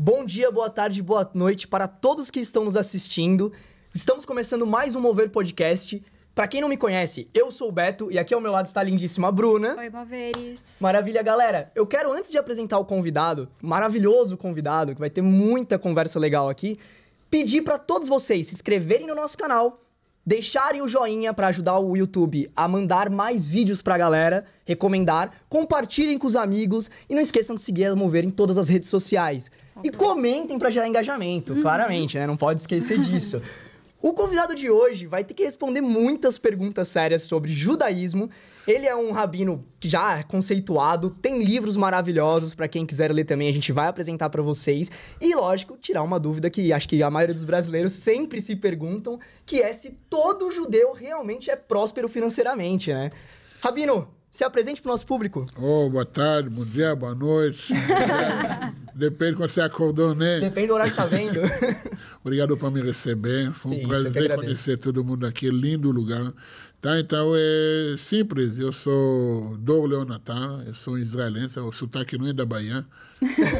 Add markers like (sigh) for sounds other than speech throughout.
Bom dia, boa tarde, boa noite para todos que estão nos assistindo. Estamos começando mais um Mover Podcast. Para quem não me conhece, eu sou o Beto e aqui ao meu lado está a lindíssima Bruna. Oi, Moveres. Maravilha, galera. Eu quero, antes de apresentar o convidado, maravilhoso convidado, que vai ter muita conversa legal aqui, pedir para todos vocês se inscreverem no nosso canal, deixarem o joinha para ajudar o YouTube a mandar mais vídeos pra galera, recomendar, compartilhem com os amigos e não esqueçam de seguir a Mover em todas as redes sociais. E comentem para gerar engajamento, uhum. claramente, né? Não pode esquecer disso. (laughs) O convidado de hoje vai ter que responder muitas perguntas sérias sobre judaísmo. Ele é um rabino já conceituado, tem livros maravilhosos para quem quiser ler também, a gente vai apresentar para vocês. E lógico, tirar uma dúvida que acho que a maioria dos brasileiros sempre se perguntam, que é se todo judeu realmente é próspero financeiramente, né? Rabino, se apresente para o nosso público. Oh, boa tarde, bom dia, boa noite. (laughs) Depende quando você acordou, né? Depende do horário que tá vendo. (laughs) Obrigado por me receber. Foi um Sim, prazer conhecer todo mundo aqui. Lindo lugar. Tá, então é simples. Eu sou Dor Leonatan, eu sou israelense, o sotaque não é da Bahia.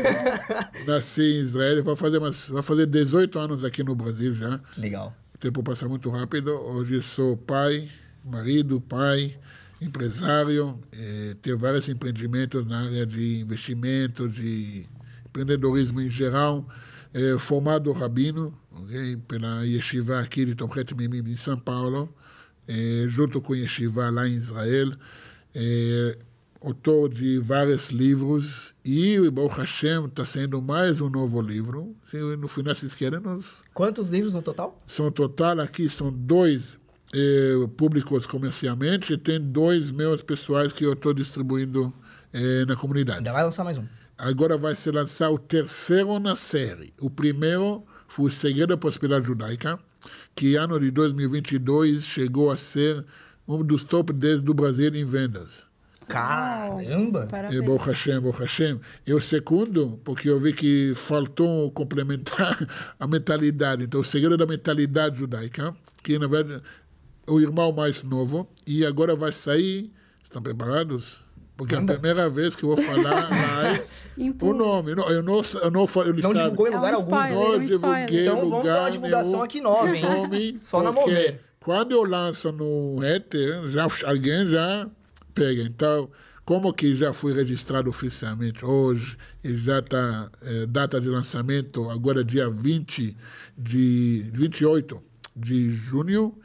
(laughs) Nasci em Israel, vou fazer, umas, vou fazer 18 anos aqui no Brasil já. Legal. O tempo passa muito rápido. Hoje sou pai, marido, pai empresário, é, tenho vários empreendimentos na área de investimento, de empreendedorismo em geral. É, formado rabino okay, pela yeshiva aqui de Tochet Mimim em São Paulo, é, junto com yeshiva lá em Israel, é, autor de vários livros e, o Hashem, está sendo mais um novo livro. No final, se querem, Quantos livros no total? São total, aqui são dois eh, públicos comercialmente, tem dois meus pessoais que eu estou distribuindo eh, na comunidade. Ainda vai lançar mais um. Agora vai se lançar o terceiro na série. O primeiro foi o Segredo da Prosperidade Judaica, que ano de 2022 chegou a ser um dos top 10 do Brasil em vendas. Caramba! Parabéns. É Baruch Hashem, Baruch Hashem. E o segundo, porque eu vi que faltou complementar (laughs) a mentalidade. Então, o segredo da mentalidade judaica, que na verdade o irmão mais novo, e agora vai sair. Estão preparados? Porque é a primeira vez que eu vou falar (laughs) mais o nome. Não, eu não, eu não, eu não divulgou em lugar é um spoiler, algum. Não é um divulguei então, lugar vamos dar uma divulgação aqui nova, hein? Nome, Só na momento. Quando eu lanço no RET, já, alguém já pega. Então, como que já foi registrado oficialmente hoje e já está é, data de lançamento agora dia 20 de 28 de junho,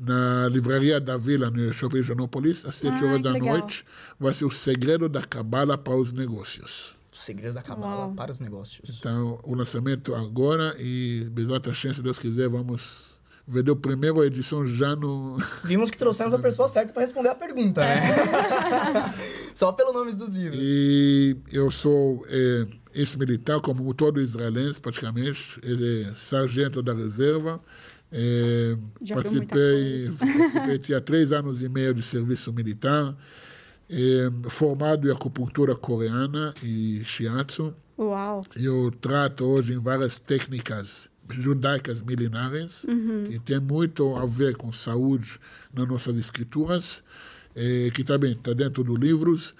na livraria da Vila, no Shopping Janópolis, às 7 ah, horas da legal. noite, vai ser o segredo da cabala para os negócios. O segredo da cabala Uau. para os negócios. Então, o lançamento agora e, a chance se Deus quiser, vamos o primeiro edição já no. (laughs) Vimos que trouxemos a pessoa certa para responder a pergunta, né? É. (laughs) Só pelo nome dos livros. E eu sou é, ex-militar, como todo israelense, praticamente, é, sargento da reserva. É, participei, participei, tinha três anos e meio de serviço militar, é, formado em acupuntura coreana e shiatsu. Uau! Eu trato hoje em várias técnicas judaicas milenares, uhum. que tem muito a ver com saúde nas nossas escrituras, é, que também está dentro dos livros.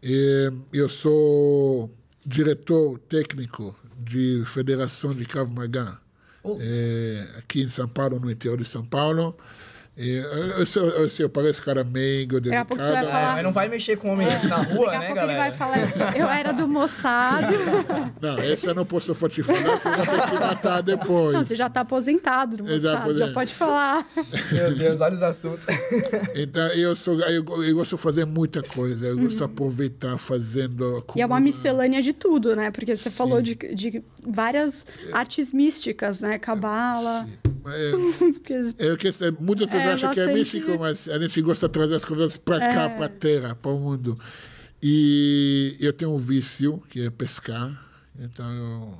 É, eu sou diretor técnico de Federação de Krav Maga é, aqui em São Paulo, no interior de São Paulo. Eu, sei, eu, sei, eu pareço cara meio delicado. É, mas não vai mexer com homem é. na rua, né, galera? Ele vai falar isso. Eu era do moçado. (laughs) Não, esse eu não posso te falar, porque eu vou te matar depois. Não, você já está aposentado do moçado, já, aposentado. já é. pode falar. Meu Deus, olha os assuntos. Então, eu, sou, eu, eu gosto de fazer muita coisa. Eu gosto de uhum. aproveitar fazendo... E é uma miscelânea de tudo, né? Porque você Sim. falou de, de várias é. artes místicas, né? Cabala. É, (laughs) é, que, é, muitas pessoas é, acham que é místico, sempre... mas a gente gosta de trazer as coisas para é. cá, para a terra, para o mundo. E eu tenho um vício, que é pescar. Então, eu,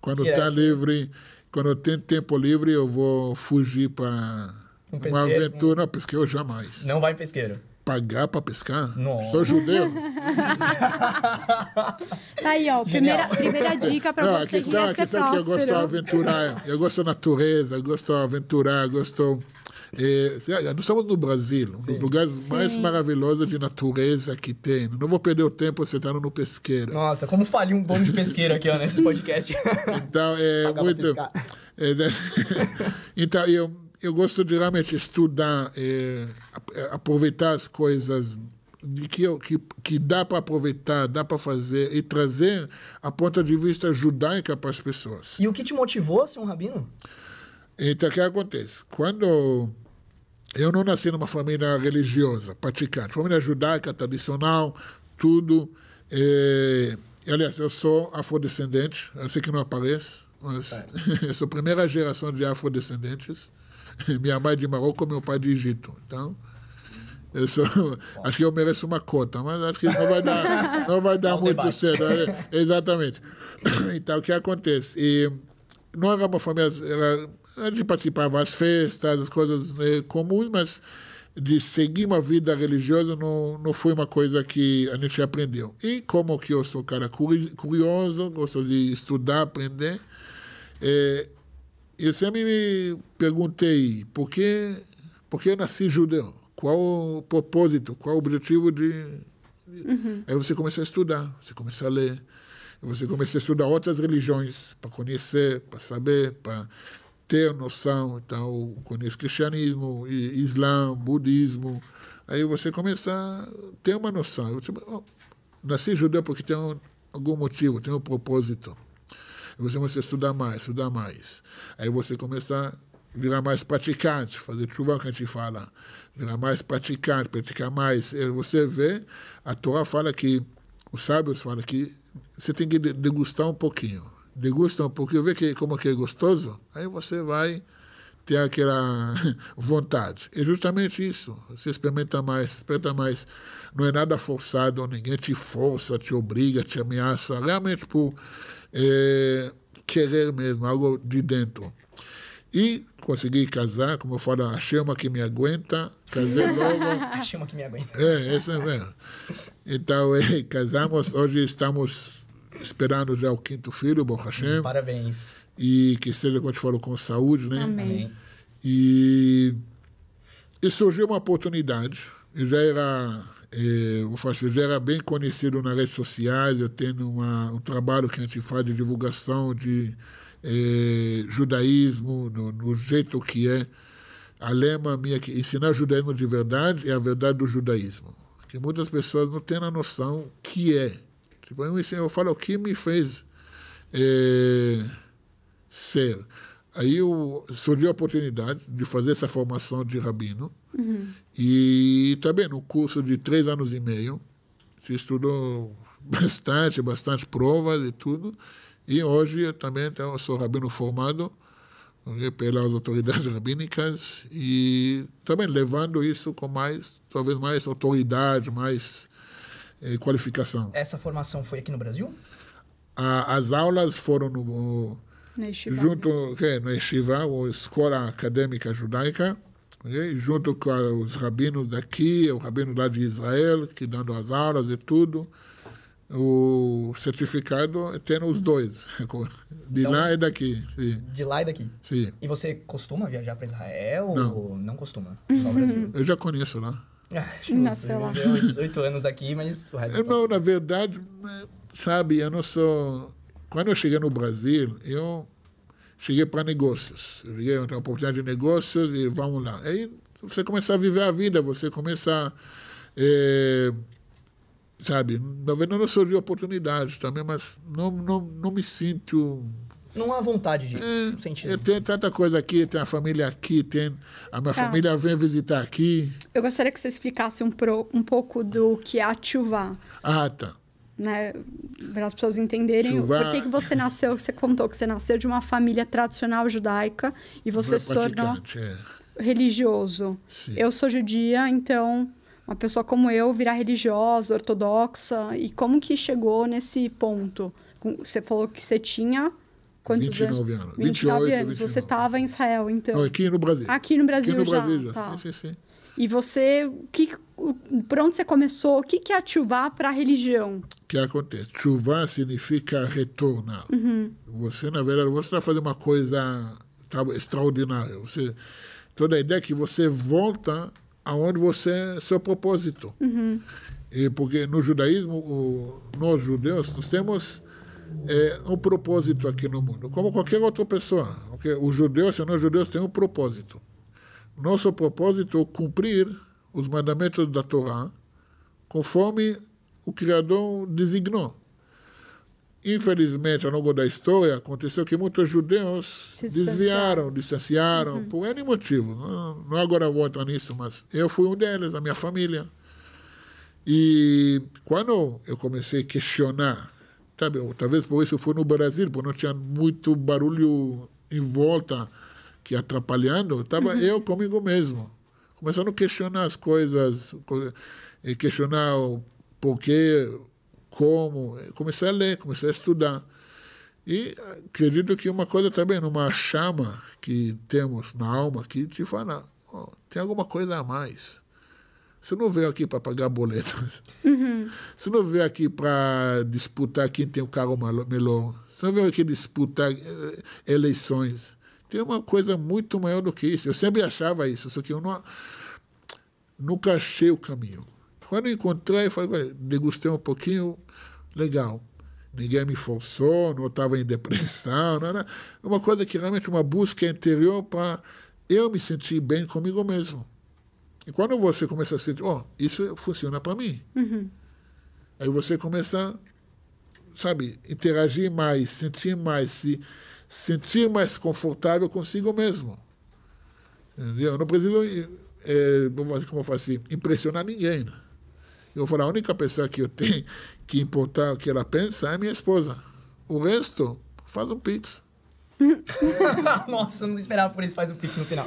quando está livre, quando tem tempo livre, eu vou fugir para um uma aventura. Não, pesqueiro jamais. Não vai em pesqueiro pagar para pescar? Não. Sou judeu. tá aí, ó. Primeira, primeira dica para você que questão, que questão que eu gosto de aventurar. Eu gosto da natureza, eu gosto de aventurar, eu gosto... É, nós estamos no Brasil, um dos lugares Sim. mais maravilhosos de natureza que tem. Não vou perder o tempo sentando no pesqueiro. Nossa, como falei um bom de pesqueiro aqui ó, nesse podcast. Então, é muito... É, né? (laughs) então, eu eu gosto de realmente estudar, é, é, aproveitar as coisas de que, que, que dá para aproveitar, dá para fazer e trazer a ponto de vista judaica para as pessoas. E o que te motivou a ser um rabino? Então, o que acontece? Quando eu não nasci numa família religiosa, praticante, família judaica, tradicional, tudo. É, aliás, eu sou afrodescendente, eu sei que não aparece, mas é. (laughs) eu sou a primeira geração de afrodescendentes. (laughs) minha mãe de Marrocos, meu pai de Egito. Então, eu sou, (laughs) acho que eu mereço uma cota, mas acho que (laughs) não vai dar, não vai dar muito debate. Né? Exatamente. (coughs) Então, o que acontece? E não era uma família. Era, a gente participava das festas, as coisas né, comuns, mas de seguir uma vida religiosa não, não foi uma coisa que a gente aprendeu. E como que eu sou um cara curioso, gosto de estudar, aprender, eh, eu sempre me perguntei por que, por que eu nasci judeu? Qual o propósito, qual o objetivo de. Uhum. Aí você começa a estudar, você começa a ler, você começa a estudar outras religiões para conhecer, para saber, para ter noção. Então, conhece cristianismo, islã, budismo. Aí você começa a ter uma noção. Você, oh, nasci judeu porque tem algum motivo, tem um propósito você começa a estudar mais, estudar mais. Aí você começa a virar mais praticante, fazer chuva que a gente fala, virar mais praticante, praticar mais. Aí é, você vê, a Torá fala que, os sábios falam que você tem que degustar um pouquinho. Degusta um pouquinho, vê que, como que é gostoso, aí você vai ter aquela (laughs) vontade. É justamente isso. Você experimenta mais, experimenta mais. Não é nada forçado, ninguém te força, te obriga, te ameaça. Realmente, por é, querer mesmo, algo de dentro. E consegui casar, como eu falo, a chama que me aguenta, casei (laughs) logo. a chama que me aguenta. É, essa é mesmo. Então, é, casamos, hoje estamos esperando já o quinto filho, bom Hashem. Hum, parabéns. E que seja, te falo, com saúde, né? Amém. E, e surgiu uma oportunidade, já era é, o já era bem conhecido nas redes sociais, eu tenho uma, um trabalho que a gente faz de divulgação de é, judaísmo, no, no, jeito que é. A lema minha é ensinar judaísmo de verdade é a verdade do judaísmo, que muitas pessoas não têm a noção que é. Tipo, eu, eu falo o que me fez é, ser. Aí eu, surgiu a oportunidade de fazer essa formação de rabino, Uhum. E também tá no curso de três anos e meio, se estudou (laughs) bastante, bastante provas e tudo. E hoje eu também então, sou rabino formado né, pelas autoridades (laughs) rabínicas e também levando isso com mais, talvez mais autoridade, mais eh, qualificação. Essa formação foi aqui no Brasil? A, as aulas foram no, no junto né? que é, na Yeshiva, ou Escola Acadêmica Judaica, né? junto com os rabinos daqui, o rabino lá de Israel, que dando as aulas e tudo, o certificado tem os dois, (laughs) de então, lá e daqui. Sim. De lá e daqui? Sim. E você costuma viajar para Israel não. ou não costuma? Uhum. Eu já conheço lá. (laughs) Ah, 18 anos aqui, mas o resto... É, não, na verdade, né, sabe, eu não sou... Quando eu cheguei no Brasil, eu cheguei para negócios. Eu cheguei uma oportunidade de negócios e vamos lá. Aí você começa a viver a vida, você começa. É, sabe, talvez não surgiu oportunidade também, mas não, não, não me sinto. Não há vontade de é, sentir. Tem tanta coisa aqui, tem a família aqui, tem a minha tá. família vem visitar aqui. Eu gostaria que você explicasse um, pro, um pouco do que é a chuva. Ah, tá né, para as pessoas entenderem por que, que você nasceu, você contou que você nasceu de uma família tradicional judaica e você se tornou é. religioso. Sim. Eu sou judia, então uma pessoa como eu virar religiosa, ortodoxa, e como que chegou nesse ponto? Você falou que você tinha quantos 29 anos? 29 28, anos. 29. Você estava em Israel, então. Não, aqui no Brasil. Aqui no Brasil, aqui no Brasil já. já. Tá. Sim, sim, sim. E você, que, por onde você começou? O que, que é chuvá para a religião? O que acontece? Chuvá significa retornar. Uhum. Você, na verdade, você está fazendo uma coisa extraordinária. Você, toda a ideia é que você volta aonde você seu propósito. Uhum. E porque no judaísmo, o, nós judeus, nós temos é, um propósito aqui no mundo, como qualquer outra pessoa. Okay? Os judeus se nós judeus tem um propósito. Nosso propósito é cumprir os mandamentos da Torá conforme o Criador designou. Infelizmente, ao longo da história, aconteceu que muitos judeus Se desviaram, distanciaram, uhum. por N motivo. Não, não agora vou entrar nisso, mas eu fui um deles, a minha família. E quando eu comecei a questionar, sabe, talvez por isso foi no Brasil, porque não tinha muito barulho em volta que atrapalhando, estava uhum. eu comigo mesmo começando a questionar as coisas, eh, questionar o porquê, como. Comecei a ler, comecei a estudar. E acredito que uma coisa também, numa chama que temos na alma que te fala, oh, tem alguma coisa a mais. Você não veio aqui para pagar boletos. Uhum. (laughs) Você não veio aqui para disputar quem tem o carro melhor. Você não veio aqui disputar eh, eleições. Tem uma coisa muito maior do que isso. Eu sempre achava isso, só que eu não, nunca achei o caminho. Quando eu encontrei, eu falei, degustei um pouquinho, legal. Ninguém me forçou, não estava em depressão, nada. É uma coisa que realmente uma busca interior para eu me sentir bem comigo mesmo. E quando você começa a sentir, ó, oh, isso funciona para mim. Uhum. Aí você começa, sabe, interagir mais, sentir mais, se sentir mais confortável consigo mesmo. Entendeu? Eu não preciso, é, como eu falo assim, impressionar ninguém. Né? Eu falo, a única pessoa que eu tenho (laughs) que importar o que ela pensa é minha esposa. O resto, faz um pix. (laughs) Nossa, não esperava por isso, faz um pix no final.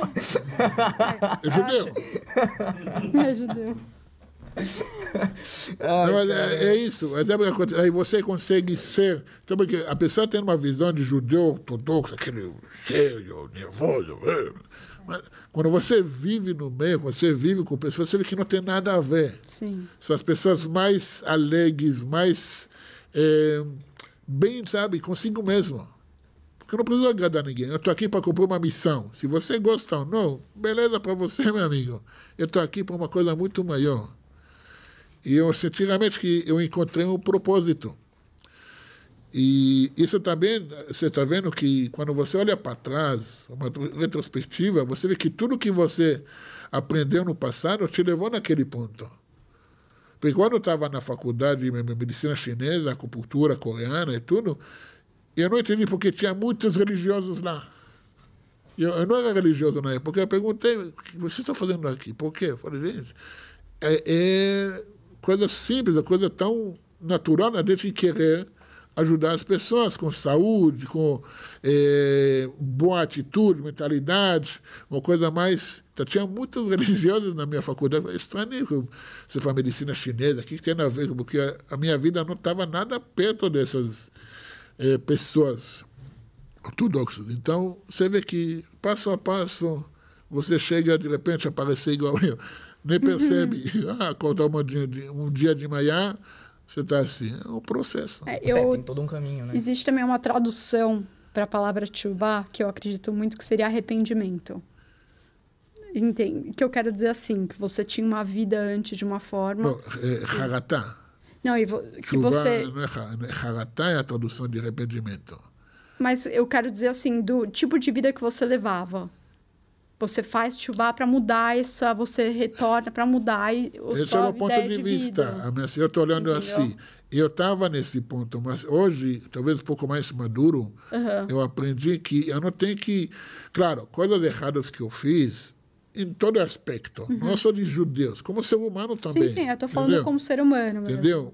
É judeu. É judeu. (laughs) Ai, não, é, é, isso. Aí você consegue ser. Porque a pessoa tem uma visão de judeu ortodoxo, aquele cheio, nervoso. É. Mas quando você vive no meio, quando você vive com pessoas, você vê que não tem nada a ver. Sim. São as pessoas mais alegres, mais. É, bem, sabe, consigo mesmo. Porque eu não preciso agradar ninguém. Eu estou aqui para cumprir uma missão. Se você gosta ou não, beleza para você, meu amigo. Eu estou aqui para uma coisa muito maior. E eu senti realmente que eu encontrei um propósito. E isso também, tá você está vendo que quando você olha para trás, uma retrospectiva, você vê que tudo que você aprendeu no passado te levou naquele ponto. Porque quando eu estava na faculdade de medicina chinesa, acupuntura coreana e tudo, eu não entendi porque tinha muitos religiosos lá. Eu, eu não era religioso na época, eu perguntei, o que vocês estão fazendo aqui? Por quê? Eu falei, gente, é, é coisa simples, a coisa tão natural na né? gente querer ajudar as pessoas com saúde, com é, boa atitude, mentalidade, uma coisa mais. Então, tinha muitas (laughs) religiosas na minha faculdade. É estranho estranho você fala medicina chinesa, o que tem a ver? Porque a, minha vida não estava nada perto dessas é, pessoas ortodoxas. Então, você vê que passo a passo você chega de repente a aparecer igual (laughs) eu nem percebe. (laughs) ah, acordar uma dia, um dia de manhã, você está assim. É um processo. É, é eu, é, tem todo um caminho, né? Existe também uma tradução para a palavra chuvá, que eu acredito muito que seria arrependimento. Entende? Que eu quero dizer assim, que você tinha uma vida antes de uma forma. Não, é, Não, e vo, que você. Não é, é, é a tradução de arrependimento. Mas eu quero dizer assim, do tipo de vida que você levava. Você faz chubá para mudar essa, você retorna para mudar. E, Esse é o ponto de, de vista. eu estou olhando Entendeu? assim. Eu estava nesse ponto, mas hoje, talvez um pouco mais maduro, uhum. eu aprendi que eu não tenho que. Claro, coisas erradas que eu fiz, em todo aspecto, uhum. não só de judeus, como ser humano também. Sim, sim, eu estou falando entendeu? como ser humano. Mesmo. Entendeu?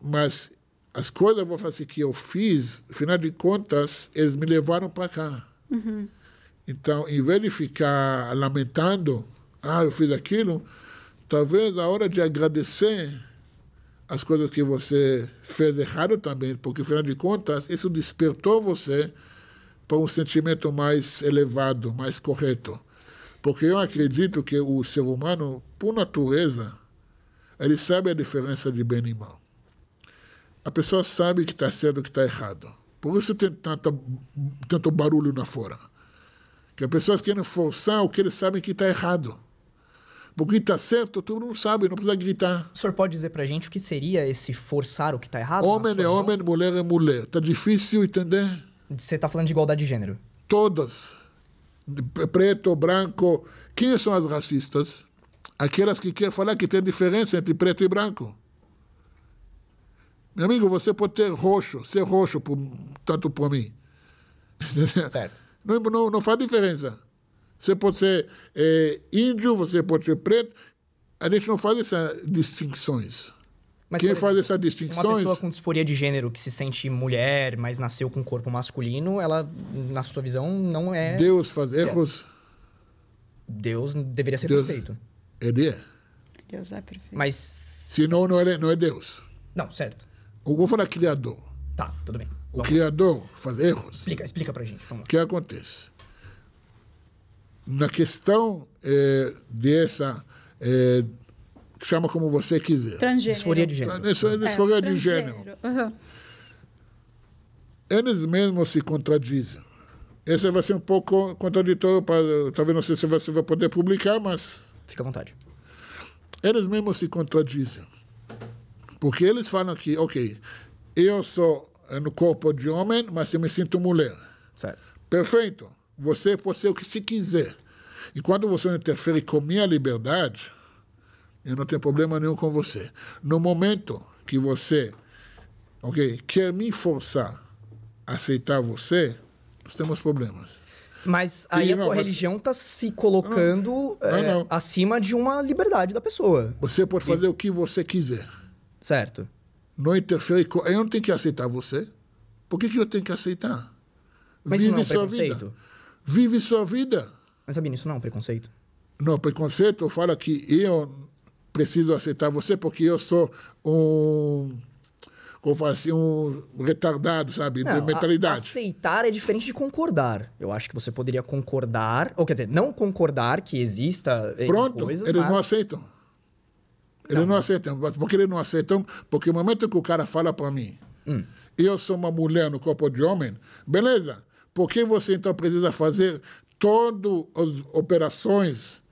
Mas as coisas, vou fazer assim, que eu fiz, afinal de contas, eles me levaram para cá. Uhum. Então, em vez de ficar lamentando, ah, eu fiz aquilo, talvez a hora de agradecer as coisas que você fez errado também, porque afinal de contas, isso despertou você para um sentimento mais elevado, mais correto. Porque eu acredito que o ser humano, por natureza, ele sabe a diferença de bem e mal. A pessoa sabe que está certo e que está errado. Por isso tem tanto, tanto barulho na fora. Que as pessoas querem forçar o que eles sabem que está errado. Porque está certo, todo mundo sabe, não precisa gritar. O senhor pode dizer para a gente o que seria esse forçar o que está errado? Homem é homem, mulher é mulher. Está difícil entender? Você está falando de igualdade de gênero? Todas. Preto, branco. Quem são as racistas? Aquelas que querem falar que tem diferença entre preto e branco. Meu amigo, você pode ter roxo, ser roxo por, tanto por mim. (laughs) Certo. Não, não, não faz diferença. Você pode ser é, índio, você pode ser preto. A gente não faz essas distinções. Mas, Quem exemplo, faz essas distinções? Uma pessoa com disforia de gênero que se sente mulher, mas nasceu com corpo masculino, ela, na sua visão, não é. Deus faz é. erros. Deus deveria ser Deus, perfeito. Ele é. Deus é perfeito. Mas. Senão, não é, não é Deus. Não, certo. Eu vou falar criador. Tá, tudo bem. O criador faz erros. Explica, explica para gente. O que acontece? Na questão é, dessa é, chama como você quiser. Transgênero. Disforia de gênero. É, Disforia é, de gênero. Uhum. Eles mesmos se contradizem. Esse vai ser um pouco contraditório, para, talvez não sei se você vai poder publicar, mas... Fica à vontade. Eles mesmos se contradizem. Porque eles falam que, ok, eu sou eh, no corpo de homem, mas eu me sinto mulher. Certo. Perfeito. Você pode ser o que se quiser. E quando você interfere com minha liberdade, eu não tenho problema nenhum com você. No momento que você okay, quer me forçar a aceitar você, nós temos problemas. Mas aí e, a não, tua mas... religião está se colocando não, não, é, acima de uma liberdade da pessoa. Você pode fazer e... o que você quiser. Certo não é interfere. Eu não tenho que aceitar você. Por que, que eu tenho que aceitar? Mas Vive isso não é um sua vida. Vive sua vida. Mas, Sabino, isso não é um preconceito? Não, preconceito fala que eu preciso aceitar você porque eu sou um como fala assim, um retardado, sabe? Não, de mentalidade. A, aceitar é diferente de concordar. Eu acho que você poderia concordar, ou quer dizer, não concordar que exista. Eh, Pronto, coisas, eles mas... não aceitam. Eles não, aceita, aceitam. Porque eles não aceitam? Então, porque no momento que o cara fala para mim, hum. eu sou uma mulher no corpo de homem, beleza. Por que você então precisa fazer todas as operações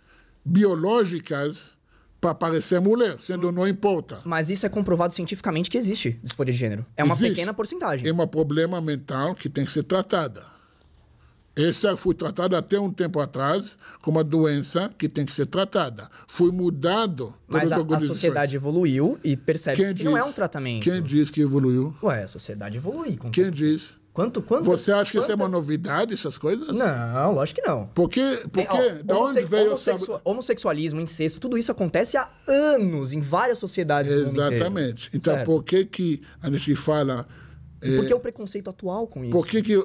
biológicas para parecer mulher, sendo não importa. Mas isso é comprovado cientificamente que existe disforia de gênero. É uma existe. pequena porcentagem. É um problema mental que tem que ser tratada. Essa foi tratada até um tempo atrás como uma doença que tem que ser tratada. Foi mudado Mas a, a sociedade evoluiu e percebe que diz? não é um tratamento. Quem diz que evoluiu? Ué, a sociedade evolui. Com Quem diz? Quanto, quantas, Você acha que isso é uma novidade, essas coisas? Não, lógico que não. Porque, quê? Bem, é, ó, onde veio homossexu... Homossexualismo, incesto, tudo isso acontece há anos em várias sociedades Exatamente. Então, certo. por que, que a gente fala e por que é. o preconceito atual com isso? Por que, que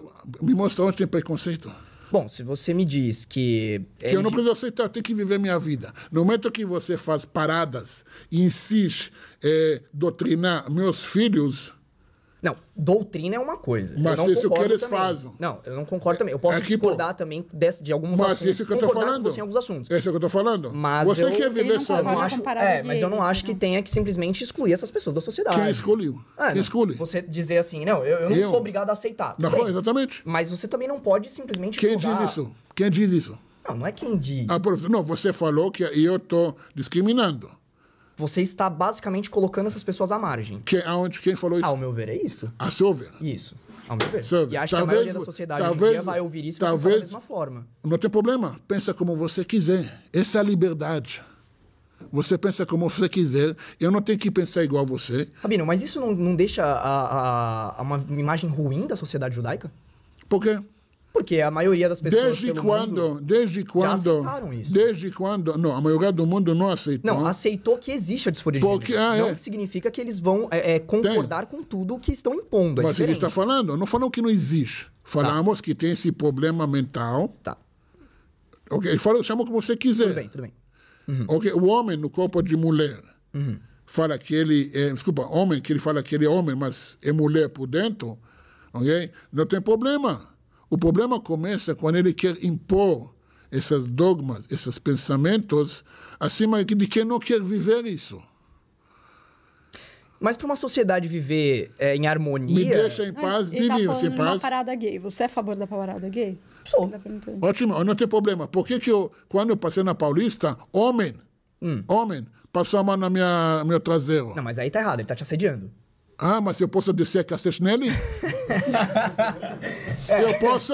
me mostra onde tem preconceito? Bom, se você me diz que. que eu não é preciso aceitar, eu tenho que viver minha vida. No momento que você faz paradas, insiste, é, doutrinar meus filhos doutrina é uma coisa. Mas eu isso é que eles também. fazem. Não, eu não concordo também. Eu posso é que, discordar pô, também de, de alguns mas assuntos. Mas isso que eu tô falando. em alguns assuntos. Esse que eu tô falando. Mas você eu, quer viver só. Não acho, é, mas eu não acho que né? tenha que simplesmente excluir essas pessoas da sociedade. Quem excluiu? É, Quem Você dizer assim, não, eu, eu não eu. sou obrigado a aceitar. Não, bem, exatamente. Mas você também não pode simplesmente Quem julgar. diz isso? Quem diz isso? Não, não é quem diz. Ah, professor, não, você falou que eu tô discriminando você está basicamente colocando essas pessoas à margem. Que, aonde quem falou isso? Ao meu ver, é isso. A seu ver? Isso. Ao meu ver. Seu, e acho talvez, que a maioria da sociedade talvez, vai ouvir isso talvez, da mesma forma. Não tem problema. Pensa como você quiser. Essa é a liberdade. Você pensa como você quiser, eu não tenho que pensar igual a você. Rabino, mas isso não, não deixa a, a, a uma imagem ruim da sociedade judaica? Por quê? Porque a maioria das pessoas desde pelo quando, mundo desde quando, já aceitaram isso. Desde quando... Não, a maioria do mundo não aceitou. Não, aceitou que existe a disforia Porque, de gênero. Ah, não é. significa que eles vão é, é concordar tem. com tudo o que estão impondo. É Mas ele está falando, não falou que não existe. Falamos tá. que tem esse problema mental. Tá. Ok, fala, chama o que você quiser. Tudo bem, tudo bem. Uhum. Ok, o homem no corpo de mulher uhum. fala que ele é, desculpa, homem que ele fala que ele é homem, mas é mulher por dentro, ok? Não tem problema. O problema começa quando ele quer impor esses dogmas, esses pensamentos, acima de quem não quer viver isso. Mas para uma sociedade viver é, em harmonia. Me deixa em paz, é, vive tá você em paz. parada gay. Você é a favor da parada gay? Sou. Tá Ótimo, não tem problema. Por que, que eu, quando eu passei na Paulista, homem, hum. homem, passou a mão na minha meu traseiro? Não, mas aí tá errado, ele tá te assediando. Ah, mas eu posso descer a Castanelli? (laughs) é. Eu posso?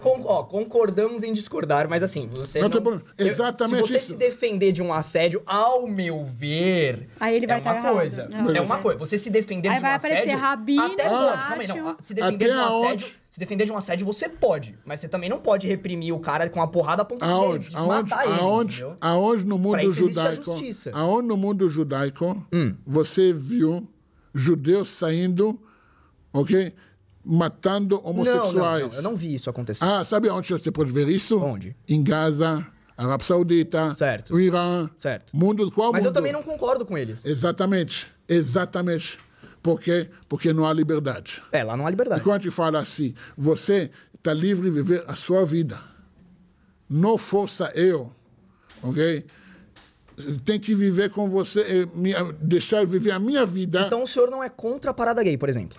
Con ó, concordamos em discordar, mas assim, você. Não, não... Exatamente. Eu, se você isso. se defender de um assédio, ao meu ver. Aí ele é vai é uma coisa. É uma coisa. Você se defender aí de um vai assédio. Aparecer rabino, até ah, calma aí, não. Se defender até de um assédio. Se defender de um assédio, você pode. Mas você também não pode reprimir o cara com uma porrada a ponto aonde, de aonde, matar aonde, ele. Aonde, aonde no mundo judaico. Aonde no mundo judaico hum. você viu judeus saindo, ok? Matando homossexuais. Não, não, não, eu não vi isso acontecer. Ah, sabe onde você pode ver isso? Onde? Em Gaza. Arábia Saudita, certo. o Irã, certo. mundo qual Mas eu também não concordo com eles. Exatamente, exatamente. Por quê? Porque não há liberdade. É, lá não há liberdade. E quando a gente fala assim, você está livre de viver a sua vida. Não força eu, ok? tem que viver com você, eh, minha, deixar viver a minha vida. Então o senhor não é contra a parada gay, por exemplo?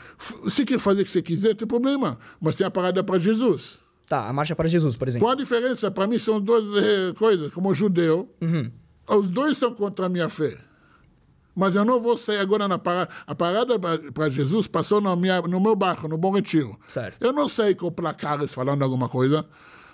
Se quer fazer o que você quiser, não tem problema. Mas tem a parada para Jesus. Tá, a marcha é para Jesus, por exemplo. Qual a diferença? Para mim são duas eh, coisas. Como judeu, uhum. os dois são contra a minha fé. Mas eu não vou sair agora na parada. A parada para Jesus passou minha, no meu barco, no Bom Retiro. Certo. Eu não saí com placares falando alguma coisa.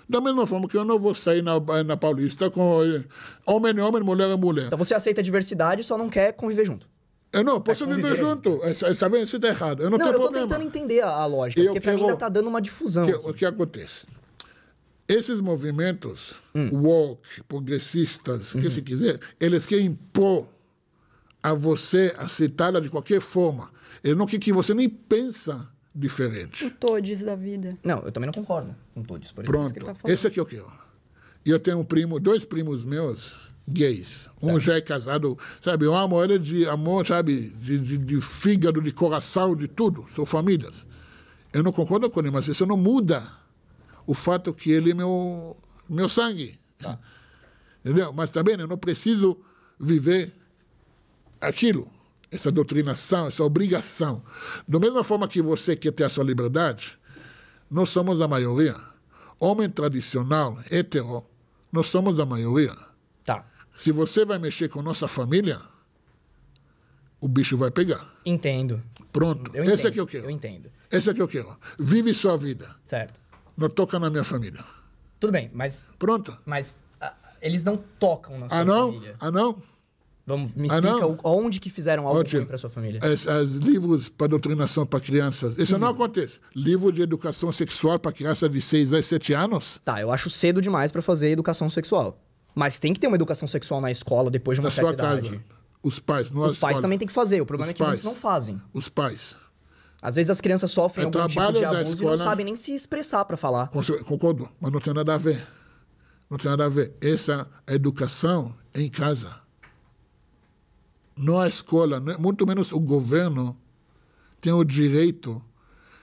Da mesma forma que eu não vou sair na, na Paulista com eh, homem é homem, mulher é mulher. Então você aceita a diversidade, só não quer conviver junto. Eu não, posso é viver junto. Está é, vendo? Você está errado. Eu não, não tenho eu problema. Eu estou tentando entender a, a lógica, eu porque para mim ainda está dando uma difusão. o que acontece? Esses movimentos, hum. woke, progressistas, uhum. que se quiser, eles querem impor a você aceitá-la de qualquer forma. Eles não querem que você nem pensa diferente. O todes da vida. Não, eu também não concordo com todes, por Pronto. tá esse aqui é o que eu... Eu tenho um primo, dois primos meus gays. Um certo. já é casado, sabe? Eu amo ele é de amor, sabe? De, de, de fígado, de coração, de tudo. São famílias. Eu não concordo com ele, mas isso não muda o fato que ele é meu, meu sangue. Tá. Entendeu? Mas também eu não preciso viver aquilo essa doutrinação, essa obrigação. Da mesma forma que você quer ter a sua liberdade, nós somos a maioria. Homem tradicional, hetero, nós somos a maioria. Tá. Se você vai mexer com nossa família, o bicho vai pegar. Entendo. Pronto. Eu Esse é que eu quero. Eu entendo. Esse é que eu quero. Vive sua vida. Certo. Não toca na minha família. Tudo bem, mas. Pronto. Mas ah, eles não tocam na ah, sua ah, não? família. Ah, não? Vamos, me ah, explica ah, onde que fizeram algo Ótimo. ruim para sua família. As, é, as é, livros para doutrinação para crianças. Isso hum. não uhum. acontece. Livro de educação sexual para criança de 6 a 7 anos. Tá, eu acho cedo demais para fazer educação sexual. Mas tem que ter uma educação sexual na escola depois de uma na certa sua casa. idade. Os pais, não é Os pais escola. também tem que fazer. O problema Os é que pais. eles não fazem. Os pais. Às vezes as crianças sofrem é algum tipo de abuso escola... e não sabem nem se expressar para falar. Concordo, mas não tem nada a ver. Não tem nada a ver. Essa educação é em casa não a escola, né? muito menos o governo tem o direito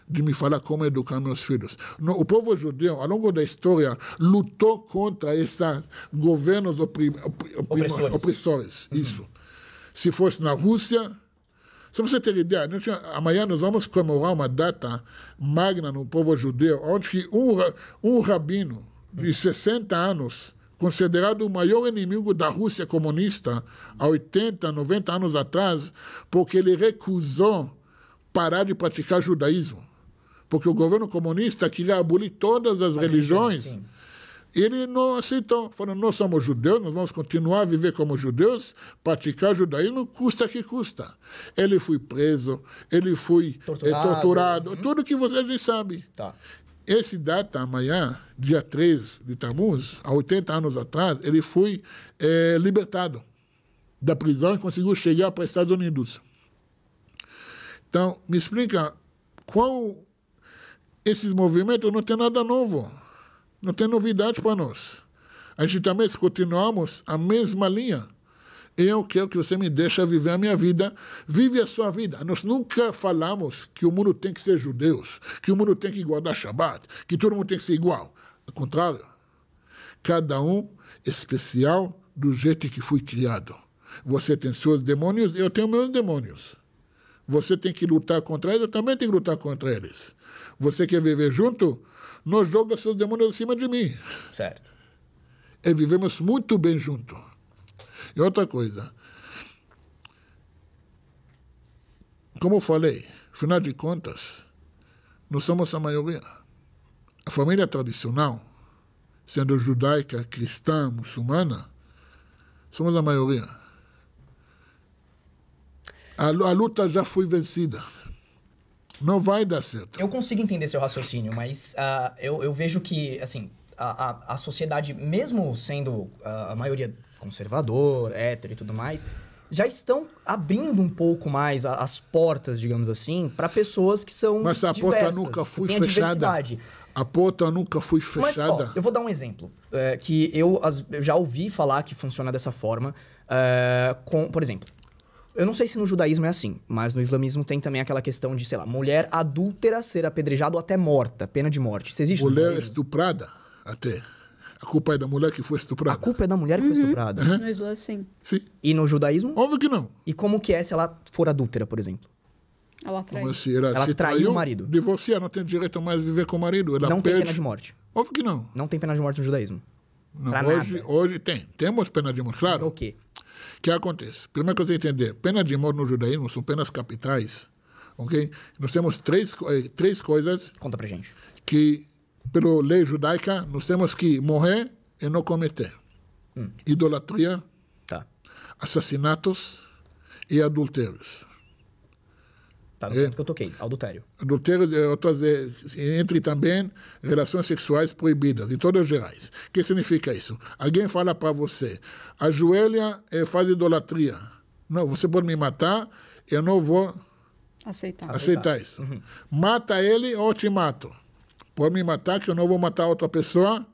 de me falar como educar meus filhos. O povo judeu, ao longo da história, lutou contra esses governos oprim, oprim, opressores. opressores uhum. Isso. Se fosse na Rússia, só para você ter ideia, né, amanhã nós vamos comemorar uma data magna no povo judeu, onde um, um rabino de 60 anos considerado o maior inimigo da Rússia comunista há 80, 90 anos atrás, porque ele recusou parar de praticar judaísmo. Porque o governo comunista queria abolir todas as, religiões. religiões ele não aceitou. Falou, nós somos judeus, nós vamos continuar a viver como judeus, praticar judaísmo, custa que custa. Ele foi preso, ele foi eh, torturado, é, torturado uhum. tudo que você já sabe. Tá. Esse data amanhã, dia 3 de Tammuz, há 80 anos atrás, ele foi é, libertado da prisão e conseguiu chegar para os Estados Unidos. Então, me explica qual esses movimentos não tem nada novo, não tem novidade para nós. A gente também continuamos a mesma linha. Eu quero que você me deixe viver a minha vida, vive a sua vida. Nós nunca falamos que o mundo tem que ser judeus, que o mundo tem que guardar Shabat, que todo mundo tem que ser igual. Ao contrário, cada um especial do jeito que foi criado. Você tem seus demônios, eu tenho meus demônios. Você tem que lutar contra eles, eu também tenho que lutar contra eles. Você quer viver junto? Não joga seus demônios acima de mim. Certo. E vivemos muito bem juntos. E outra coisa, como eu falei, afinal de contas, nós somos a maioria. A família tradicional, sendo judaica, cristã, muçulmana, somos a maioria. A, a luta já foi vencida. Não vai dar certo. Eu consigo entender seu raciocínio, mas uh, eu, eu vejo que, assim, a, a, a, sociedade, mesmo sendo ah, a maioria conservador, hétero e tudo mais, já estão abrindo um pouco mais a, as portas, digamos assim, para pessoas que são Mas a diversas, porta nunca foi fechada. Diversidade. A porta nunca foi fechada. Mas, ó, eu vou dar um exemplo é, que eu, as, eu, já ouvi falar que funciona dessa forma. É, com, por exemplo, eu não sei se no judaísmo é assim, mas no islamismo tem também aquela questão de, sei lá, mulher adúltera ser apedrejada ou até morta, pena de morte. Isso existe? Mulher estuprada até. A culpa é da mulher que foi estuprada. A culpa é da mulher que uhum. foi estuprada. Uhum. No Islã, sim. sim. E no judaísmo? Óbvio que não. E como que é se ela for adúltera, por exemplo? Ela traiu. ela, ela traiu, traiu, o marido. Divorcia, não tem direito mais de viver com o marido. Ela não perde... tem pena de morte. Óbvio que não. Não tem pena de morte no judaísmo. Não, hoje, nada. hoje tem. Temos pena de morte, claro. O quê? O que acontece? Primeiro que é você entender: pena de morte no judaísmo são penas capitais. Ok? Nós temos três, eh, três coisas. Conta pra gente. Que pela lei judaica, nós temos que morrer e não cometer. Hum. Idolatria, tá. assassinatos e adultérios. Tá, no é, que eu toquei, adultério. Adultério é outras, entre também relações sexuais proibidas, em todas as gerais. O que significa isso? Alguém fala para você, ajoelha e faz idolatria. Não, você pode me matar, eu não vou aceitar, aceitar isso. Uhum. Mata ele ou te mato. Pode me matar que eu não vou matar outra pessoa,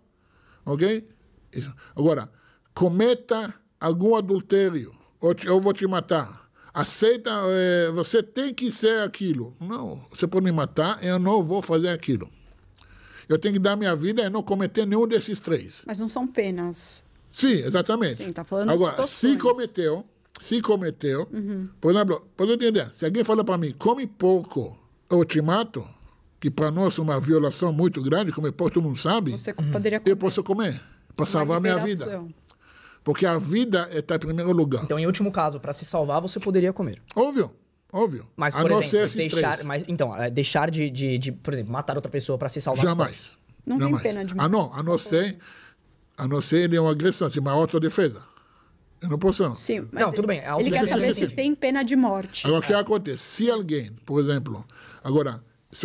ok? Isso. Agora, cometa algum adultério, ou eu vou te matar. Aceita, é, você tem que ser aquilo. Não, você pode me matar, eu não vou fazer aquilo. Eu tenho que dar minha vida e não cometer nenhum desses três. Mas não são penas. Sim, exatamente. Sim, tá falando Agora, se cometeu, se cometeu, uhum. por exemplo, pode entender, se alguém fala para mim, come pouco, eu te mato, que para nós é uma violação muito grande, como pode, todo mundo sabe, Você poderia comer. eu posso comer, para salvar a minha vida. Porque a vida está é em primeiro lugar. Então, em último caso, para se salvar, você poderia comer. Óbvio. Óbvio. Mas, por a não ser esses deixar, Mas, então, é, deixar de, de, de, por exemplo, matar outra pessoa para se salvar. Jamais. Não Jamais. tem pena de morte. Ah, não. A não ser, é, a não ser ele é um agressante, assim, uma autodefesa. Eu não posso. Sim. Mas não, tudo bem. Ele quer saber se tem pena de morte. Agora, o é. que acontece? Se alguém, por exemplo... Agora,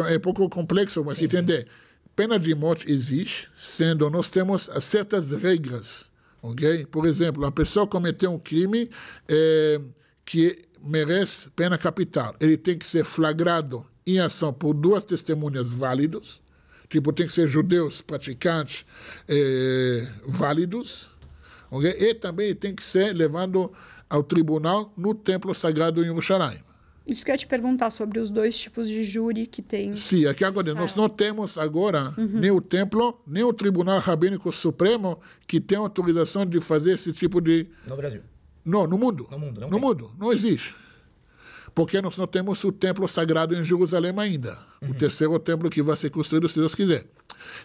é pouco complexo, mas Sim. entender. Pena de morte existe, sendo nós temos certas regras, ok? Por exemplo, a pessoa cometeu um crime é, que merece pena capital. Ele tem que ser flagrado em ação por duas testemunhas válidas, tipo, tem que ser judeus praticantes é, válidos, okay? e também tem que ser levado ao tribunal no templo sagrado em Jerusalém. Isso que eu ia te perguntar sobre os dois tipos de júri que tem. Sim, aqui agora Israel. nós não temos agora uhum. nem o templo, nem o Tribunal Rabínico Supremo que tem autorização de fazer esse tipo de. No Brasil. Não, no mundo. No mundo, não, no mundo, não existe. Porque nós não temos o templo sagrado em Jerusalém ainda. Uhum. O terceiro templo que vai ser construído, se Deus quiser.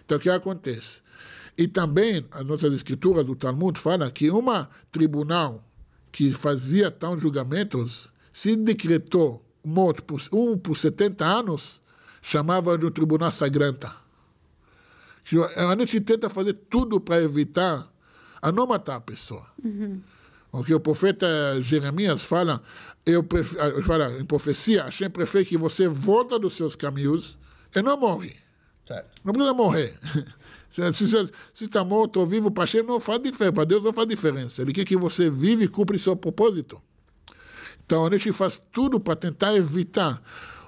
Então, o que acontece? E também, as nossas escrituras do Talmud falam que uma tribunal que fazia tal julgamentos se decretou morte por, um por 70 anos, chamava de tribunal sagranta. Que a gente tenta fazer tudo para evitar a não matar a pessoa. Uhum. O que o profeta Jeremias fala, eu ah, fala em profecia, Hashem prefere que você volta dos seus caminhos e não morre. Certo. Não precisa morrer. (laughs) Se está morto ou vivo, para não faz diferença. Para Deus não faz diferença. Ele quer que você vive e cumpra seu propósito. Então, a gente faz tudo para tentar evitar.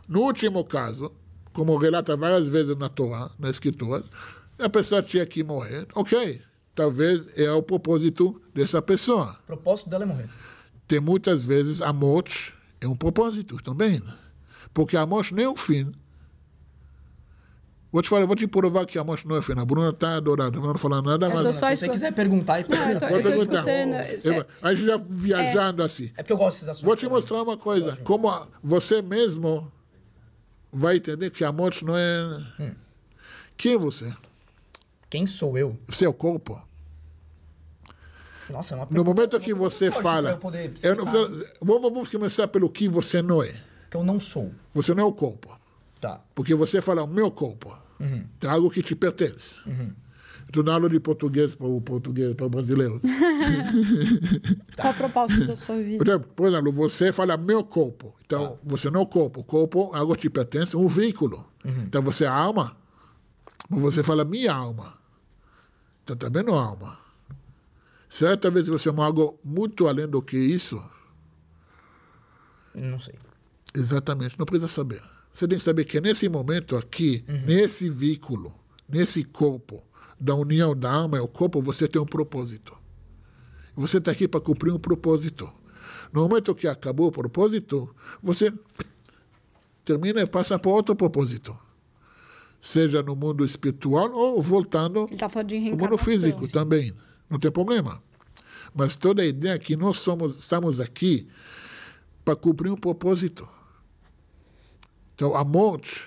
No último caso, como relata várias vezes na Torá, na escritura, a pessoa tinha que morrer, ok. Talvez é o propósito dessa pessoa. O propósito dela é morrer. Tem muitas vezes a morte é um propósito também. Né? Porque a morte nem é o fim, Vou te falar, vou te provar que a morte não é fina. A Bruna tá adorada, não vou falar nada, mais. se você quiser perguntar, e pergunta. É perguntar. Né, eu, é- a gente já viajando é. assim. É porque eu gosto desses assuntos. Vou te mostrar uma coisa. Como a, você mesmo vai entender que a morte não é. Hum. Quem é você? Quem sou eu? Seu corpo. Nossa, é uma pergunta, No momento que você fala. Eu não, vou, vamos começar pelo que você não é. Que eu não sou. Você não é o corpo. Tá. Porque você fala o meu corpo. Uhum. É algo que te pertence. Uhum. Tu não aula de português para o português, para o brasileiro. (laughs) Qual a proposta da sua vida? Por exemplo, por exemplo você fala meu corpo. Então, ah. você não é o corpo. O corpo, algo te pertence, um veículo. Uhum. Então, você é alma. Mas você fala minha alma. Então, também não é alma. Certa vez você é algo muito além do que isso. Não sei. Exatamente. Não precisa saber. Você tem que saber que é nesse momento aqui, uhum. nesse vínculo, nesse corpo da união da alma e é o corpo, você tem um propósito. Você está aqui para cumprir um propósito. No momento que acabou o propósito, você termina e passa para outro propósito. Seja no mundo espiritual ou voltando tá no mundo físico sim. também. Não tem problema. Mas toda a ideia é que nós somos, estamos aqui para cumprir um propósito. Então, a Monte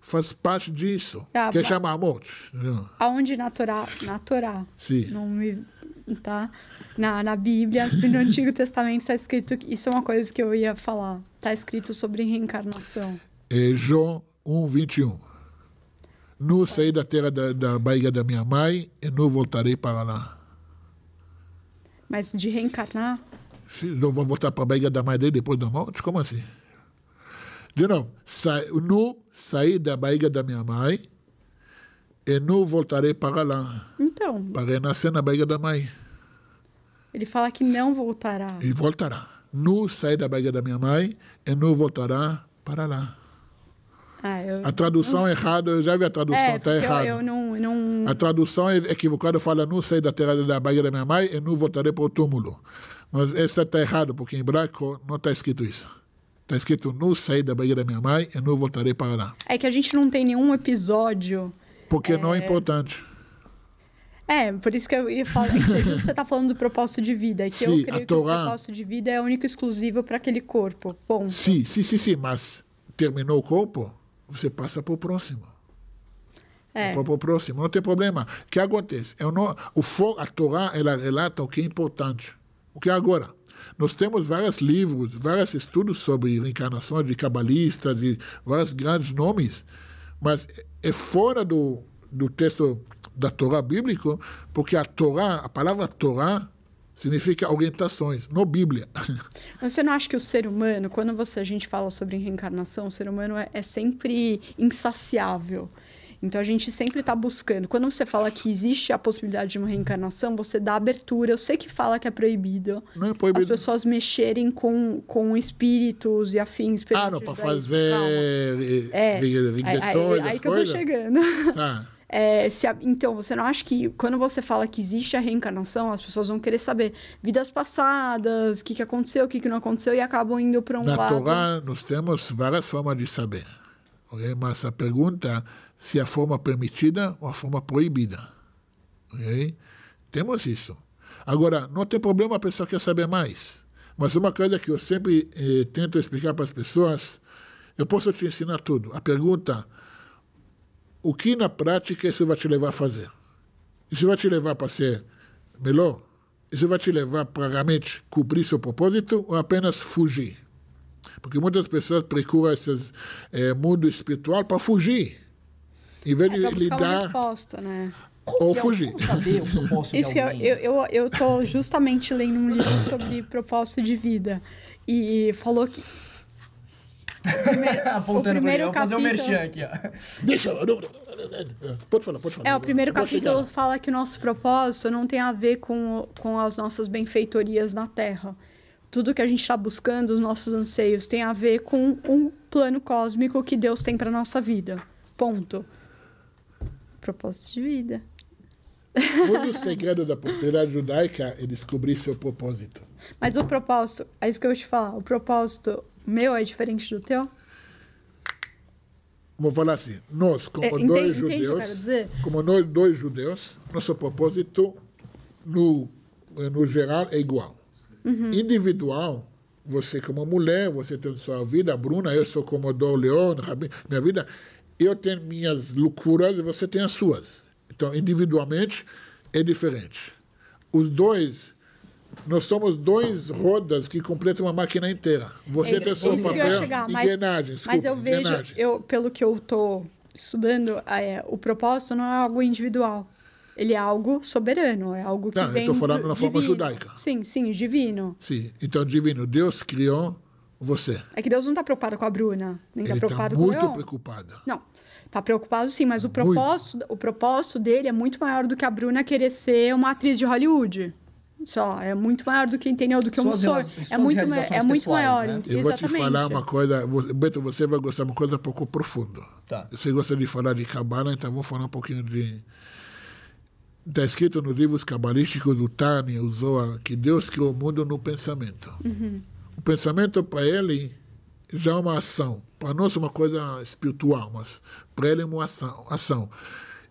faz parte disso. Ah, Quer chamar Monte? Não. Né? Aonde natural? Natural. Sim. Não me, tá? Na, na Bíblia, no Antigo Testamento está escrito... Isso é uma coisa que eu ia falar. Está escrito sobre reencarnação. É João 1, 21. Não saí da terra da, da barriga da minha mãe e não voltarei para lá. Mas de reencarnar? Sim, não vou voltar para a barriga da mãe dele depois da morte? Como assim? De novo, sa, nu saí da barriga da minha mãe e não voltarei para lá. Então. Para renascer na barriga da mãe. Ele fala que não voltará. Ele voltará. Nu saí da barriga da minha mãe e não voltará para lá. Ah, eu... A tradução é errada, eu já vi a tradução, está é, tá errada. não, não... A tradução é equivocada fala: Não saí da terra da barriga da minha mãe e não voltarei para o túmulo. Mas essa está errada, porque em branco não está escrito isso. Tá escrito: não saí da Bahia da minha mãe e não voltarei para lá. É que a gente não tem nenhum episódio. Porque é... não é importante. É, por isso que eu ia falar. você está falando do propósito de vida. É que sim, eu creio Torá... que o propósito de vida é único e exclusivo para aquele corpo. Ponto. Sim, sim, sim, sim. Mas terminou o corpo, você passa para o próximo. É. Para o próximo. Não tem problema. O que acontece? Eu não, o, a Torá, ela relata o que é importante. O que é agora? Nós temos vários livros, vários estudos sobre reencarnações de cabalistas, de vários grandes nomes, mas é fora do, do texto da Torá bíblico, porque a Torá, a palavra Torá, significa orientações, no Bíblia. (laughs) Mas você não acha que o ser humano, quando você, a gente fala sobre reencarnação, o ser humano é, é sempre insaciável? Então a gente sempre está buscando. Quando você fala que existe a possibilidade de uma reencarnação, você dá abertura. Eu sei que fala que é proibido, Não é proibido. as pessoas mexerem com, com espíritos e afins. Ah, não, para fazer eh, é, ligações, é, é, é aí, aí que eu tô chegando. Tá. (laughs) É, se a... então, você não acha que quando você fala que existe a reencarnação, as pessoas vão querer saber vidas passadas, o que, que aconteceu, o que, que não aconteceu e acabam indo para um Na lado. Na Torá, nós temos várias formas de saber. Okay? Mas a pergunta se a forma permitida ou a forma proibida. Okay? Temos isso. Agora, não tem problema a pessoa quer saber mais. Mas uma coisa que eu sempre eh, tento explicar para as pessoas, eu posso te ensinar tudo. A pergunta, o que na prática isso vai te levar a fazer? Isso vai te levar para ser melhor? Isso vai te levar para realmente cumprir seu propósito ou apenas fugir? Porque muitas pessoas procuram esse eh, mundo espiritual para fugir em vez é, de lidar. Uma resposta, né? ou fugir. Saber o Isso (laughs) que eu, eu, eu tô justamente lendo um livro sobre propósito de vida. E falou que. (laughs) Apontando o primeiro pra mim, capítulo... fazer o um merchan aqui, ó. Deixa eu... Pode falar, pode falar. É, o primeiro capítulo fala que o nosso propósito não tem a ver com, com as nossas benfeitorias na Terra. Tudo que a gente está buscando, os nossos anseios, tem a ver com um plano cósmico que Deus tem para nossa vida. Ponto propósito de vida. Todo o segredo da posteridade judaica é descobrir seu propósito. Mas o propósito, é isso que eu vou te falar, o propósito meu é diferente do teu? Vou falar assim, nós, como é, dois judeus, como nós dois judeus, nosso propósito no, no geral é igual. Uhum. Individual, você como mulher, você tem sua vida, Bruna, eu sou como Dom Leon, minha vida eu tenho minhas loucuras e você tem as suas. Então, individualmente, é diferente. Os dois nós somos dois rodas que completam uma máquina inteira. Você, é pessoa, isso é papel, chegar, mas, engrenagem. mas eu vejo, eu, pelo que eu estou estudando, é, o propósito não é algo individual. Ele é algo soberano, é algo que não, vem... Não, eu estou falando na forma divino. judaica. Sim, sim, divino. Sim, então divino. Deus criou você. É que Deus não está preocupado com a Bruna, nem está tá preocupado tá com o muito preocupada. Não, está preocupado sim, mas o propósito, o propósito dele é muito maior do que a Bruna querer ser uma atriz de Hollywood. Só, é muito maior do que entendeu do que suas eu não sou. É muito, é pessoais, muito maior. Né? Eu vou te falar uma coisa, Beto, você vai gostar de uma coisa pouco profunda. Tá. Você gosta de falar de cabana, então vou falar um pouquinho de Está escrito nos livros cabalísticos do Tani, o Zohar, que Deus criou o mundo no pensamento. Uhum. O pensamento para ele já é uma ação, para nós é uma coisa espiritual, mas para ele é uma ação. ação.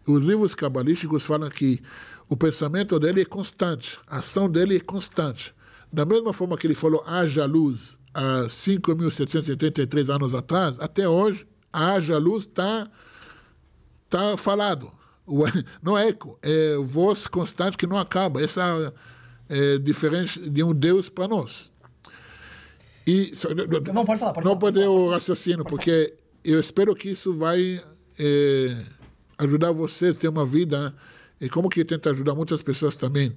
Os livros cabalísticos falam que o pensamento dele é constante, a ação dele é constante. Da mesma forma que ele falou haja luz há 5.783 anos atrás, até hoje, haja luz está tá falado. (laughs) Não é eco, é voz constante que não acaba. Essa é diferente de um Deus para nós. E, não, pode falar. Pode não falar. perder o raciocínio, porque eu espero que isso vai é, ajudar vocês a ter uma vida né? e como que tenta ajudar muitas pessoas também.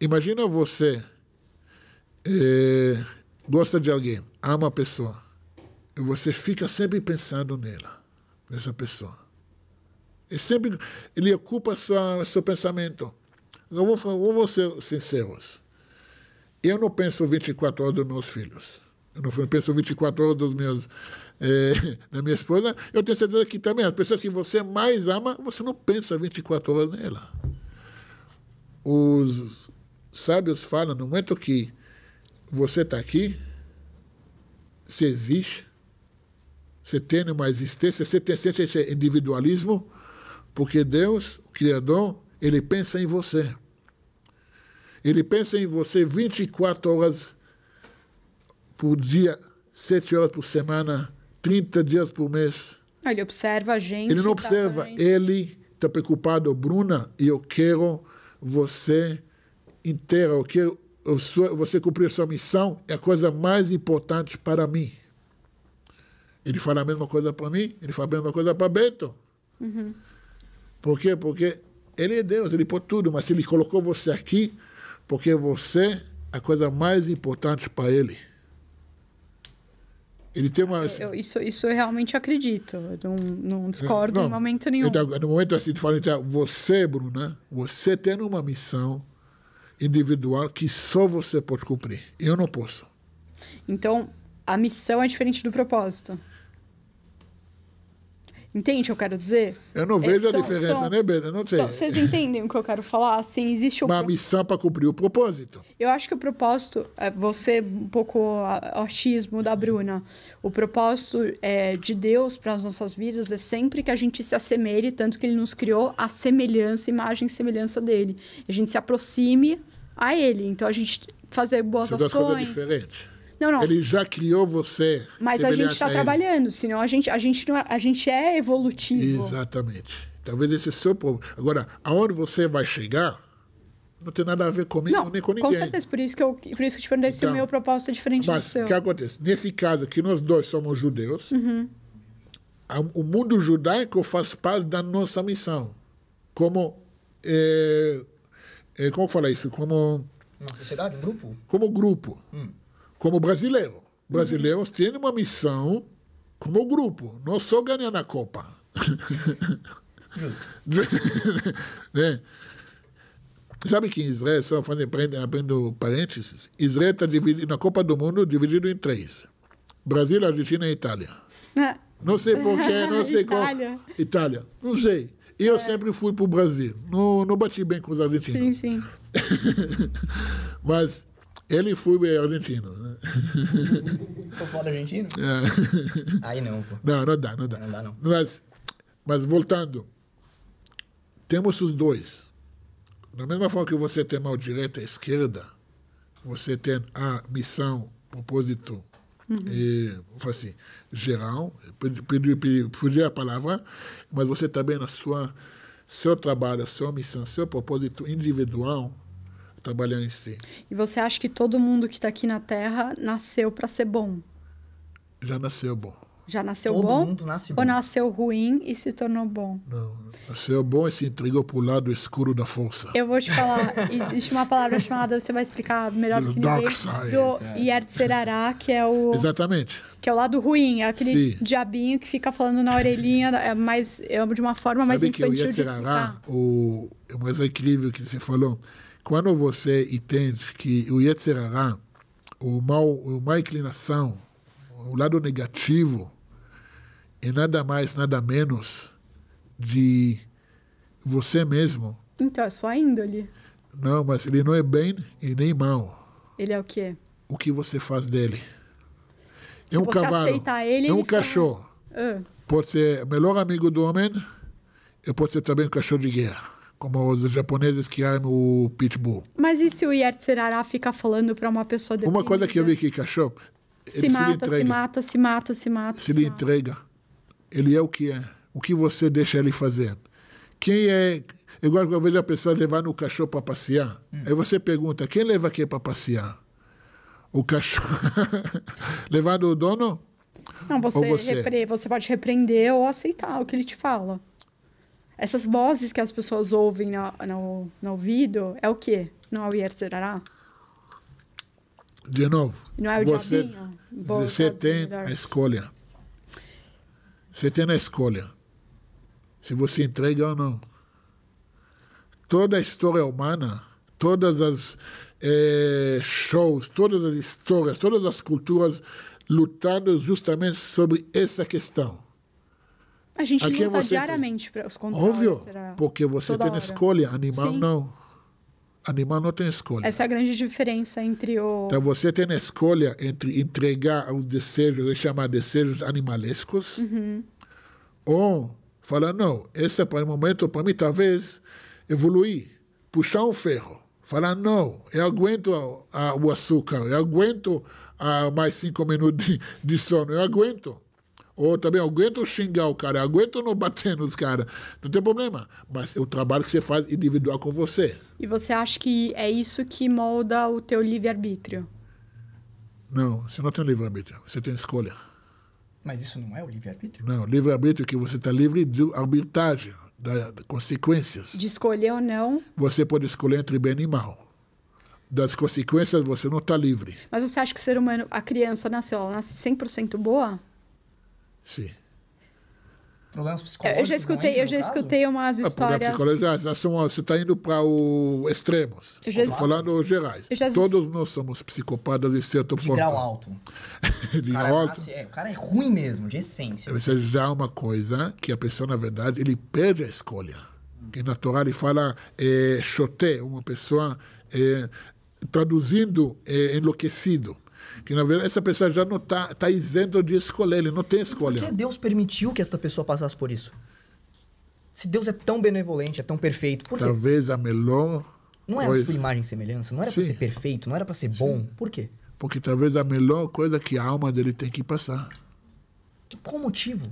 Imagina você é, gosta de alguém, ama a pessoa, e você fica sempre pensando nela, nessa pessoa. E sempre ele ocupa sua, seu pensamento. Então, vamos, vamos ser sinceros. Eu não penso 24 horas dos meus filhos. Eu não penso 24 horas dos meus, é, (laughs) da minha esposa. Eu tenho certeza que também as pessoas que você mais ama, você não pensa 24 horas nela. Os sábios falam no momento que você está aqui, você existe, você tem uma existência, você tem esse individualismo, porque Deus, o Criador, ele pensa em você. Ele pensa em você 24 horas por dia, 7 horas por semana, 30 dias por mês. Ele observa a gente. Ele não observa. ele está preocupado. Bruna, E eu quero você inteira. Eu quero eu sou, você cumprir a sua missão. É a coisa mais importante para mim. Ele fala a mesma coisa para mim. Ele fala a mesma coisa para Bento. Uhum. Por quê? Porque ele é Deus. Ele pôs tudo. Mas se ele colocou você aqui porque você é a coisa mais importante para ele. Ele tem uma. Eu, isso, isso eu realmente acredito. Eu não, não é, discordo não, em momento nenhum. Então, no momento assim, de falar, então, você, Bruno, né? você tem uma missão individual que só você pode cumprir. Eu não posso. Então, a missão é diferente do propósito. Entende o que eu quero dizer? Eu não vejo é, a diferença, né, Beda? Não sei. vocês entendem o que eu quero falar? Assim, existe uma pro... missão para cumprir o propósito. Eu acho que o propósito, é você um pouco o achismo da Bruna, o propósito é, de Deus para as nossas vidas é sempre que a gente se assemelhe, tanto que Ele nos criou a semelhança, imagem e semelhança dele. A gente se aproxime a Ele. Então a gente fazer boas São ações. Duas coisas diferentes não, não. Ele já criou você. Mas a gente está trabalhando, senão a gente, a, gente não, é, a gente é evolutivo. Exatamente. Talvez esse é seu povo. Agora, aonde você vai chegar não tem nada a ver comigo não, nem com ninguém. Com certeza, por isso que eu, por isso que eu te perguntei então, se o meu propósito é diferente do seu. Mas o que acontece? Nesse caso que nós dois somos judeus, uhum. a, o mundo judaico faz parte da nossa missão. Como. É, é, como falar isso? Como. Uma sociedade, um grupo? Como grupo. Hum como brasileiro. Brasileiros uhum. têm uma missão como grupo, não só ganhar na Copa. (laughs) né? Sabe que em Israel, só fazendo, abrindo parênteses, Israel está dividido, na Copa do Mundo dividido em três: Brasil, Argentina e Itália. Ah. Não sei porquê, não sei qual. como. Itália. Não sei. Eu é. sempre fui para o Brasil. Não, não bati bem com os argentinos. Sim, sim. (laughs) Mas ele foi argentino. Né? Popular (laughs) argentino? É. (laughs) Aí não, pô. Não, não dá, não dá. Não dá, não. Mas, mas voltando, temos os dois. Da mesma forma que você tem mal direita e esquerda, você tem a missão, propósito, uhum. e, assim, geral, fugir a palavra, mas você também, na sua, seu trabalho, sua missão, seu propósito individual, trabalhando em si. E você acha que todo mundo que está aqui na Terra nasceu para ser bom? Já nasceu bom. Já nasceu todo bom? Todo mundo nasce bom. Ou nasceu ruim e se tornou bom? Não, nasceu bom e se entregou para o lado escuro da força. Eu vou te falar, (laughs) existe uma palavra chamada, você vai explicar melhor do que ninguém, do side. do é. Yertzerará, que é o... Exatamente. Que é o lado ruim, é aquele Sim. diabinho que fica falando na orelhinha, é mais, é de uma forma Sabe mais infantil que o de explicar. O, é mais incrível que você falou, quando você entende que o Yetzirará, o mal, o má inclinação, o lado negativo, é nada mais, nada menos de você mesmo. Então, é sua índole. Não, mas ele não é bem e nem mal. Ele é o quê? O que você faz dele. É um você cavalo. Ele, é um cachorro. Ah. Pode ser melhor amigo do homem e pode ser também um cachorro de guerra. Como os japoneses que amam o pitbull. Mas e se o Yatsirara fica falando para uma pessoa deprimida? Uma coisa que eu vi que cachorro... Se mata, se, se mata, se mata, se mata, se, se lhe mata. entrega. Ele é o que é. O que você deixa ele fazer. Quem é... Igual que eu vejo a pessoa levar o cachorro para passear. Hum. Aí você pergunta, quem leva quem para passear? O cachorro... (laughs) levado o dono? Não, você, você? Repre... você pode repreender ou aceitar o que ele te fala essas vozes que as pessoas ouvem no, no, no ouvido, é o quê? Não é o Yerzerará? De novo, não é o você, você tem a escolha. Você tem a escolha. Se você entrega ou não. Toda a história humana, todas as eh, shows, todas as histórias, todas as culturas lutaram justamente sobre essa questão a gente Aqui é luta é diariamente para os controles. Óbvio, porque você tem hora. escolha, animal Sim. não. Animal não tem escolha. Essa é a grande diferença entre o... Então, você tem escolha entre entregar os desejos, chamar chama desejos animalescos, uhum. ou falar, não, esse é para o momento, para mim, talvez, evoluir, puxar um ferro. Falar, não, eu aguento a, a, o açúcar, eu aguento a, mais cinco minutos de, de sono, eu aguento. Ou também aguento xingar o cara, aguento não bater nos caras. Não tem problema. Mas é o trabalho que você faz individual com você. E você acha que é isso que molda o teu livre-arbítrio? Não, você não tem livre-arbítrio. Você tem escolha. Mas isso não é o livre-arbítrio? Não, livre-arbítrio é que você está livre de arbitragem, das consequências. De escolher ou não? Você pode escolher entre bem e mal das consequências você não está livre. Mas você acha que o ser humano, a criança nasceu, ela nasce 100% boa? Sim. Problemas psicológicos. É, eu já escutei, também, eu já caso? escutei umas é, histórias. Ah, já são, ah, você está indo para o extremos. Eu já... Estou falando gerais. Já... Todos nós somos psicopatas de certo De grau alto. (laughs) de alto. Nasce, assim, é, o cara é ruim mesmo, de essência. Isso é já uma coisa que a pessoa, na verdade, ele perde a escolha. Que é na Torá ele fala é, uma pessoa é, traduzindo é, enlouquecido. Que na verdade essa pessoa já não está tá isento de escolher, ele não tem escolha. Por que Deus permitiu que esta pessoa passasse por isso? Se Deus é tão benevolente, é tão perfeito, por Talvez a melhor. Não era é coisa... sua imagem e semelhança, não era para ser perfeito, não era para ser bom. Por quê? Porque talvez a melhor coisa que a alma dele tem que passar. Qual o motivo?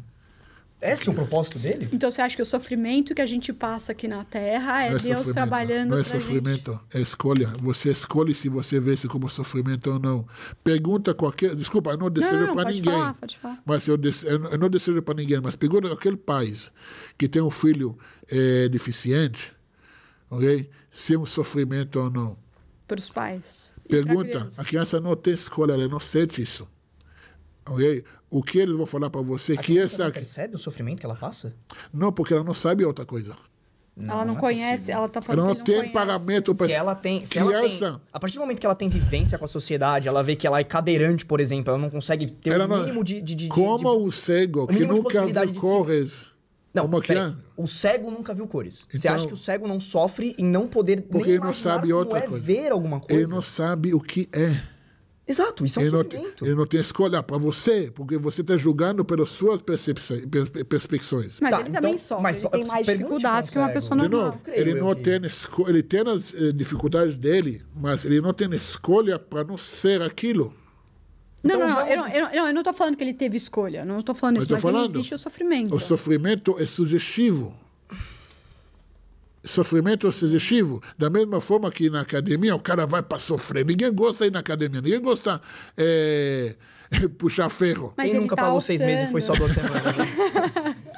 Esse é o propósito dele? Então você acha que o sofrimento que a gente passa aqui na Terra é, é Deus trabalhando Não é sofrimento, gente? é escolha. Você escolhe se você vê isso como sofrimento ou não. Pergunta qualquer... Desculpa, eu não desejo para ninguém. Falar, pode falar. Mas eu, eu não desejo para ninguém, mas pergunta aquele pai que tem um filho é, deficiente, ok? Se é um sofrimento ou não. Para os pais. Pergunta, a criança não tem escolha, ela não sente isso. Okay? O que eles vão falar para você a que essa. Ela percebe o sofrimento que ela passa? Não, porque ela não sabe outra coisa. Não, ela não, não é conhece, é ela tá falando ela não, não tem conhece. pagamento para se ela tem, se criança. Ela tem, a partir do momento que ela tem vivência com a sociedade, ela vê que ela é cadeirante, por exemplo, ela não consegue ter o um é mínimo de, de, de Como de, o cego que nunca viu cores. Não, como é que é? o cego nunca viu cores. Então, Você acha que o cego não sofre em não poder porque nem ele não sabe outra é coisa. ver alguma coisa? Ele não sabe o que é. Exato, isso é um ele sofrimento. Não, ele não tem escolha para você, porque você está julgando pelas suas percepções, Mas tá, ele então, também sofre, mas, ele tem mais dificuldades que uma pessoa normal. De não, ele, não tem esco... ele tem as eh, dificuldades dele, mas ele não tem escolha para não ser aquilo. Não, então, não, eu não, eu não, eu não estou falando que ele teve escolha, não estou falando mas isso, mas falando, existe o sofrimento. O sofrimento é sugestivo sofrimento excessivo, da mesma forma que na academia o cara vai para sofrer. Ninguém gosta de ir na academia, ninguém gosta é, (laughs) é puxar ferro. Mas Quem nunca tá pagou seis meses e foi só duas semanas? Né? (laughs)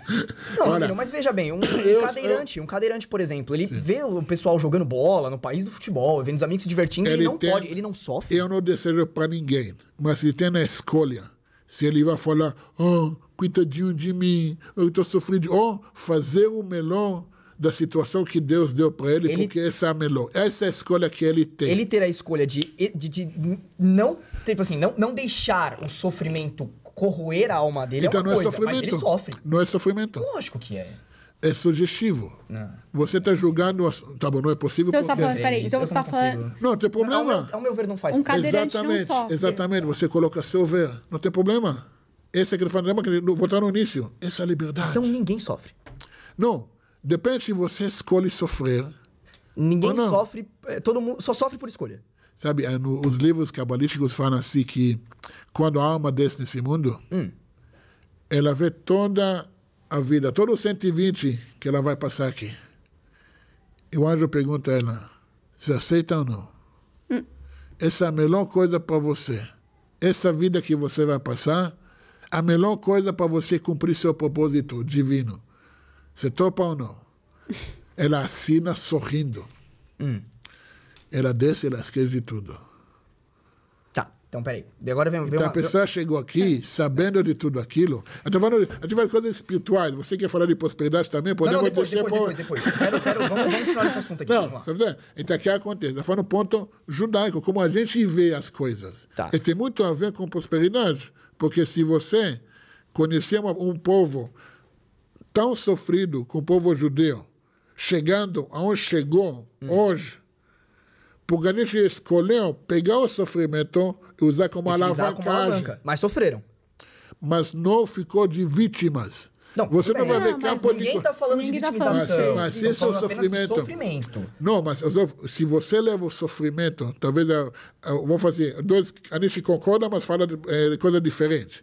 Não, Olha, menino, mas veja bem, um, cadeirante, um cadeirante, por exemplo, ele sim. vê o pessoal jogando bola no país do futebol, vendo os amigos se divertindo, ele, ele não tem, pode, ele não sofre. Eu não desejo para ninguém, mas se tem na escolha, se ele vai falar, oh, coitadinho de mim, eu estou sofrendo, oh, fazer o melhor da situação que Deus deu para ele, ele, porque essa é a melhor. Essa é a escolha que ele tem. Ele terá a escolha de, de, de não, tipo assim, não, não deixar o sofrimento corroer a alma dele é então, é não coisa, é sofrimento. ele sofre. Não é sofrimento. Lógico que é. É sugestivo. Não, você está é assim. julgando. Tá bom, não é possível. Então, porque... falando, peraí, então você está falando. Não, tem problema. Ao meu, ao é meu, ver, não faz um cadeirante Exatamente, não sofre. exatamente. Você coloca seu ver. Não tem problema. Esse é que ele fala, lembra que ele, voltar no início. Essa liberdade. Então ninguém sofre. Não, Depende se você escolhe sofrer. Ninguém sofre, eh, todo mundo só sofre por escolha. Sabe, eh, os livros cabalísticos falam assim que quando a alma desce nesse mundo, hum. ela vê toda a vida, todos os 120 que ela vai passar aqui. E o anjo pergunta a ela, se aceita ou não? Hum. Essa é a melhor coisa para você. Essa vida que você vai passar, a melhor coisa para você cumprir seu propósito divino você topa ou não? Ela assina sorrindo. Hum. Mm. Ela desce, ela escreve tudo. Tá, então peraí. De agora vem, vem então, uma... a pessoa chegou aqui é. sabendo de tudo aquilo. A gente vai coisas espirituais. Você quer falar de prosperidade também? Podemos não, não depois, depois, depois, depois, Quero, quero, vamos, vamos continuar esse assunto aqui. Não, sabe? Né? Então, o que acontece? Está falando ponto judaico, como a gente vê as coisas. Tá. E tem muito a ver com prosperidade. Porque se você conhecer um povo tão sofrido com o povo judeu, chegando aonde chegou hum. hoje, gente escolheu pegar o sofrimento e usar como alavancagem. alavanca. Mas sofreram. Mas não ficou de vítimas. Não, você é não vai ver campo de... Ninguém está falando ninguém de vitimização. Tá mas, mas esse é o sofrimento. sofrimento. Não, mas se você leva o sofrimento, talvez... Eu, eh, eu eh, vou fazer... Dois, a gente concorda, mas fala de, é, coisa diferente.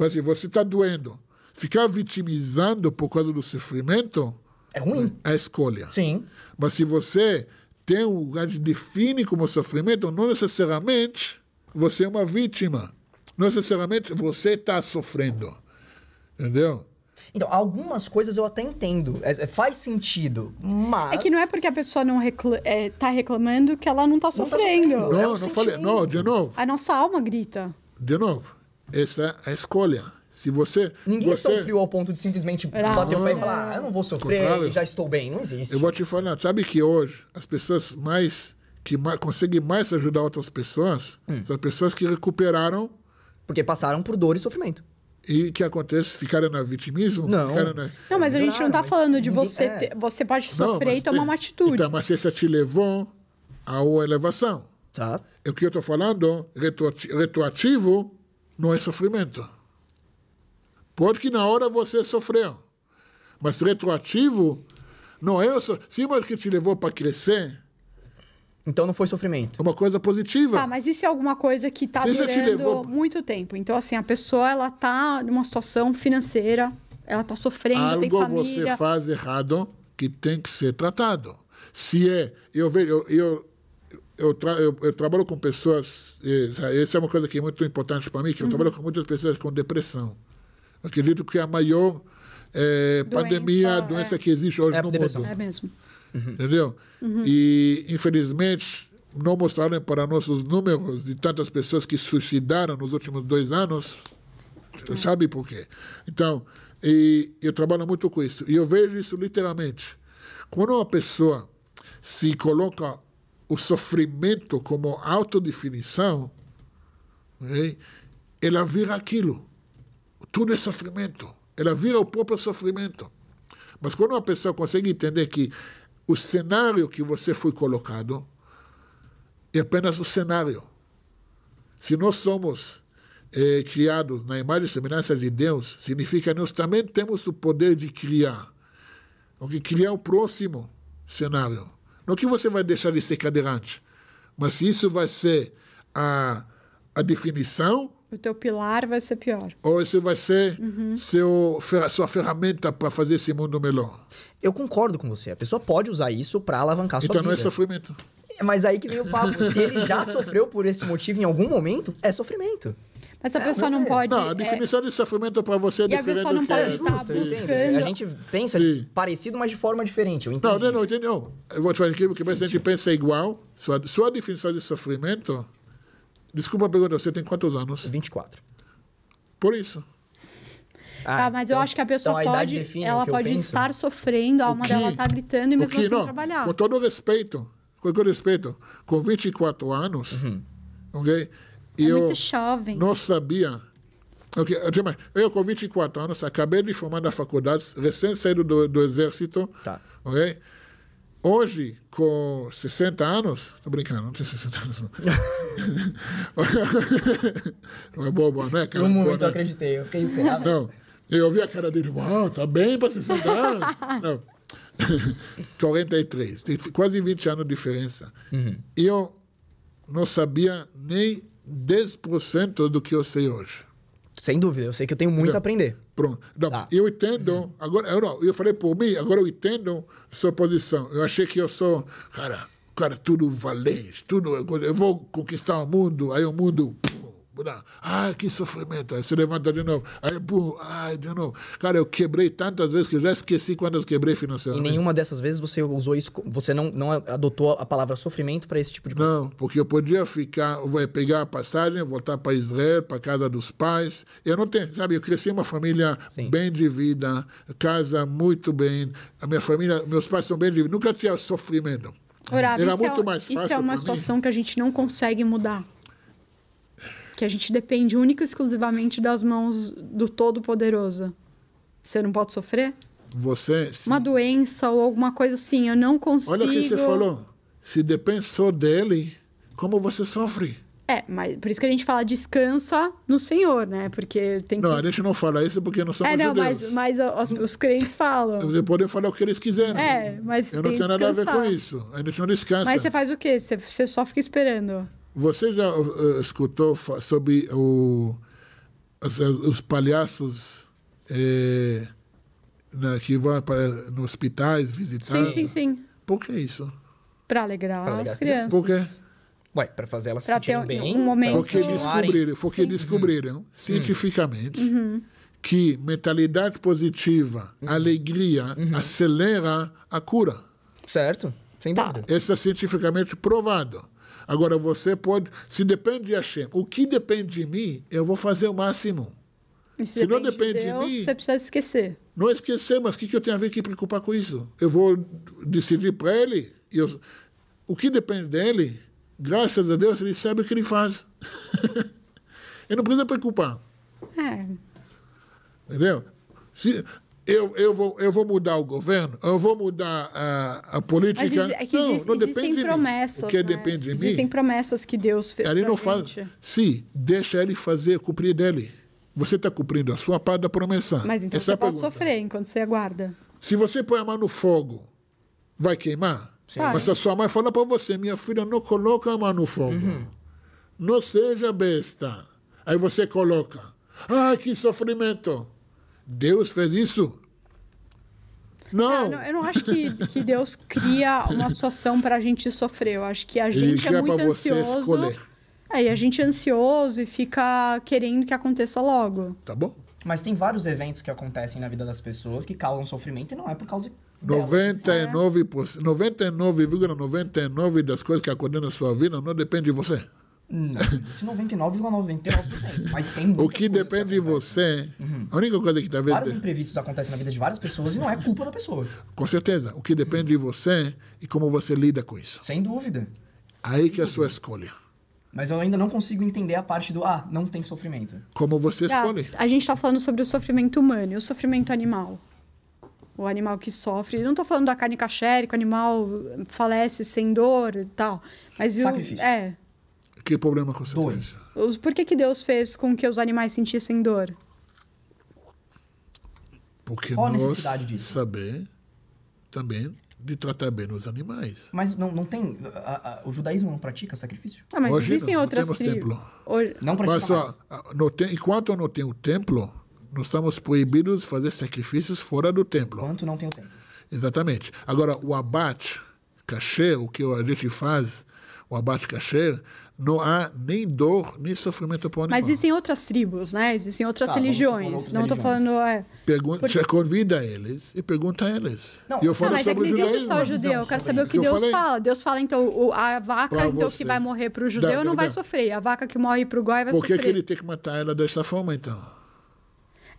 Assim, você está doendo. Ficar vitimizando por causa do sofrimento é ruim. É a escolha. Sim. Mas se você tem um lugar que define como sofrimento, não necessariamente você é uma vítima. Não necessariamente você está sofrendo. Entendeu? Então, algumas coisas eu até entendo. É, é, faz sentido, mas... É que não é porque a pessoa não recla... É, tá reclamando que ela não está sofrendo. Não, tá sofrendo. não, é não falei... Não, de novo. A nossa alma grita. De novo. Essa é a escolha. Se você. Ninguém é você... ao ponto de simplesmente bater o pé e falar, ah, eu não vou sofrer, já estou bem. Não existe. Eu vou te falar, sabe que hoje as pessoas mais. que mais, conseguem mais ajudar outras pessoas hum. são as pessoas que recuperaram. Porque passaram por dor e sofrimento. E que acontece, ficaram na vitimismo? Não. Na... Não, mas a gente tá claro, não está falando de você. É. Ter, você pode sofrer não, e tomar é, uma atitude. Então, mas essa te levou à elevação. Tá. E é o que eu estou falando, retroativo, não é sofrimento porque na hora você sofreu. Mas retroativo, não é só. Se o que te levou para crescer. Então não foi sofrimento. É uma coisa positiva. Ah, mas isso é alguma coisa que está durando te levou... muito tempo. Então, assim, a pessoa ela tá numa situação financeira, ela está sofrendo, Algo tem família. você faz errado que tem que ser tratado. Se é, eu vejo, eu, eu eu, tra eu, eu, trabalho com pessoas, eh, essa é uma coisa que é muito importante para mim, que eu uhum. trabalho com muitas pessoas com depressão. Acredito que é a maior é, doença, pandemia, é. doença que existe hoje é no mundo. É mesmo. Uhum. Entendeu? Uhum. E, infelizmente, não mostraram para nós os números de tantas pessoas que suicidaram nos últimos dois anos. Uhum. Sabe por quê? Então, e, eu trabalho muito com isso. E eu vejo isso literalmente. Quando uma pessoa se coloca o sofrimento como autodefinição, né, ela vira aquilo. Tudo é sofrimento. Ela vira o próprio sofrimento. Mas quando uma pessoa consegue entender que o cenário que você foi colocado é apenas o cenário. Se nós somos é, criados na imagem e semelhança de Deus, significa que nós também temos o poder de criar. Ou que criar o próximo cenário. Não que você vai deixar de ser cadeirante, mas se isso vai ser a, a definição o teu pilar vai ser pior. Ou esse vai ser uhum. seu, sua ferramenta para fazer esse mundo melhor. Eu concordo com você. A pessoa pode usar isso para alavancar então sua vida. Então não é sofrimento. É, mas aí que vem o papo. Se ele já (laughs) sofreu por esse motivo em algum momento, é sofrimento. Mas a é, pessoa não é. pode. Não, a definição é... de sofrimento para você é e diferente. E a pessoa não pode é estar buscando. A gente pensa Sim. parecido, mas de forma diferente. Eu não, não, não, não. Eu vou te falar incrível que a gente pensa é igual. Sua, sua definição de sofrimento Desculpa pergunta, você tem quantos anos? 24. Por isso. Ah, tá, mas então, eu acho que a pessoa então a pode, ela pode estar sofrendo, a alma que, dela tá gritando e mesmo assim não, trabalhar. Com todo respeito, com todo respeito, com 24 anos, uhum. ok? É eu muito jovem. Não sabia. Okay, eu com 24 anos, acabei de formar da faculdade, recém saído do, do exército, tá. ok? Hoje, com 60 anos, tô brincando, não tem 60 anos não. é (laughs) bobo, né? Cara, muito, boa, né? eu acreditei, eu fiquei encerrado. Não, eu vi a cara dele, uau, tá bem para 60 anos. (laughs) Não. 43, (laughs) tem quase 20 anos de diferença. Uhum. Eu não sabia nem 10% do que eu sei hoje. Sem dúvida, eu sei que eu tenho muito a aprender. Pronto. e tá. Eu entendo. Agora, eu, não, eu falei, por mim, agora eu entendo a sua posição. Eu achei que eu sou, cara, cara, tudo valente, tudo. É eu vou conquistar o mundo, aí o mundo ah, que sofrimento. Aí se levanta de novo. Aí, burro. Ai, de novo. Cara, eu quebrei tantas vezes que eu já esqueci quando eu quebrei financeiramente. E nenhuma dessas vezes você usou isso, você não, não adotou a palavra sofrimento para esse tipo de coisa? Não, porque eu podia ficar, eu pegar a passagem, voltar para Israel, para casa dos pais. Eu não tenho, sabe, eu cresci uma família Sim. bem de vida, casa muito bem. A minha família, meus pais são bem de vida. Nunca tinha sofrimento. Ora, Era muito é, mais fácil. Isso é, é uma situação mim. que a gente não consegue mudar que a gente depende única e exclusivamente das mãos do Todo-Poderoso. Você não pode sofrer? Você. Se... Uma doença ou alguma coisa assim, eu não consigo. Olha o que você falou. Se depende só dele, como você sofre? É, mas por isso que a gente fala descansa no Senhor, né? Porque tem que... Não, a gente não fala isso porque não somos é, não, judeus. Mas, mas os, os, crentes falam. Eles podem falar o que eles quiserem. É, mas Eu não tenho descansar. nada a ver com isso. A gente não descansa. Mas você faz o quê? Você, você só fica esperando. Você já uh, uh escutou sobre o, os, os palhaços eh, que vão para, hospitais visitar? Sim, sim, sim. Por que isso? Para alegrar, alegrar, as crianças. crianças. Por quê? Ué, para fazer elas se sentirem bem. Um momento. Porque descobriram, porque descobriram uhum. cientificamente uhum. que mentalidade positiva, uhum. alegria, uhum. acelera a cura. Certo, sem tá. dúvida. Isso é cientificamente provado. Agora você pode, se depende de Hashem, o que depende de mim, eu vou fazer o máximo. E se, se depende não depende de, Deus, de, mim, você precisa esquecer. Não esquecer, mas o que, que eu tenho a ver que preocupar com isso? Eu vou decidir para ele. Eu, o que depende dele, graças a Deus, ele sabe o que ele faz. (laughs) ele não precisa preocupar. É. Entendeu? Se, eu, eu, vou, eu vou mudar o governo, eu vou mudar a, a política. Mas, é que não, existe, não depende existem de promessas. Mim. O que né? depende de mim. Existem promessas que Deus fez. Ele não gente. faz. Sim, deixa ele fazer, cumprir dele. Você está cumprindo a sua parte da promessa. Mas então Essa é você pode pergunta. sofrer enquanto você aguarda. Se você põe a mão no fogo, vai queimar? Sim. Mas a sua mãe fala para você, minha filha, não coloca a mão no fogo. Uhum. Não seja besta. Aí você coloca. Ah, que sofrimento. Deus fez isso? Não. Ah, não. Eu não acho que, que Deus cria uma situação para a gente sofrer. Eu acho que a gente é muito ansioso. Escolher. É, e a gente é ansioso e fica querendo que aconteça logo. Tá bom. Mas tem vários eventos que acontecem na vida das pessoas que causam sofrimento e não é por causa 99,99% 99, 99 das coisas que acontecem na sua vida não depende de você. Não, 99,99%. É mas tem O que depende que de você. Uhum. A única coisa que está vendo. Vários imprevistos acontecem na vida de várias pessoas e não é culpa da pessoa. Com certeza. O que depende de você e como você lida com isso. Sem dúvida. Aí que é a sua escolha. Mas eu ainda não consigo entender a parte do ah, não tem sofrimento. Como você escolhe. Ah, a gente está falando sobre o sofrimento humano e o sofrimento animal. O animal que sofre. Eu não estou falando da carne que o animal falece sem dor e tal. Mas Sacrifício. O, é, que é problema com consequência? Dois. Por que, que Deus fez com que os animais sentissem dor? Porque Qual a necessidade disso? saber também de tratar bem os animais. Mas não, não tem. A, a, o judaísmo não pratica sacrifício? Ah, mas Hoje existem não, outras não temos templo. Hoje... Não pratica. Mas, a, no te... Enquanto não tem o templo, nós estamos proibidos de fazer sacrifícios fora do templo. Enquanto não tem o templo. Exatamente. Agora, o abate cachê, o que a gente faz, o abate cachê não há nem dor, nem sofrimento para o animal. Mas existem outras tribos, né? Existem outras tá, religiões. Não estou falando... É, pergunta, porque... Você convida eles e pergunta a eles. Não, eu falo não mas sobre é que não existe só judeu. Eu quero saber o que, que Deus falei. fala. Deus fala, então, o, a vaca então, que vai morrer para o judeu da, não da, vai da. sofrer. A vaca que morre para o goi vai Por que sofrer. Por que ele tem que matar ela dessa forma, então?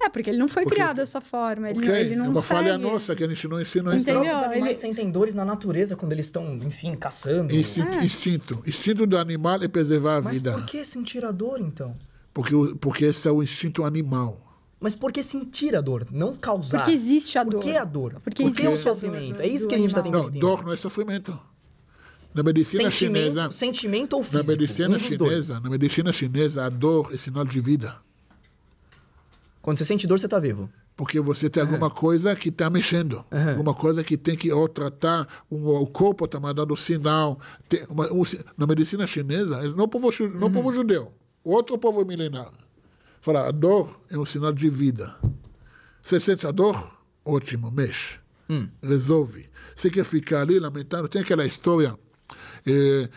É, porque ele não foi porque... criado dessa forma. Ele, okay. ele não é uma segue. falha nossa que a gente não ensina. Entendeu? Os animais é ele... sentem dores na natureza quando eles estão, enfim, caçando. Instinto. É. Instinto, instinto do animal é preservar a Mas vida. Mas por que sentir a dor, então? Porque, porque esse é o instinto animal. Mas por que sentir a dor? Não causar. Porque existe a dor. Por que a dor? Porque, existe o sofrimento. É isso que a gente está tentando entender. Não, dor não é sofrimento. Na medicina sentimento, chinesa. Sentimento ou físico? Na medicina, um chinesa, na medicina chinesa, a dor é sinal de vida. Quando você sente dor, você está vivo. Porque você tem alguma uhum. coisa que está mexendo, uhum. alguma coisa que tem que ou tratar, um, o corpo está mandando sinal. Uma, um, na medicina chinesa, não povo, não uhum. povo judeu, outro povo milenar. Fala, a dor é um sinal de vida. Você sente a dor? Ótimo, mexe. Hum. Resolve. Você quer ficar ali lamentando? Tem aquela história eh,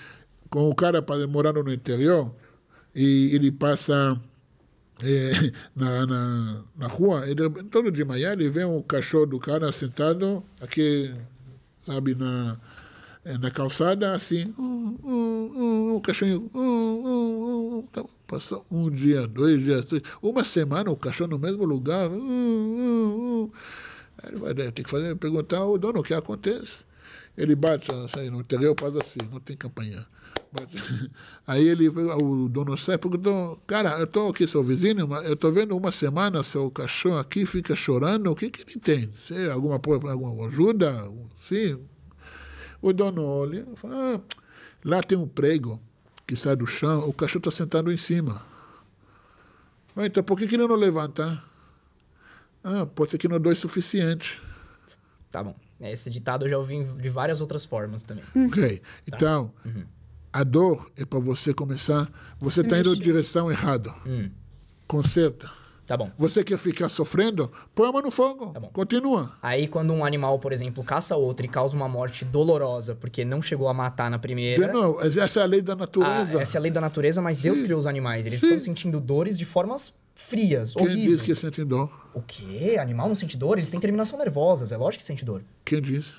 com o cara morando no interior e ele passa é, na, na, na, rua, ele, todo de manhã ele vê um cachorro do cara sentado aqui, sabe, na, é, na calçada, assim, um, uh, um, uh, um, uh, um cachorrinho, um, um, um, então, passou um dia, dois dias, três, uma semana o cachorro no mesmo lugar, um, um, um. ele vai, ter que fazer, perguntar ao dono o que acontece. Ele bate, sai assim, no interior, faz assim, não tem campanha. (laughs) Aí ele, o dono sai, perguntou, cara, eu estou aqui, seu vizinho, mas eu estou vendo uma semana seu cachorro aqui fica chorando, o que, que ele tem? alguma, alguma ajuda? Sim. O dono olha e fala, ah, lá tem um prego que sai do chão, o cachorro está sentado em cima. Ah, então, por que, que ele não levanta? Ah, pode ser que não dói suficiente. Tá bom. Esse ditado eu já ouvi de várias outras formas também. Ok. Tá. Então, uhum. A dor é para você começar. Você está indo na direção errada. Hum. Conserta. Tá bom. Você quer ficar sofrendo? Põe a mão no fogo. Tá Continua. Aí, quando um animal, por exemplo, caça outro e causa uma morte dolorosa porque não chegou a matar na primeira. De novo, essa é a lei da natureza. Ah, essa é a lei da natureza, mas Sim. Deus criou os animais. Eles Sim. estão sentindo dores de formas frias, Quem horríveis. Quem diz que sente dor? O quê? Animal não sente dor? Eles têm terminação nervosa. É lógico que sente dor. Quem diz?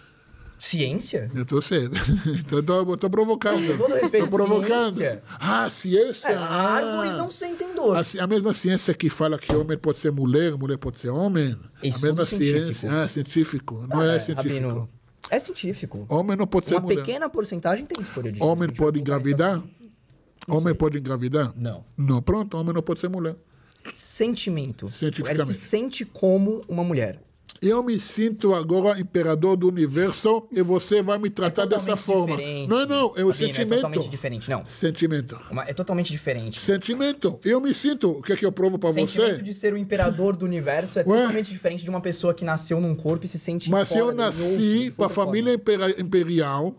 Ciência? Eu tô cedo. (laughs) Então tô, tô provocando. Todo respeito, tô provocando. Ciência. Ah, ciência. É, ah. Árvores não sentem dor. A, a, mesma ciência que fala que homem pode ser mulher, mulher pode ser homem. Isso a mesma ciência. Científico. Ah, científico. Não ah, é, é, científico. Rabino, é científico. Homem não pode ser mulher. Uma pequena porcentagem tem escolha de Homem pode engravidar? Homem pode engravidar? Não. Não, pronto, homem não pode ser mulher. Sentimento. Cientificamente. Ela se sente como uma mulher eu me sinto agora imperador do universo e você vai me tratar é dessa forma. Diferente. Não, não, é o Sabino, é sentimento. É totalmente diferente, não. Sentimento. Uma, é totalmente diferente. Sentimento. Eu me sinto. O que é que eu provo para você? O sentimento de ser o imperador do universo é Ué? totalmente diferente de uma pessoa que nasceu num corpo e se sente Mas eu nasci para a família imperial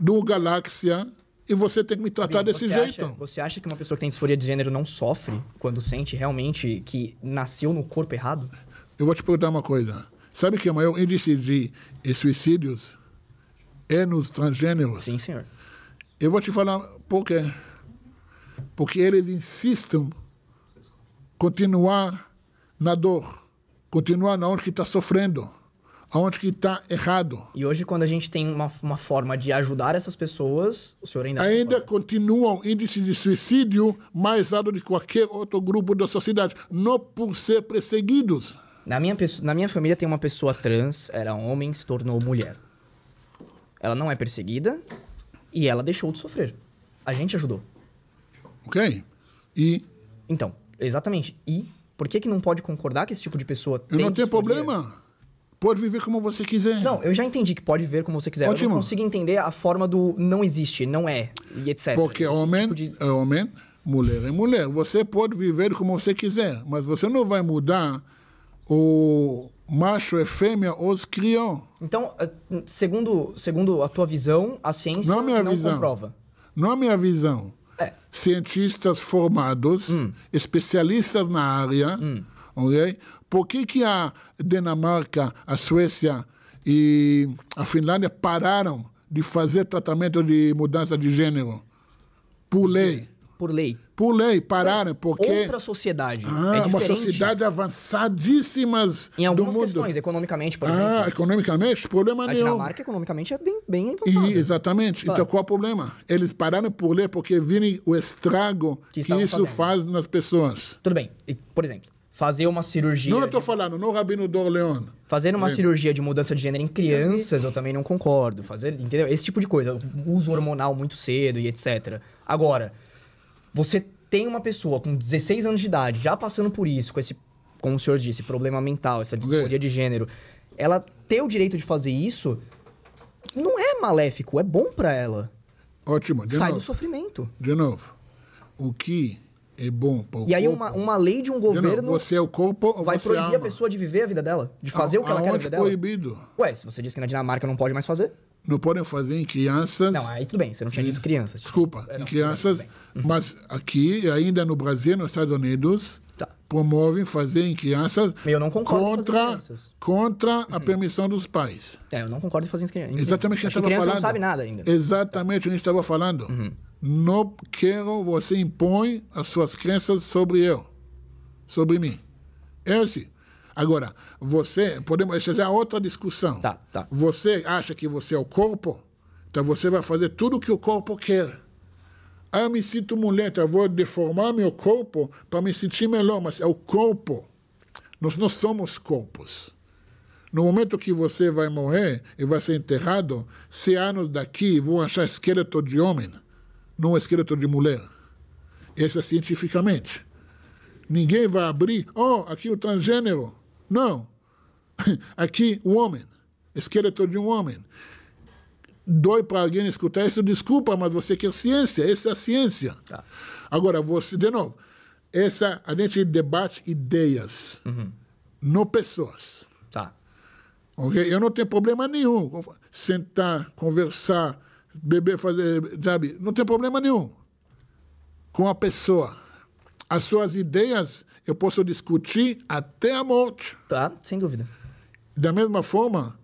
do galáxia e você tem que me tratar Bem, desse jeito. Acha, você acha que uma pessoa que tem disforia de gênero não sofre quando sente realmente que nasceu no corpo errado? Eu vou te perguntar uma coisa. Sabe que é o maior índice de eh, suicídios é nos transgêneros? Sim, senhor. Eu vou te falar por quê. Porque eles insistem continuar na dor, continuar na onde está sofrendo, aonde que está errado. E hoje, quando a gente tem uma, uma forma de ajudar essas pessoas, o senhor ainda... Ainda continuam índice de suicídio mais alto de qualquer outro grupo da sociedade, não por ser perseguidos na minha, na minha família tem uma pessoa trans, era homem, se tornou mulher. Ela não é perseguida e ela deixou de sofrer. A gente ajudou. Ok. E. Então, exatamente. E por que, que não pode concordar que esse tipo de pessoa Eu tem não tenho problema. Pode viver como você quiser. Não, eu já entendi que pode viver como você quiser. Ótimo. Eu não consigo entender a forma do não existe, não é, e etc. Porque homem tipo de... é homem, mulher é mulher. Você pode viver como você quiser, mas você não vai mudar o macho e é fêmea os criam. Então, eh, segundo, segundo a tua visão, a ciência não, é minha não visão. comprova. Não é a minha visão. É. Cientistas formados, hum. especialistas na área, hum. okay? por que, que a Dinamarca, a Suécia e a Finlândia pararam de fazer tratamento de mudança de gênero? Por lei. Por lei. Pulei, pararam, então, porque. Outra sociedade. Ah, é uma sociedade avançadíssimas. Em algumas questões, economicamente, por ah, exemplo. Ah, economicamente? Problema a nenhum. A Dinamarca, economicamente, é bem, bem avançada. E, exatamente. Então, claro. Então, qual é o problema? Eles pararam por ler porque virem o estrago que, que isso fazendo. faz nas pessoas. Tudo bem. E, por exemplo, fazer uma cirurgia. Não, eu de... falando, no Rabino Dorleon. Fazer uma cirurgia de mudança de gênero em é crianças, eu também não concordo. Fazer, entendeu? Esse tipo de coisa. Uso hormonal muito cedo e etc. Agora, você tem uma pessoa com 16 anos de idade já passando por isso, com esse, como o senhor disse, problema mental, essa disforia de gênero, ela ter o direito de fazer isso não é maléfico, é bom para ela. Ótimo. De Sai novo. do sofrimento. De novo, o que é bom para o E aí corpo, uma, uma lei de um governo... De novo, você é o corpo ou Vai você proibir ama? a pessoa de viver a vida dela, de fazer a, o que ela quer na vida dela. proibido? Ué, se você diz que na Dinamarca não pode mais fazer não podem fazer em crianças. Não, aí tudo bem, você não tinha dito é. crianças. Desculpa, é, não, em crianças, bem, bem. Uhum. mas aqui, ainda no Brasil, nos Estados Unidos, tá. promovem fazer em crianças eu não concordo contra, crianças. contra a uhum. permissão dos pais. É, eu não concordo em fazer em crianças. Exatamente o que a gente estava falando. não sabe nada ainda. Exatamente o que a gente estava falando. Uhum. Não quero você impõe as suas crenças sobre eu, sobre mim. Esse é assim. Agora, você, podemos, essa já é outra discussão. Tá, tá. Você acha que você é o corpo, então você vai fazer tudo o que o corpo quer. Ah, me sinto mulher, então vou deformar meu corpo para me sentir melhor, mas é o corpo. Nós não somos corpos. No momento que você vai morrer e vai ser enterrado, se anos daqui vão achar esqueleto de homem, não esqueleto de mulher. Isso é cientificamente. Ninguém vai abrir, oh, aqui o transgênero. Não. (laughs) Aqui, um homem, esqueleto de um homem. Dói para alguém escutar isso, desculpa, mas você quer ciência, essa é a ciência. Tá. Agora, você, de novo, essa, a gente debate ideias, uhum. não pessoas. Tá. Okay? Eu não tenho problema nenhum sentar, conversar, beber, fazer, sabe? Não tem problema nenhum com a pessoa. As suas ideias eu posso discutir até a morte. Tá, sem dúvida. Da mesma forma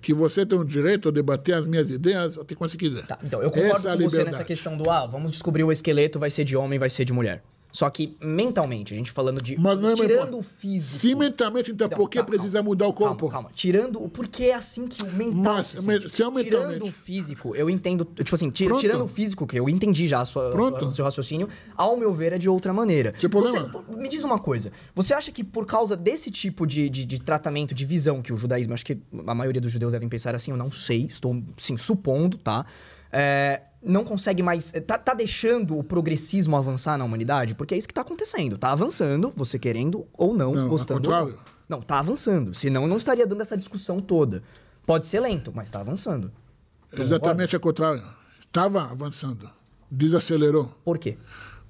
que você tem o direito de debater as minhas ideias até quando você quiser. Tá, então eu concordo Essa é com liberdade. você nessa questão do ah, vamos descobrir o esqueleto, vai ser de homem, vai ser de mulher. Só que mentalmente, a gente falando de. Mas não é tirando o físico. Sim, mentalmente, então, não, que precisa calma, mudar o corpo? Calma, calma. Tirando. Porque é assim que o mental. Mas, se, me, se é mentalmente. Tirando o físico, eu entendo. Tipo assim, tira, tirando o físico, que eu entendi já a sua, Pronto. o seu raciocínio, ao meu ver, é de outra maneira. Seu problema? Você, me diz uma coisa. Você acha que por causa desse tipo de, de, de tratamento, de visão que o judaísmo, acho que a maioria dos judeus devem pensar assim, eu não sei, estou, sim, supondo, tá? É, não consegue mais. Eh, tá, tá, deixando o progressismo avançar na humanidade? Porque é isso que tá acontecendo. Tá avançando, você querendo ou não, não gostando. Ou não. não, tá avançando. Senão não estaria dando essa discussão toda. Pode ser lento, mas tá avançando. Então, Exatamente ao contrário. Estava avançando. Desacelerou. Por quê?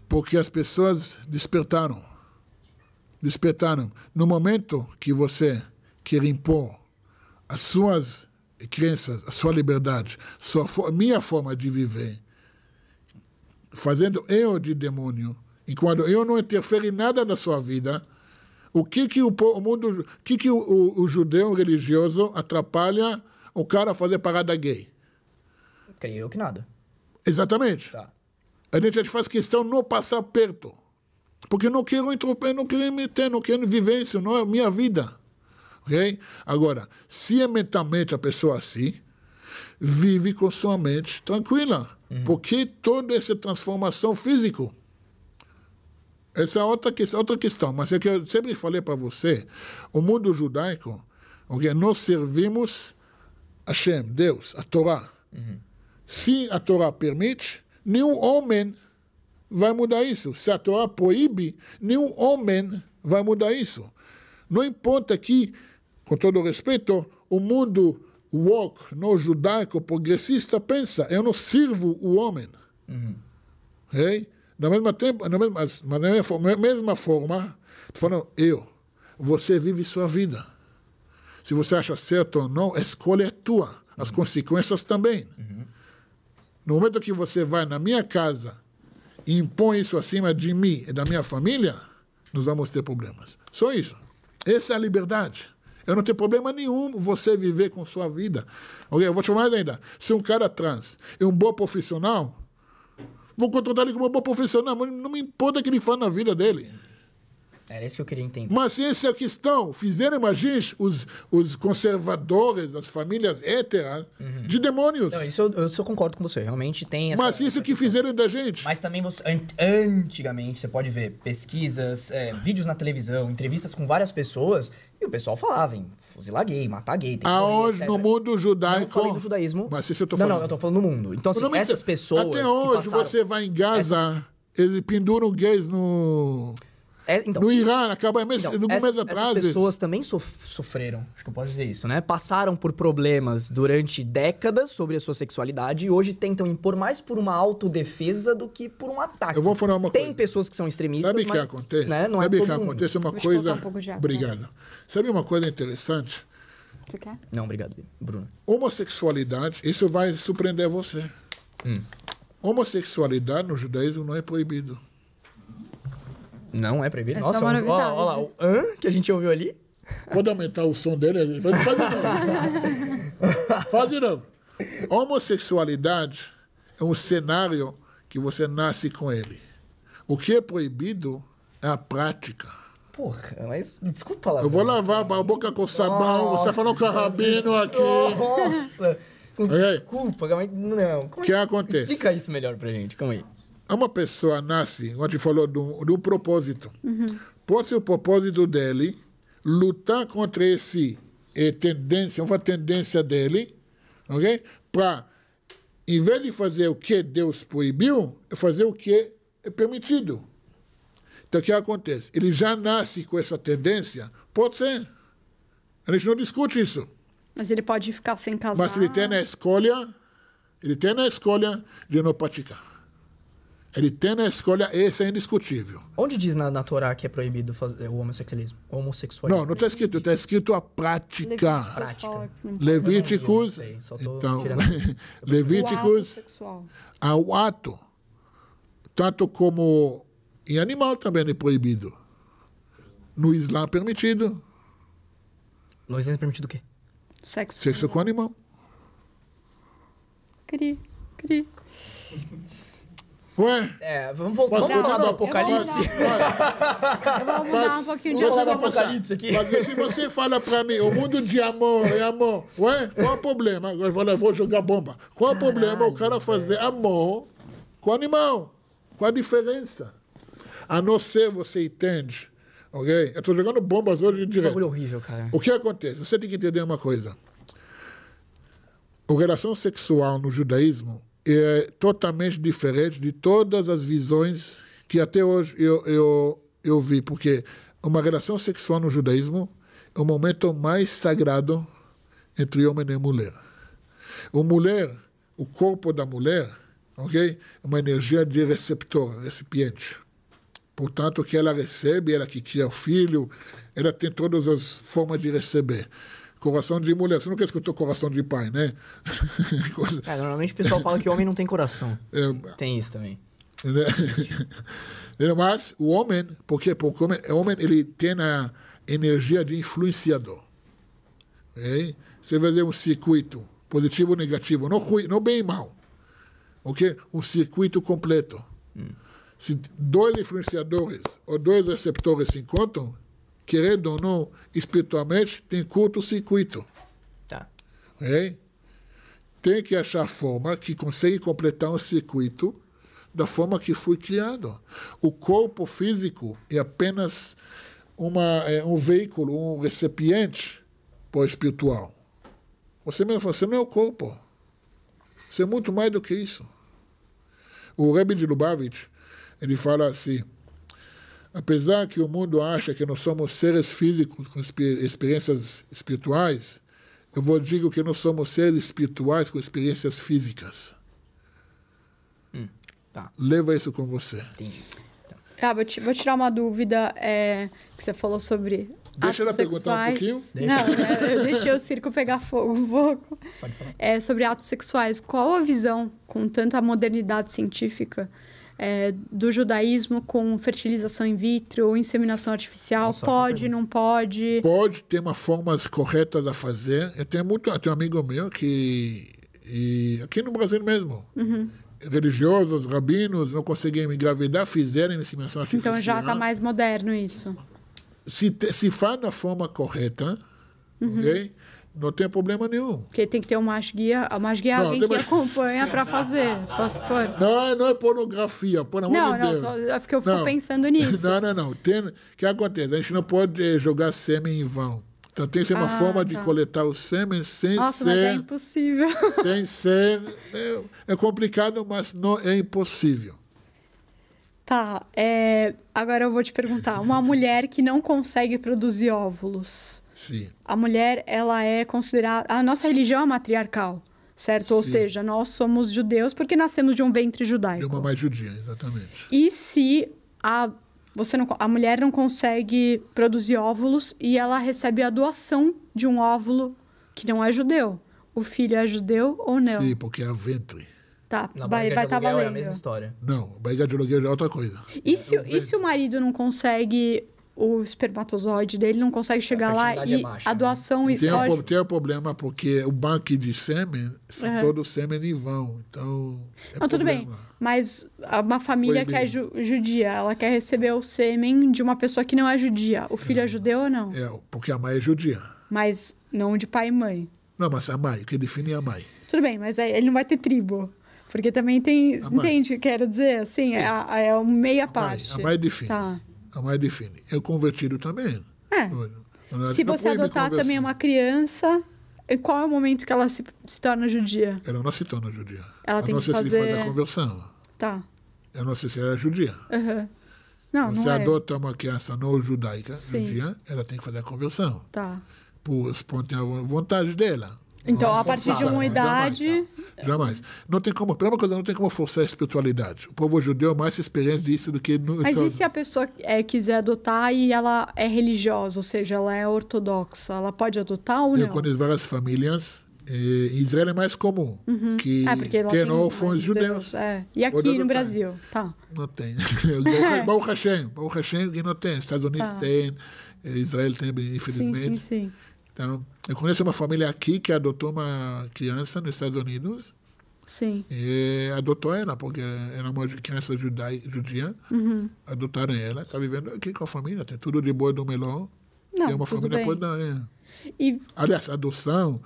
Porque as pessoas despertaram. Despertaram. No momento que você quer impor as suas crenças, a sua liberdade, sua for, minha forma de viver, fazendo eu de demônio, enquanto eu não interfiro em nada na sua vida, o que que o, o mundo, o que que o, o, o judeu religioso atrapalha o cara a fazer parada gay? Creio que nada. Exatamente. Tá. A gente faz questão não passar perto. Porque não quero interromper não quero meter, não quero vivência, não é minha vida. Ok? Agora, se é mentalmente a pessoa assim, vive com sua mente tranquila. Uhum. Porque toda essa transformação física. Essa é outra, outra questão, mas é que eu sempre falei para você: o mundo judaico, okay, nós servimos a Hashem, Deus, a Torá. Uhum. Se a Torá permite, nenhum homem vai mudar isso. Se a Torá proíbe, nenhum homem vai mudar isso. Não importa que com todo respeito, o mundo woke, não judaico, progressista, pensa, eu não sirvo o homem. Uhum. Okay? mesma, tempo, na mesma, na mesma forma, falando, eu, você vive sua vida. Se você acha certo ou não, a escolha é tua. As uhum. consequências também. Uhum. No momento que você vai na minha casa e impõe isso acima de mim e da minha família, nós vamos ter problemas. Só isso. Essa é a liberdade. Eu não tenho problema nenhum você viver com sua vida. Ok, eu vou te falar mais ainda. Se um cara trans é um bom profissional, vou contratar ele como um bom profissional, mas não me importa o que ele faz na vida dele. Era isso que eu queria entender. Mas isso é a questão. Fizeram imagens os, os conservadores, as famílias héteras, né, uhum. de demônios. Não, isso eu, eu, concordo com você. Realmente tem essa. Mas isso essa que fizeram da gente. Mas também você, an antigamente, você pode ver pesquisas, é, vídeos na televisão, entrevistas com várias pessoas, e o pessoal falava em fuzilar gay, matar gay. Tem ah, hoje, no mundo judaico. Não, do judaísmo. Mas isso eu tô falando. Não, não, eu tô falando no mundo. Então, assim, essas pessoas. Até hoje passaram, você vai em Gaza, essas... eles penduram gays no. É, então, no Irã, acaba em então, algum essa, atrás. As pessoas também sof sofreram, acho que eu posso dizer isso, né? Passaram por problemas durante décadas sobre a sua sexualidade e hoje tentam impor mais por uma autodefesa do que por um ataque. Eu vou falar uma Tem coisa. Tem pessoas que são extremistas, Sabe o que acontece? Né, não é Sabe é que acontece uma Vou coisa... Um Obrigado. Sabe uma coisa interessante? Você quer? Não, obrigado, Bruno. Homossexualidade, isso vai surpreender você. Hum. Homossexualidade no judaísmo não é proibido. Não é proibido? É Nossa, olha lá, o hã que a gente ouviu ali. Pode aumentar o som dele? Ele faz, faz de novo. (laughs) faz de novo. homossexualidade é um cenário que você nasce com ele. O que é proibido é a prática. Porra, mas desculpa lá. Eu vou lavar a boca com sabão, Nossa. você falou com o rabino aqui. Nossa! Desculpa, mas não. o é que acontece? Explica isso melhor pra gente, calma aí uma pessoa nasce, onde falou de um, propósito. Uhum. Pode ser o propósito dele lutar contra esse eh, tendência, uma tendência dele, ok? Para, em vez de fazer o que Deus proibiu, fazer o que é permitido. Então, o que acontece? Ele já nasce com essa tendência? Pode ser. A gente não discute isso. Mas ele pode ficar sem casar. Mas ele tem a escolha, ele tem a escolha de não praticar. Ele tendo a escolha, esse é indiscutível. Onde diz na, na Torá que é proibido fazer o homossexualismo? O homossexualismo? Não, não está escrito. Está escrito a prática. prática. Levíticos. então, (laughs) Levíticos. O ato ao ah, ato. Tanto como em animal também é proibido. No Islã é permitido. No Islã é permitido o quê? Sexo. Sexo com animal. Cri, cri. Ué? É, vamos voltar. Vamos voltar do Apocalipse? Eu vou mudar um pouquinho de assunto. Apocalipse aqui. Mas se você fala pra mim, o mundo de amor é amor, ué? Qual o problema? Agora eu vou jogar bomba. Qual o problema o cara fazer amor com animal? Qual a diferença? A não ser você entende, ok? Eu tô jogando bombas hoje direto. Que horrível, cara. O que acontece? Você tem que entender uma coisa. A relação sexual no judaísmo é totalmente diferente de todas as visões que até hoje eu, eu, eu vi, porque uma relação sexual no judaísmo é o momento mais sagrado entre homem e mulher. O mulher, o corpo da mulher, ok? É uma energia de receptor, recipiente. Portanto, que ela recebe, ela que cria o filho, ela tem todas as formas de receber. Coração de mulher. Você nunca escutou coração de pai, né? (laughs) É, normalmente o pessoal fala que homem não tem coração. É... Tem isso também. Né? (laughs) Mas o homem, porque, porque o homem, o homem ele tem a energia de influenciador. Okay? Você vai fazer um circuito positivo ou negativo, não, ruim, não bem e mal. Okay? Um circuito completo. Hum. Se dois influenciadores ou dois receptores se encontram, querendo ou não, espiritualmente, tem curto-circuito. Tá. É? Tem que achar forma que consegue completar um circuito da forma que foi criado. O corpo físico é apenas uma, é um veículo, um recipiente para o espiritual. Você mesmo fala, você não é o corpo. Você é muito mais do que isso. O Rebbe de Lubavitch, ele fala assim, Apesar que o mundo acha que nós somos seres físicos com experiências espirituais, eu vou digo que nós somos seres espirituais com experiências físicas. Hum, tá. Leva isso com você. Entendi. Tá. Ah, vou, te, vou, tirar uma dúvida é, que você falou sobre. Deixa ela sexuais. perguntar um pouquinho. Deixa. Não, é, eu deixei o circo pegar fogo um pouco. Pode falar. É, sobre atos sexuais. Qual a visão, com tanta modernidade científica, é, do judaísmo com fertilização in vitro ou inseminação artificial? Nossa, pode, não pode? Pode, ter uma forma correta de fazer. Eu tenho, muito, eu tenho um amigo meu que... E, aqui no Brasil mesmo. Uhum religiosos, rabinos, não conseguiam engravidar, fizeram inseminação artificial. Então já está mais moderno isso. Se, se faz da forma correta, uhum. ok? Não tem problema nenhum. Porque tem que ter uma mais guia, uma mais guia é não, alguém mais... que acompanha para (laughs) fazer, só se for. Não, é, não é pornografia, por amor não, de Deus. Não, não, é porque eu fico não. pensando nisso. (laughs) Não, não, não. O que acontece? A gente não pode eh, jogar sêmen em vão. Então tem que ser uma ah, forma tá. de coletar o sêmen sem Nossa, ser. Mas é impossível. (laughs) Sem ser. É, é complicado, mas não é impossível. Tá. É... Agora eu vou te perguntar: uma mulher que não consegue produzir óvulos Sim. A mulher, ela é considerada. A nossa religião é matriarcal, certo? Sim. Ou seja, nós somos judeus porque nascemos de um ventre judaico. De uma mais judia, exatamente. E se a, você não, a mulher não consegue produzir óvulos e ela recebe a doação de um óvulo que não é judeu? O filho é judeu ou não? Sim, porque é ventre. Tá, Na vai estar valendo. Tá é a mesma história. Não, barriga de aluguel é outra coisa. E se, é, e se o marido não consegue o espermatozoide dele não consegue chegar lá é e baixa, a né? doação né? e tem foge... tem um problema porque o banco de sêmen, uhum. todo o sêmen em vão, então... É não, tudo bem, mas uma família que é ju judia, ela quer receber o sêmen de uma pessoa que não é judia. O filho é, é judeu ou não? É, porque a mãe é judia. Mas não de pai e mãe. Não, mas a mãe, o que define é a mãe. Tudo bem, mas ele não vai ter tribo. Porque também tem. Entende quero dizer? Assim, é, é meia a parte. A mãe, a mãe define. Tá. A mãe define. Eu é convertido também. É. se você adotar também uma criança, qual é o momento que ela se, se torna judia? Ela não se torna judia. Ela tem que fazer... Ela faz a conversão. Tá. Ela não se se ela é judia. Uhum. Não, você não é. adota uma criança não judaica, Sim. judia, ela tem que fazer a conversão. Tá. Por espontânea vontade dela. Então, a é partir de uma né? idade. Jamais, jamais. Não tem como. Primeira coisa, não tem como forçar a espiritualidade. O povo judeu é mais experiente disso do que. No, Mas então... e se a pessoa é, quiser adotar e ela é religiosa, ou seja, ela é ortodoxa? Ela pode adotar ou não? Eu conheço várias famílias eh, em Israel é mais comum uhum. que é, tem, tem órfãos judeus. É. E aqui no Brasil? Tá. Não tem. (laughs) Baú Hashem. (laughs) Baú Hashem não tem. Estados Unidos tá. tem. Eh, Israel tem, infelizmente. Sim, sim, sim. Então, eu conheço uma família aqui que adotou uma criança nos Estados Unidos. Sim. E adotou ela, porque era uma criança judai, judia. Uhum. Adotaram ela. Está vivendo aqui com a família. Tem tá tudo de boa do melhor. Não, é uma família bem. pode dar. É. E... Aliás, adoção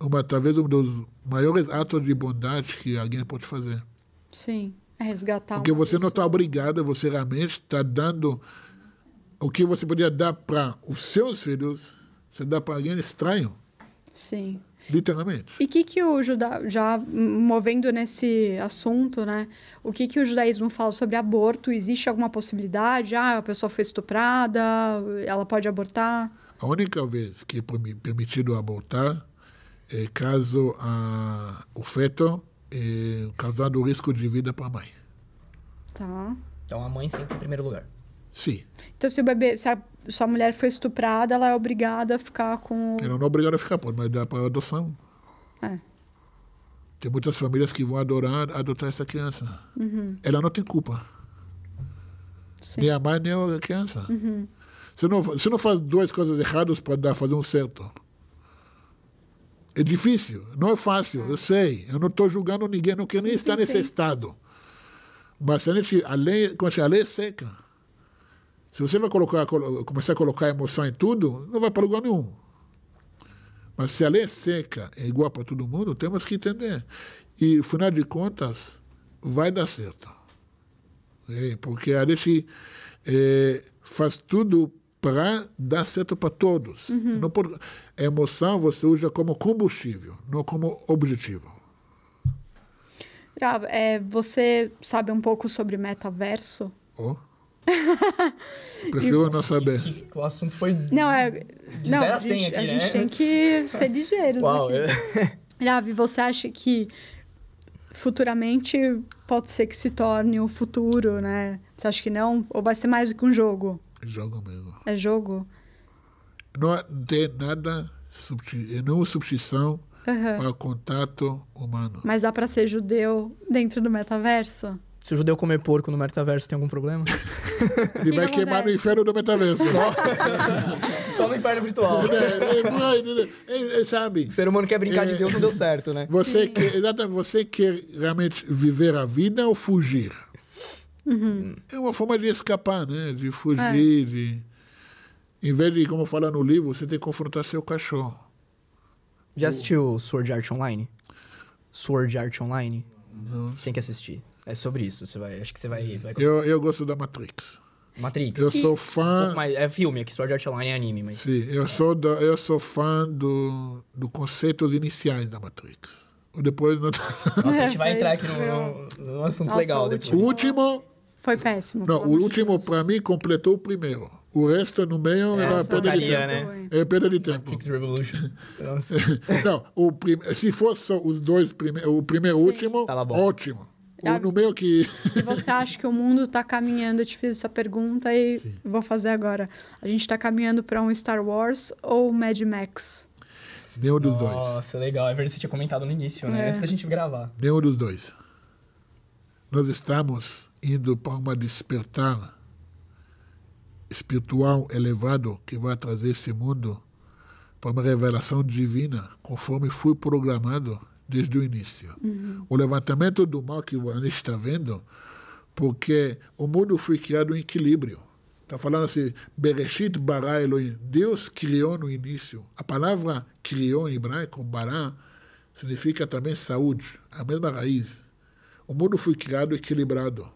uma, talvez um dos maiores atos de bondade que alguém pode fazer. Sim, é resgatar. Porque você pessoa. não está obrigado, você realmente está dando o que você podia dar para os seus filhos você dá para alguém é estranho. Sim. Literalmente. E o que, que o judaísmo, já movendo nesse assunto, né? O que, que o judaísmo fala sobre aborto? Existe alguma possibilidade? Ah, a pessoa foi estuprada, ela pode abortar? A única vez que é permitido abortar é caso a, o feto é causando risco de vida para a mãe. Tá. Então a mãe sempre em primeiro lugar. Sim. Então se o bebê, se a sua mulher foi estuprada, ela é obrigada a ficar com. Ela não é obrigada a ficar, pode, mas dá para adoção. É. Tem muitas famílias que vão adorar, adotar essa criança. Uhum. Ela não tem culpa. Sim. Nem a mãe, nem a criança. Uhum. Você, não, você não faz duas coisas erradas para fazer um certo. É difícil, não é fácil, é. eu sei. Eu não estou julgando ninguém, não quero nem sim, estar sim, nesse estado. Mas a gente, a lei, a lei é seca. Se você vai colocar, começar a colocar emoção em tudo, não vai para lugar nenhum. Mas se a lei é seca, é igual para todo mundo, temos que entender. E, no final de contas, vai dar certo. É, porque a lei é, faz tudo para dar certo para todos. Uhum. Não por, a emoção você usa como combustível, não como objetivo. Grava, é, você sabe um pouco sobre metaverso? Oh. (laughs) Prefiro e, então, não saber. Que, que, o assunto foi. Não, é. não, a, gente, aqui, a né? tem que ser ligeiro. Uau, é... (laughs) Ravi, você acha que futuramente pode ser que se torne o futuro, né? Você acha que não? Ou vai ser mais do que um jogo? é Jogo mesmo. É jogo? Não é, tem nada, é não substituição uhum. para contato humano. Mas dá para ser judeu dentro do metaverso? Se o judeu comer porco no metaverso, tem algum problema? (laughs) Ele vai queimar no inferno do metaverso. (laughs) Só no inferno virtual. É, é, né, né? é, é, sabe? O ser humano quer brincar de é, Deus, não deu certo, né? Você quer, exatamente, você quer realmente viver a vida ou fugir? Uhum. É uma forma de escapar, né? De fugir, é. de... Em vez de, como fala no livro, você tem que confrontar seu cachorro. Já assistiu Sword Art Online? Sword Art Online? Não. Tem que assistir. É sobre isso. Você vai, acho que você vai. vai eu, eu gosto da Matrix. Matrix. Eu e sou fã. Um é filme, que Sword Art Online é anime, mas. Sim, eu, é. sou, do, eu sou fã do, do conceitos iniciais da Matrix. Depois. Não... Tá- (laughs) Nossa, a gente vai é, entrar aqui no, no, no assunto Nossa, legal o depois. O último. Foi péssimo. Não, o último, para mim, completou o primeiro. O resto é no meio é, era é perda de tempo. Né? É perda de tempo. Netflix Revolution. (laughs) não, o prim... se fosse só os dois primeiros, o primeiro o último, tá ótimo no meio que. e você acha que o mundo está caminhando? Eu te fiz essa pergunta e Sim. vou fazer agora. A gente está caminhando para um Star Wars ou Mad Max? Nenhum dos dois. Nossa, legal. É verdade, você tinha comentado no início, né? É. Antes da gente gravar. Nenhum dos dois. Nós estamos indo para uma despertar espiritual elevado que vai trazer esse mundo para uma revelação divina, conforme fui programado desde o início. Uhum. O levantamento do mal que o está vendo, porque o mundo foi criado em equilíbrio. Está falando assim, Bereshit bara Elohim. Deus criou no início. A palavra criou em hebraico, bara, significa também saúde, a mesma raiz. O mundo foi criado equilibrado.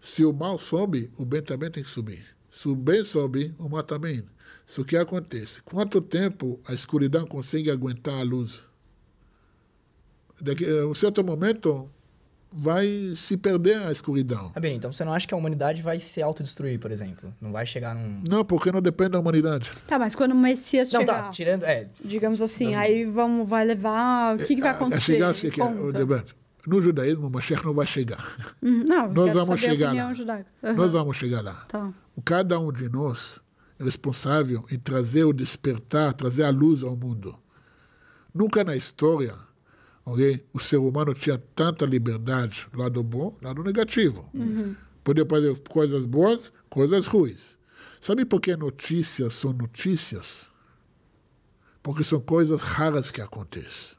Se o mal sobe, o bem também tem que subir. Se o bem sobe, o mal também. Isso que acontece. Quanto tempo a escuridão consegue aguentar a luz? Em eh, um certo momento, vai se perder a escuridão. Rabino, então você não acha que a humanidade vai se autodestruir, por exemplo? Não vai chegar num... Não, porque não depende da humanidade. Tá, mas quando o Messias não, tá, chegar... Não, tá, tirando... É, digamos assim, não... aí vamos, vai levar... O que, que vai eh, eh, acontecer? chegar, se que debate. no judaísmo, o Mashiach não vai chegar. Uhum. Não, nós vamos chegar, uhum. nós vamos chegar lá. Nós vamos chegar lá. Cada um de nós é responsável em trazer o despertar, trazer a luz ao mundo. Nunca na história Okay? O ser humano tinha tanta liberdade, lado bom, lado negativo. Uhum. Podia fazer coisas boas, coisas ruins. Sabe por que notícias são notícias? Porque são coisas raras que acontecem.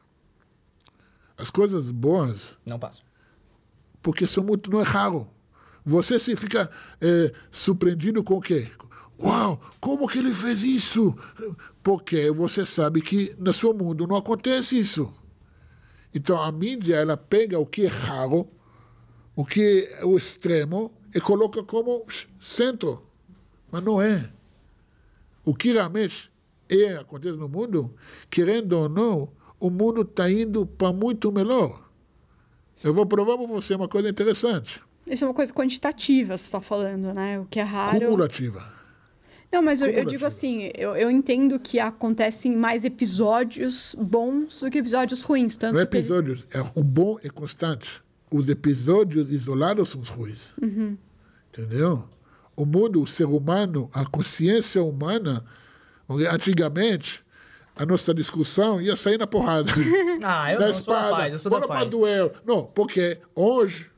As coisas boas. Não passam. Porque são muito. Não é raro. Você se fica é, surpreendido com o quê? Uau, como que ele fez isso? Porque você sabe que no seu mundo não acontece isso. Então a mídia ela pega o que é raro, o que é o extremo e coloca como centro, mas não é. O que realmente é, acontece no mundo, querendo ou não, o mundo está indo para muito melhor. Eu vou provar para você uma coisa interessante. Isso é uma coisa quantitativa, você está falando, né? O que é raro. Cumulativa não, mas eu, eu, digo assim, eu, eu, entendo que acontecem mais episódios bons do que episódios ruins. Tanto Não é episódios, é, o bom é constante. Os episódios isolados são os ruins. Uhum. Entendeu? O mundo, o ser humano, a consciência humana, antigamente, a nossa discussão ia sair na porrada. (laughs) Ah, eu da não espada, sou da paz, eu sou Bora para duelo. Não, porque hoje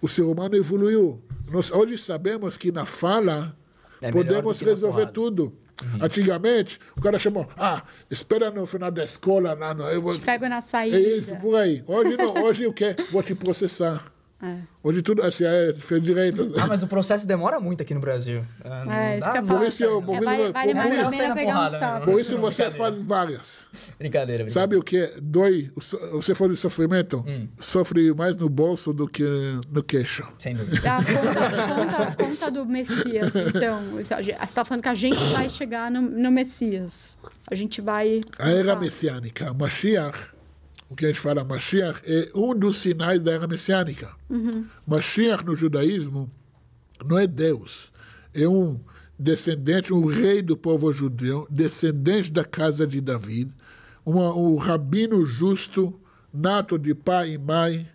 o ser humano evoluiu. Nós hoje sabemos que na fala é Podemos é resolver tudo. Uhum. Antigamente, o cara chamou, ah, espera no final da escola, não, não eu vou... Te pego na saída. É isso, por aí. Hoje não, hoje eu quero, vou te processar. É. Onde tudo, assim, é, feito direito. Ah, mas o processo demora muito aqui no Brasil. É, é isso que é mais assim, né? é, Por isso, eu, por isso, vale, vale mais a pena pegar né? Por isso você faz várias. Brincadeira, brincadeira. Sabe o que? Dói, você falou de sofrimento, hum. sofre mais no bolso do que no queixo. Sem dúvida. A conta, conta, conta do Messias, então. Você está falando que a gente vai chegar no, no Messias. A gente vai... A era messiânica, Mashiach o que a gente fala Mashiach, é um dos sinais da era messiânica. Uhum. Mashiach no judaísmo não é Deus, é um descendente, um rei do povo judeu, descendente da casa de Davi, uma, um rabino justo, nato de pai e mãe,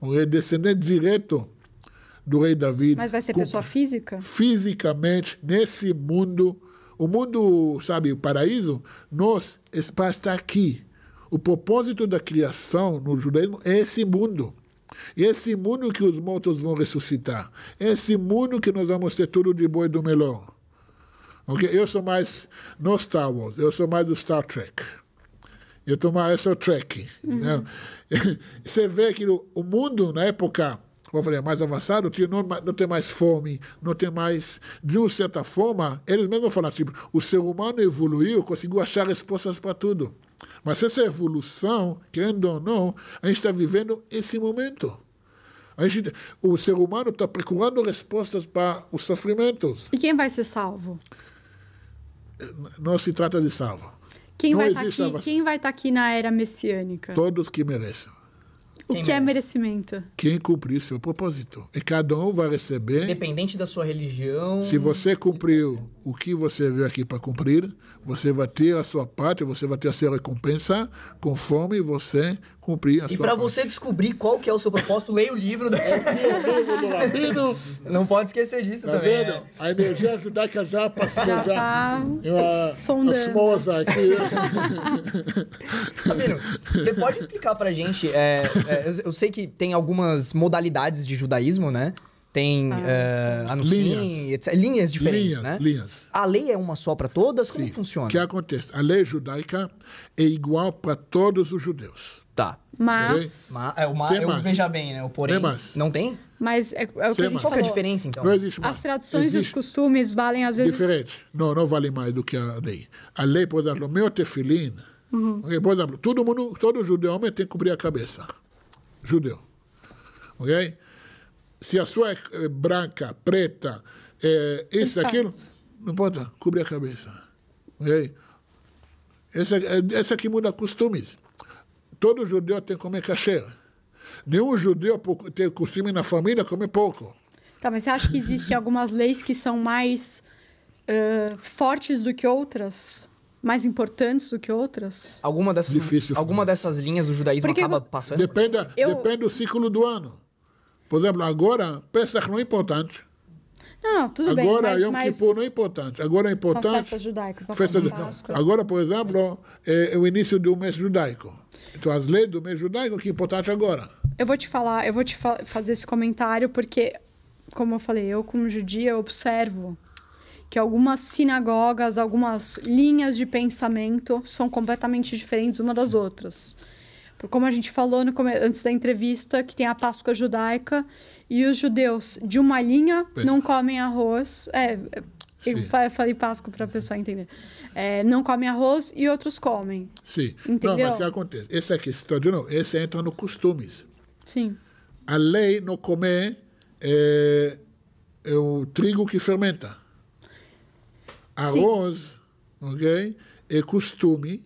um descendente direto do rei Davi. Mas vai ser com, pessoa física? Fisicamente, nesse mundo, o mundo, sabe, o paraíso, nós, é para estar aqui. O propósito da criação no judaísmo é esse mundo. esse mundo que os mortos vão ressuscitar. Esse mundo que nós vamos ter tudo de boi do melão. Okay? Eu sou mais no Star Wars, eu sou mais do Star Trek. Eu estou mais essa Trek. Né? Uhum. Né? (laughs) Você vê que o mundo, na época vou falar mais avançado, não, não tem mais fome, não tem mais. De uma certa forma, eles mesmos falaram: tipo, o ser humano evoluiu, conseguiu achar respostas para tudo. Mas essa evolução, querendo ou não, a gente está vivendo esse momento. A gente, o ser humano está procurando respostas para os sofrimentos. E quem vai ser salvo? Não se trata de salvo. Quem não vai estar tá aqui, quem vai tá aqui na era messiânica? Todos que merecem. O Quem que é merece? é merecimento? Quem cumprir seu propósito. E cada um vai receber. Independente da sua religião. Se você cumpriu o que você veio aqui para cumprir, você vai ter a sua parte, você vai ter a sua recompensa conforme você cumprir a e sua. E para você descobrir qual que é o seu propósito, leia o livro Não pode esquecer disso tá também. Vendo? Né? A energia judaica já passou já. já. Tá uma esposa aqui. Lavino, você pode explicar para gente? É, é, eu, eu sei que tem algumas modalidades de judaísmo, né? tem ah, uh, linhas. Etc. linhas diferentes, linhas, né? Linhas. A lei é uma só para todas? Sim. Como funciona? O que acontece? A lei judaica é igual para todos os judeus. Tá. Mas. é, o ma, é eu, mas. veja bem, né? O porém. É mas. Não tem? Mas é, é o que a é gente Qual é a diferença, então? Não existe mais. As tradições existe. e os costumes valem, às vezes. Diferente. Não, não vale mais do que a lei. A lei, por exemplo, meu tefilin Uhum. Por exemplo, todo, mundo, todo judeu homem tem que cobrir a cabeça. Judeu. Ok? Se a sua é branca, preta, é, isso, aquilo. Não importa, cobrir a cabeça. Ok? Essa, essa que muda costumes todo judeu tem que comer cachê. Nenhum judeu tem costume na família comer pouco. Tá, mas você acha que existem algumas leis que são mais uh, fortes do que outras? mais importantes do que outras? Alguma dessas, Difícil alguma dessas linhas do judaísmo Porque acaba passando? Depende, eu, depende do ciclo do ano. Por exemplo, agora, Pesach não é importante. Não, não tudo agora, bem. Agora, Yom um Kippur não é importante. Agora é importante... São festas judaicas. Festa, de... agora, por exemplo, é, é o início do mês judaico. Então, as leis do meio judaico que é importante agora. Eu vou te falar, eu vou te fa fazer esse comentário porque, como eu falei, eu como judia eu observo que algumas sinagogas, algumas linhas de pensamento são completamente diferentes uma das outras. Porque como a gente falou no, antes da entrevista, que tem a Páscoa judaica e os judeus de uma linha não comem arroz. É, Sim. Eu falei Páscoa para a pessoa entender. É, não come arroz e outros comem. Sim. Entendeu? Não, mas o que acontece? Esse aqui, se tá não, esse entra no costumes. Sim. A lei não comer é, é o trigo que fermenta. Arroz, Sim. ok? É costume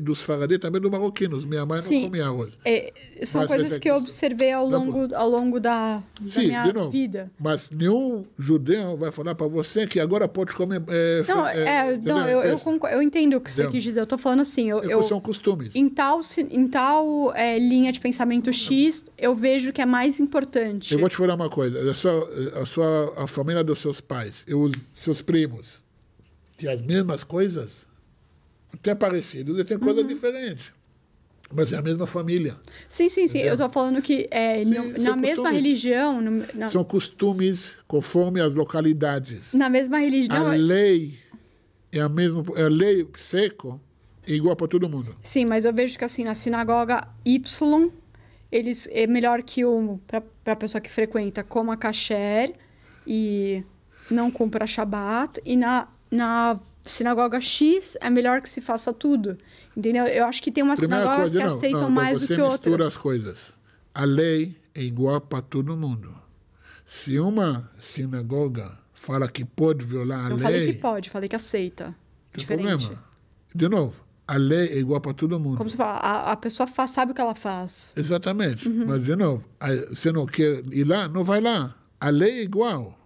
dos fagarê também do marroquinos. Minha mãe Sim. não comia arroz. É, são mas coisas que eu observei ao longo, ao longo da, Sim, minha vida. Mas nenhum judeu vai falar para você que agora pode comer. Eh, eh, é, não, é, não eu, eu, concordo, eu, entendo o que você quis dizer. Eu estou falando assim. Eu, é eu, são costumes. Em tal, em tal eh, linha de pensamento X, eu vejo que é mais importante. Eu vou te falar uma coisa. A sua, a sua a família dos seus pais e os seus primos têm as mesmas coisas? É tem parecidos e tem uhum. coisa diferente. Mas é a mesma família. Sim, sim, sim. Entendeu? Eu estou falando que é, sim, no, na costumes. mesma religião. No, na... São costumes conforme as localidades. Na mesma religião. A é lei é a mesma. A é lei seco é igual para todo mundo. Sim, mas eu vejo que assim, na sinagoga Y, eles é melhor que o. Para a pessoa que frequenta, coma kasher e não compra shabat. E na, na sinagoga X é melhor que se faça tudo. Entendeu? Eu acho que tem umas Primeira sinagogas coisa, que não, aceitam não, mais do que outras. Você mistura as coisas. A lei é igual para todo mundo. Se uma sinagoga fala que pode violar não a lei... Não falei que pode, falei que aceita. Que Diferente. Problema. De novo, a lei é igual para todo mundo. Como você fala, a, a pessoa faz, sabe o que ela faz. Exatamente. Uhum. Mas, de novo, você não quer ir lá, não vai lá. A lei é igual.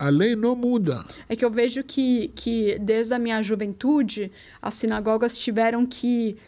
A lei não muda. É que eu vejo que, que desde a minha juventude, as sinagogas tiveram que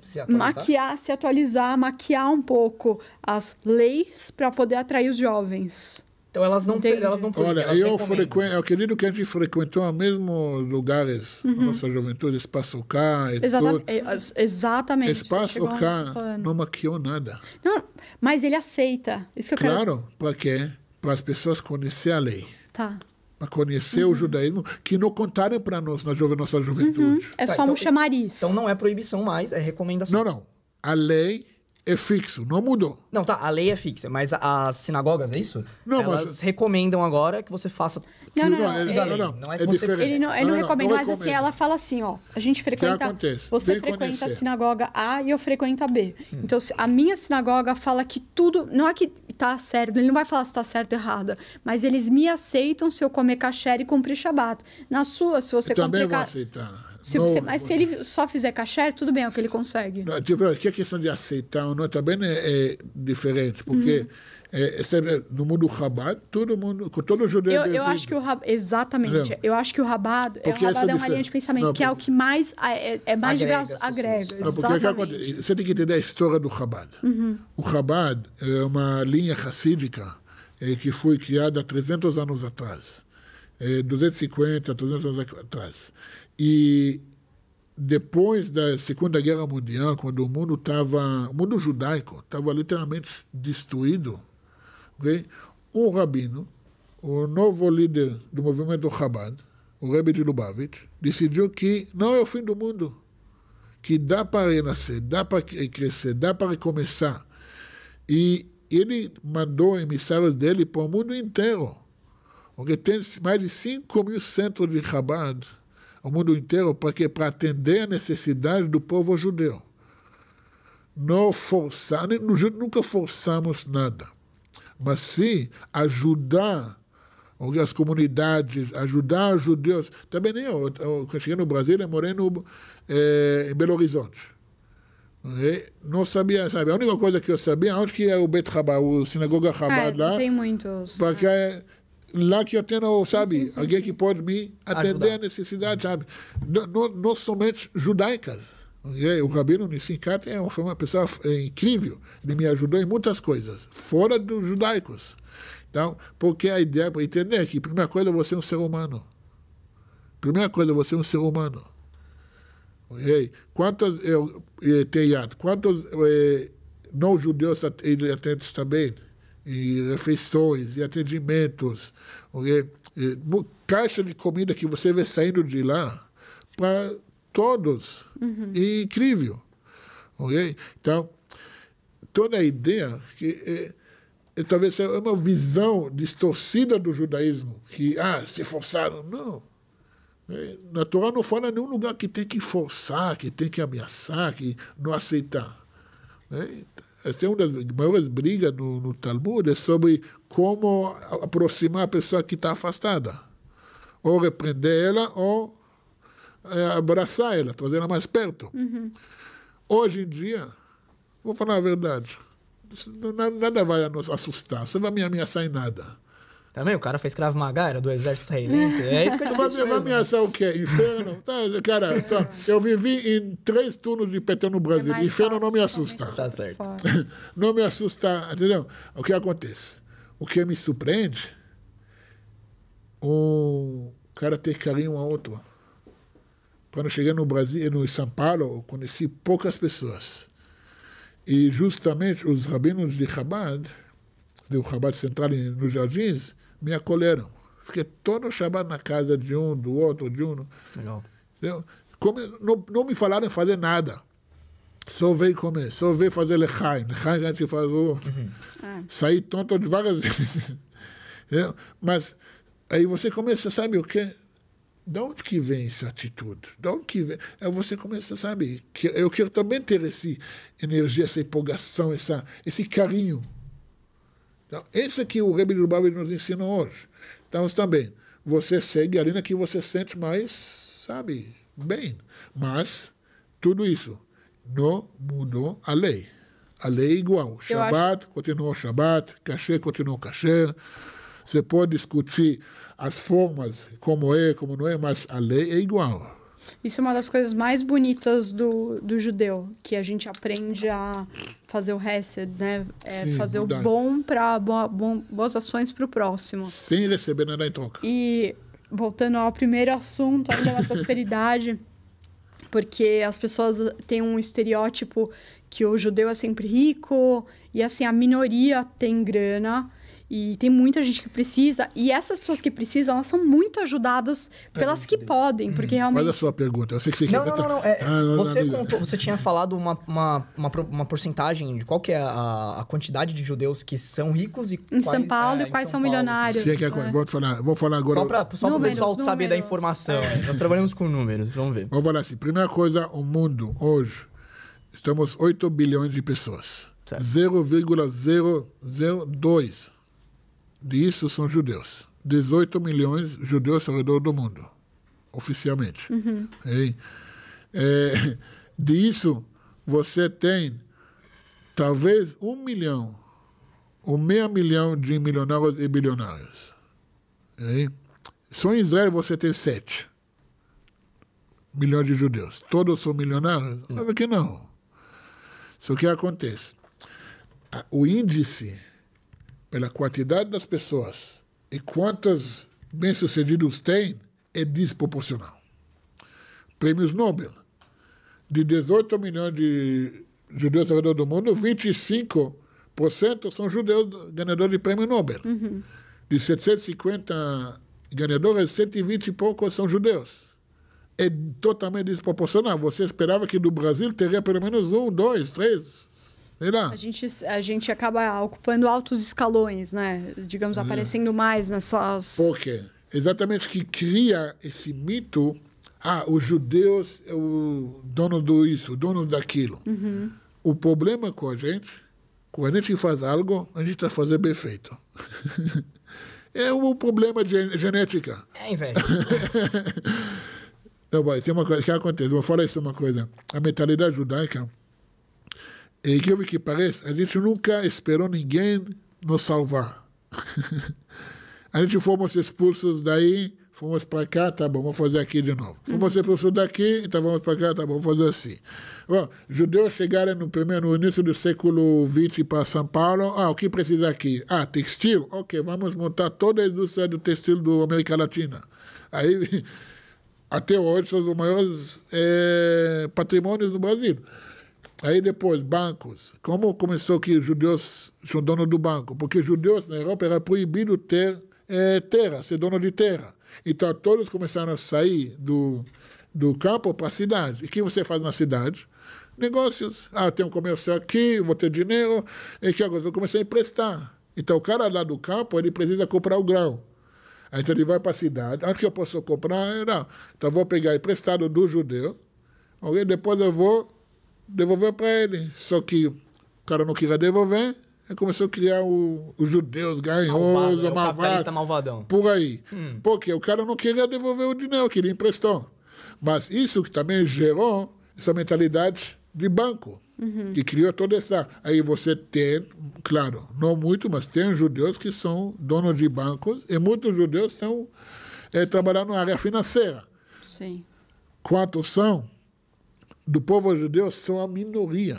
se maquiar, se atualizar, maquiar um pouco as leis para poder atrair os jovens. Então elas não têm, elas não Olha, elas eu frequento, acredito que a gente frequentou os mesmos lugares uhum. na nossa juventude, Espaço K e é, Exatamente. Espaço K não maquiou nada. Não, mas ele aceita. Isso que eu claro, quero... para quê? para as pessoas conhecer a lei. Tá. Para conhecer uhum. o judaísmo, que não contaram para nós na juve, nossa juventude. Uhum. É tá, só então, um chamariz. Então não é proibição mais, é recomendação. Não, não. A lei é fixo, não mudou. Não, tá, a lei é fixa, mas as sinagogas, é isso? Não, Elas mas... É- recomendam agora que você faça... Não, não, não. É- não, ele, não, não é, é você... Ele não, ele não, não recomenda, mas assim, ela fala assim, ó, a gente frequenta... Que acontece? Você Bem frequenta conhecer. a sinagoga A e eu frequento a B. Hum. Então, a minha sinagoga fala que tudo... Não é que tá certo, ele não vai falar se tá certo ou errado, mas eles me aceitam se eu comer kasher e cumprir shabat. Na sua, se você... Eu também complicar... vou aceitar. Se mas se ele só fizer caché, tudo bem, é o que ele consegue. Não, ah, tipo, aqui é a questão de aceitar ou não também é, é diferente, porque uhum. é, é no mundo rabado, todo mundo, todo judeu... Eu, é eu acho que o rabado, exatamente, não. eu acho que o rabado, o rabado é uma linha de pensamento, que é o que mais, é, é mais agrega de agrega, exatamente. você tem que entender a história do rabado. Uhum. O rabado é uma linha racídica que foi criada 300 anos atrás, 250, 300 anos atrás e depois da Segunda Guerra Mundial, quando o mundo estava, o mundo judaico estava literalmente destruído, okay? um rabino, o novo líder do movimento Chabad, o Rebbe de Lubavitch, decidiu que não é o fim do mundo, que dá para renascer, dá para crescer, dá para recomeçar. E ele mandou emissários dele para o mundo inteiro, porque tem mais de 5 mil centros de Chabad ao mundo inteiro que para atender a necessidade do povo judeu. Não forçar, nunca forçamos nada, mas sim ajudar as comunidades, ajudar os judeus. Também nem eu, eu quando cheguei no Brasil, eu morei no, é, em Belo Horizonte. Não sabia, sabe? A única coisa que eu sabia, onde que é o Bet Rabá, o sinagoga Rabá é, lá. Tem muitos. Porque né? é lá que eu tenho, sabe, sim, sim, sim. alguém que pode me atender à necessidade, sabe? não somente somos judaicas. O Rabino Nissinkat é foi uma pessoa é incrível. Ele me ajudou em muitas coisas, fora dos judaicos. Então, porque a ideia para entender que, primeira coisa, você é um ser humano. Primeira coisa, você é um ser humano. Eh, ah, quantos eu, eh, tenho quantos não judeus eles atendem também? e refeições, e atendimentos, okay? e, caixa de comida que você vê saindo de lá para todos. Uhum. É incrível. Okay? Então, toda a ideia que é, é, talvez é uma visão distorcida do judaísmo, que, ah, se forçaram. Não. É, na Torá não fala nenhum lugar que tem que forçar, que tem que ameaçar, que não aceitar. Né? Tem é uma das maiores brigas no, no Talmud é sobre como aproximar a pessoa que está afastada. Ou repreender ela, ou é, abraçar ela, trazer ela mais perto. Uhum. Hoje em dia, vou falar a verdade, nada vai nos assustar, você vai me ameaçar em nada. Também o cara fez cravo Maga, era do exército israelense. aí fica Vai, vai ameaçar o quê? Inferno? Tá, cara, tá. eu vivi em três turnos de PT no Brasil. É Inferno não me assusta. Tá certo. Tá (laughs) não me assusta, entendeu? O que acontece? O que me surpreende, o cara ter carinho a outro. Quando cheguei no Brasil, no São Paulo, eu conheci poucas pessoas. E justamente os rabinos de Chabad, do Chabad Central nos Jardins, me acolheram. Fiquei todo chamado na casa de um, do outro, de um. Né? Legal. Como, não, não me falaram fazer nada. Só veio comer, só veio fazer lechaim. Lechaim a gente faz o... Uhum. (laughs) Sair tonto devagarzinho. (laughs) Mas aí você começa, sabe o quê? De onde que vem essa atitude? De onde que vem? Aí é você começa, sabe? Que é eu quero também ter essa energia, essa empolgação, essa, esse carinho. Então, esse é que o Rebbe de Lubavitch nos ensina hoje. Então, também, você segue a linha que você sente mais, sabe, bem. Mas, tudo isso não mudou a lei. A lei é igual. Shabbat acho... continuou Shabbat, cachê continuou cachê. Você pode discutir as formas, como é, como não é, mas a lei é igual. Isso é uma das coisas mais bonitas do, do judeu, que a gente aprende a fazer o hesed, né? É Sim, fazer verdade. o bom para boa, boas ações para o próximo. Sem receber nada em troca. E voltando ao primeiro assunto, ainda na prosperidade, (laughs) porque as pessoas têm um estereótipo que o judeu é sempre rico e assim a minoria tem grana. E tem muita gente que precisa. E essas pessoas que precisam, elas são muito ajudadas pelas que podem, porque uhum. realmente. Faz a sua pergunta. Eu sei que você Não, não, não. não. É, ah, você, contou, você tinha falado uma, uma, uma, uma, porcentagem de qual que é a, a quantidade de judeus que são ricos e em é, quais, São Paulo é, e quais são, milionários. que é, é. Vou, falar, vou falar agora. Só para o pessoal números. saber da informação. É. Nós trabalhamos com números, vamos ver. Vamos falar assim. Primeira coisa, o mundo hoje, estamos 8 bilhões de pessoas. 0,002 disso são judeus. 18 milhões de judeus ao redor do mundo, oficialmente. Uhum. é, (laughs) disso, você tem talvez um milhão ou meia milhão de milionários e bilionários. E, só em Israel você tem sete milhões de judeus. Todos são milionários? Claro que não. Só que acontece. O índice pela quantidade das pessoas e quantas bem-sucedidos têm, é desproporcional. Prêmios Nobel. De 18 milhões de judeus ao redor do mundo, 25% são judeus ganhadores de prêmio Nobel. Uhum. De 750 ganhadores, 120 e poucos são judeus. É totalmente desproporcional. Você esperava que do Brasil teria pelo menos um, dois, três Será? A gente, a gente acaba ocupando altos escalões, né? Digamos, é. aparecendo mais nessas. Por quê? Exatamente que cria esse mito. Ah, os judeus é o dono do isso, o dono daquilo. Uhum. O problema com a gente, quando a gente faz algo, a gente está fazendo bem feito. (laughs) é um problema de genética. É inveja. então, (laughs) vai, tem uma coisa que acontece. Vou falar isso uma coisa. A mentalidade judaica e que que pareça, a gente nunca esperou ninguém nos salvar. a gente fomos expulsos daí, fomos para cá, tá bom, vamos fazer aqui de novo. Fomos expulsos daqui, então vamos para cá, tá bom, vamos fazer assim. Bom, judeus chegaram no primeiro no início do século XX para São Paulo. Ah, o que precisa aqui? Ah, textil? Ok, vamos montar toda a indústria do textil do América Latina. Aí, até hoje, são os maiores é, patrimônios do Brasil. Aí depois, bancos. Como começou que judeus são dono do banco? Porque judeus na Europa era proibido ter é, terra, ser dono de terra. Então todos começaram a sair do, do campo para a cidade. E o que você faz na cidade? Negócios. Ah, tem um comércio aqui, vou ter dinheiro, e que agora eu comecei a emprestar. Então o cara lá do campo, ele precisa comprar o grão. Aí então ele vai para a cidade. Onde que eu posso comprar? não. Então vou pegar emprestado do judeu, ok? depois eu vou devolveu para ele. Só que o cara não queria devolver, aí começou a criar o, os judeus ganhosos, é malvado, malvado, malvadão. Por aí. Hum. Porque o cara não queria devolver o dinheiro que ele emprestou. Mas isso que também gerou essa mentalidade de banco. Uhum. que criou toda essa. Aí você tem, claro, não muito, mas tem judeus que são donos de bancos e muitos judeus estão é, eh, trabalhando na área financeira. Sim. Quantos são? do povo judeu são a minoria.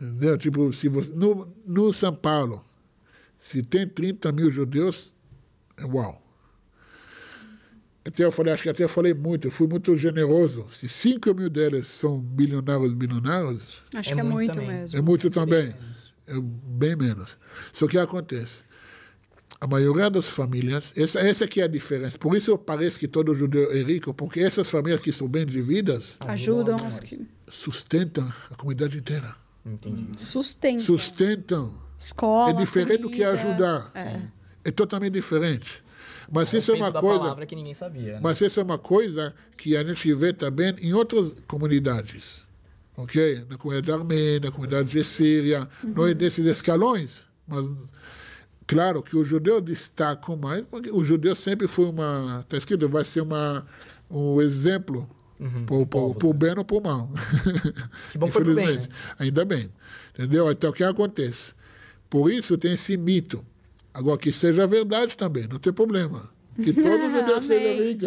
Entendeu? Tipo, se você, no, no São Paulo, se tem 30 mil judeus, é uau. Até eu falei, acho que até eu falei muito, eu fui muito generoso. Se 5 mil deles são bilionários, bilionários... Acho é que é muito, muito mesmo. É muito é também. É bem menos. Só que acontece a maioria das famílias, essa, essa aqui é a diferença. Por isso parece que todo judeu é rico, porque essas famílias que são bem vividas ajudam as que sustentam a comunidade inteira. Entendi. Sustentam. Sustentam. Escola. É diferente do que ajudar. É. é totalmente diferente. Mas é isso é uma coisa. que ninguém sabia. Né? Mas isso é uma coisa que a gente vê também em outras comunidades. Ok? Na comunidade armênia, na comunidade de Síria. Uhum. Não é desses uhum. escalões, mas Claro que o judeu destaca mais, porque o judeu sempre foi uma. Está escrito, vai ser uma, um exemplo uhum, por, né? bem ou por mal. Que bom Infelizmente. Foi bem, né? Ainda bem. Entendeu? Então, o que acontece? Por isso tem esse mito. Agora, que seja verdade também, não tem problema. Que (laughs) todo judeu seja rico.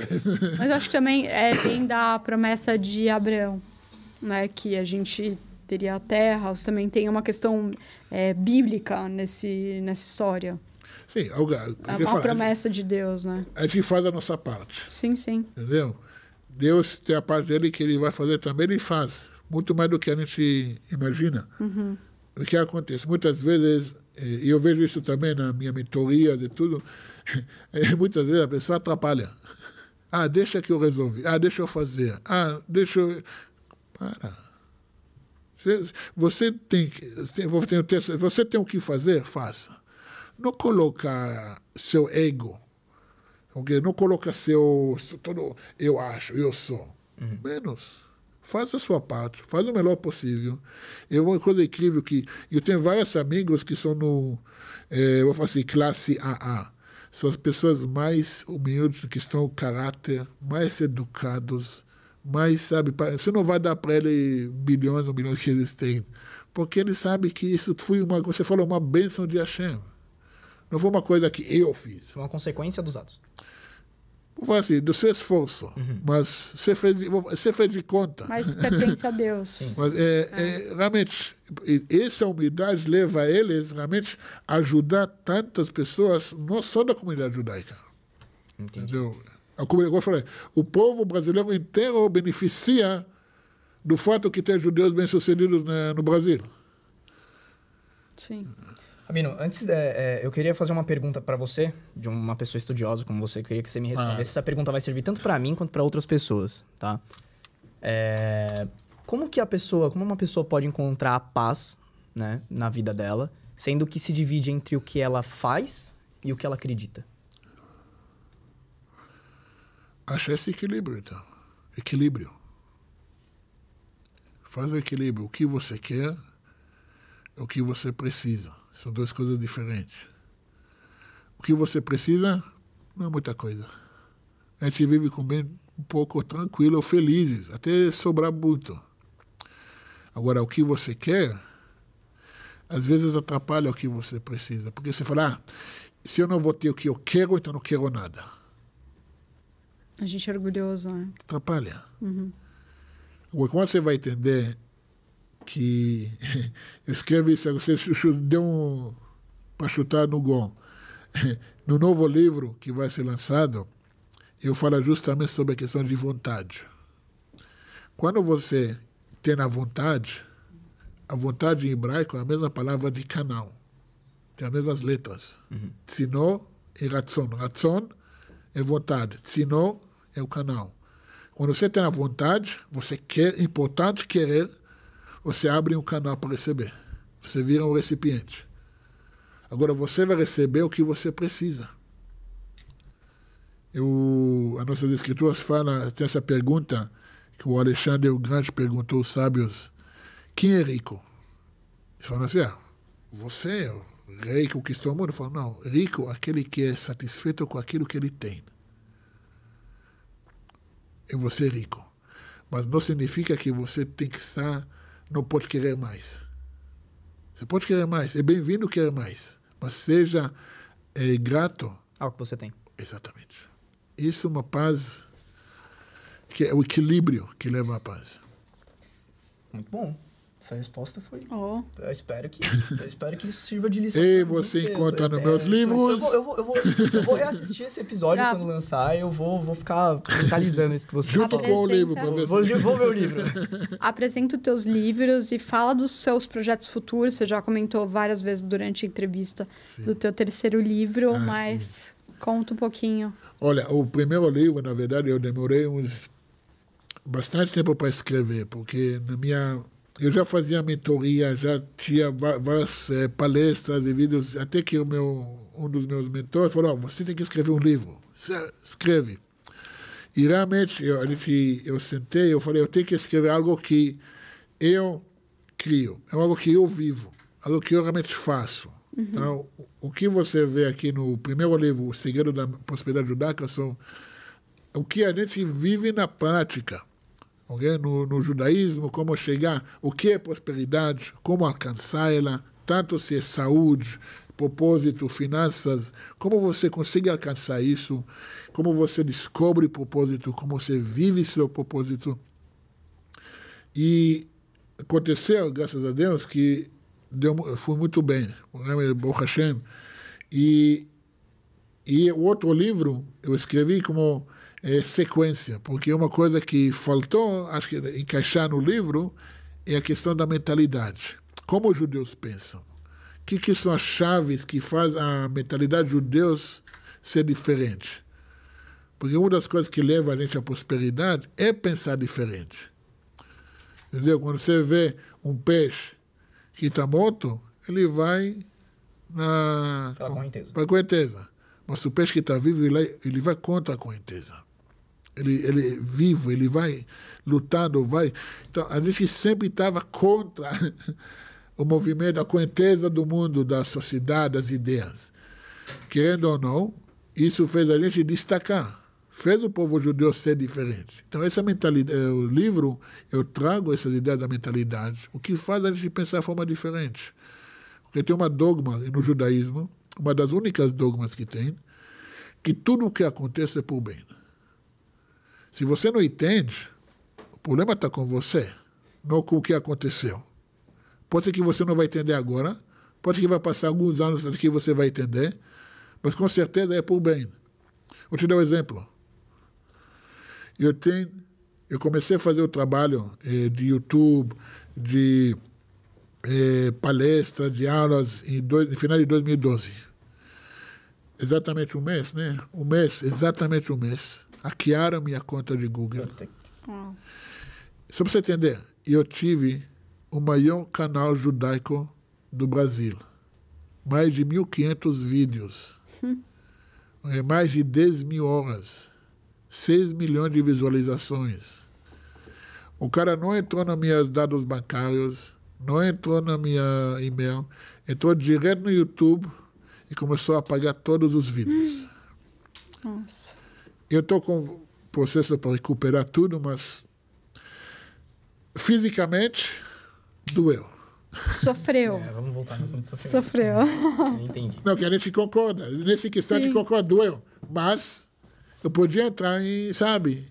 Mas acho que também é, bem da promessa de Abraão, né? que a gente teria Terra, também tem uma questão é, bíblica nesse, nessa história. Sim, é é algo, a, promessa gente, de Deus, né? A gente faz a nossa parte. Sim, sim. Entendeu? Deus tem a parte dele que ele vai fazer também, ele faz. Muito mais do que a gente imagina. Uhum. O que acontece? Muitas vezes, é, e eu vejo isso também na minha mentoria e tudo, (laughs) muitas vezes a pessoa atrapalha. Ah, deixa que eu resolvi. Ah, deixa eu fazer. Ah, deixa eu... Para. Você, tem, você tem o que fazer, faça. Não colocar seu ego, okay? não coloca seu, todo eu acho, eu sou. Uhum. Menos faça a sua parte, faz o melhor possível. É uma coisa incrível que eu tenho vários amigos que são no, é, eu falo assim, classe AA. São as pessoas mais humildes, que estão caráter, mais educados, mas, sabe, você não vai dar para ele bilhões ou bilhões que eles têm, porque ele sabe que isso foi uma, você falou, uma bênção de Hashem. Não foi uma coisa que eu fiz. Foi uma consequência dos atos. falar assim, do seu esforço. Uhum. Mas você fez, você fez de conta. Mas pertence a (laughs) Deus. mas, é, é. É, realmente, essa humildade leva eles realmente a ajudar tantas pessoas, não só da comunidade judaica. Entendi. Entendeu? a é eu falei, o povo brasileiro inteiro beneficia do fato que tem judeus bem-sucedidos né, no Brasil. Sim. Amino, antes é, é, eu queria fazer uma pergunta para você, de uma pessoa estudiosa como você, eu queria que você me respondesse. Ah. Essa pergunta vai servir tanto para mim quanto para outras pessoas, tá? É, como que a pessoa, como uma pessoa pode encontrar a paz, né, na vida dela, sendo que se divide entre o que ela faz e o que ela acredita? acho esse equilíbrio, então. Equilíbrio. Faz o equilíbrio. O que você quer é o que você precisa. São duas coisas diferentes. O que você precisa não é muita coisa. A gente vive com bem um pouco tranquilo, ou felizes, até sobrar muito. Agora, o que você quer, às vezes atrapalha o que você precisa. Porque você fala, ah, se eu não vou ter o que eu quero, então não quero nada. A gente é orgulhoso, né? Atrapalha. Uhum. É quando você vai entender que (laughs) eu escrevo isso, você deu um, para chutar no gol. (laughs) No novo livro que vai ser lançado, eu falo justamente sobre a questão de vontade. Quando você tem a vontade, a vontade em hebraico é a mesma palavra de canal, tem as mesmas letras. Uhum. Tzino e ratson. Ratson é vontade, Tzino é o canal. Quando você tem a vontade, você quer, é importante querer, você abre um canal para receber. Você vira um recipiente. Agora você vai receber o que você precisa. Eu, as nossas escrituras falam, tem essa pergunta que o Alexandre o Grande perguntou aos sábios: quem é rico? Eles falam assim: ah, você, é o rei que conquistou o mundo? Falam, não, rico é aquele que é satisfeito com aquilo que ele tem em você é rico. Mas não significa que você tem que estar, não pode querer mais. Você pode querer mais, é bem-vindo querer mais, mas seja é, grato ao que você tem. Exatamente. Isso é uma paz que é o equilíbrio que leva à paz. Muito bom. Essa resposta foi. Oh. Eu espero que, eu espero que isso sirva de lição. Ei, você mesmo. encontra é, nos é, meus é, livros. Eu vou, eu, vou, eu, vou, eu vou reassistir esse episódio quando lançar. Eu vou, vou ficar mentalizando isso que você Junto falou. com o livro, professor. Vou, vou ver o livro. Apresenta os teus livros e fala dos seus projetos futuros. Você já comentou várias vezes durante a entrevista sim. do teu terceiro livro, ah, mas sim. conta um pouquinho. Olha, o primeiro livro, na verdade, eu demorei uns bastante tempo para escrever, porque na minha eu já fazia mentoria, já tinha várias é, eh, palestras e vídeos, até que o meu, um dos meus mentores falou, oh, você tem que escrever um livro, escreve. E realmente eu, gente, eu sentei, eu falei, eu tenho que escrever algo que eu crio, é algo que eu vivo, algo que eu realmente faço. Uhum. Então, o que você vê aqui no primeiro livro, O Segredo da Prosperidade Judaica, são o que a gente vive na prática okay? no, no judaísmo, como chegar, o que é prosperidade, como alcançar ela, tanto se é saúde, propósito, finanças, como você consegue alcançar isso, como você descobre propósito, como você vive seu propósito. E aconteceu, graças a Deus, que deu, foi muito bem, o nome é Baruch Hashem. E, e o outro livro eu escrevi como é, sequência, porque uma coisa que faltou, acho que encaixar no livro, é a questão da mentalidade. Como os judeus pensam? O que, que são as chaves que faz a mentalidade judeus ser diferente? Porque uma das coisas que leva a gente à prosperidade é pensar diferente. Entendeu? Quando você vê um peixe que está morto, ele vai na. Pela Pela correnteza. Mas o peixe que está vivo, ele vai contra a correnteza ele, ele é vivo, ele vai lutando, vai. Então, a gente sempre estava contra (laughs) o movimento, a correnteza do mundo, da sociedade, das ideias. Querendo ou não, isso fez a gente destacar, fez o povo judeu ser diferente. Então, essa mentalidade, eh, o livro, eu trago essas ideias da mentalidade, o que faz a gente pensar de forma diferente. Porque tem uma dogma no judaísmo, uma das únicas dogmas que tem, que tudo o que acontece é por bem. Se você não entende, o problema está com você, não com o que aconteceu. Pode ser que você não vai entender agora, pode ser que vai passar alguns anos antes que você vai entender, mas com certeza é por bem. Vou te dar um exemplo. Eu tenho, eu comecei a fazer o trabalho eh, de YouTube, de eh, palestra, de aulas em dois, no final de 2012. Exatamente um mês, né? Um mês, exatamente um mês hackearam minha conta de Google. Hum. Só para você entender, eu tive o maior canal judaico do Brasil. Mais de 1.500 vídeos. Hum. Mais de 10 mil horas. 6 milhões de visualizações. O cara não entrou nos meus dados bancários, não entrou na minha e-mail, entrou direto no YouTube e começou a apagar todos os vídeos. Hum. Nossa. Eu estou com processo para recuperar tudo, mas fisicamente doeu. Sofreu. É, vamos voltar no assunto sofreu. Sofreu. Entendi. Não, que a gente concorda. Nesse questão de a gente concorda, doeu. Mas eu podia entrar em, sabe,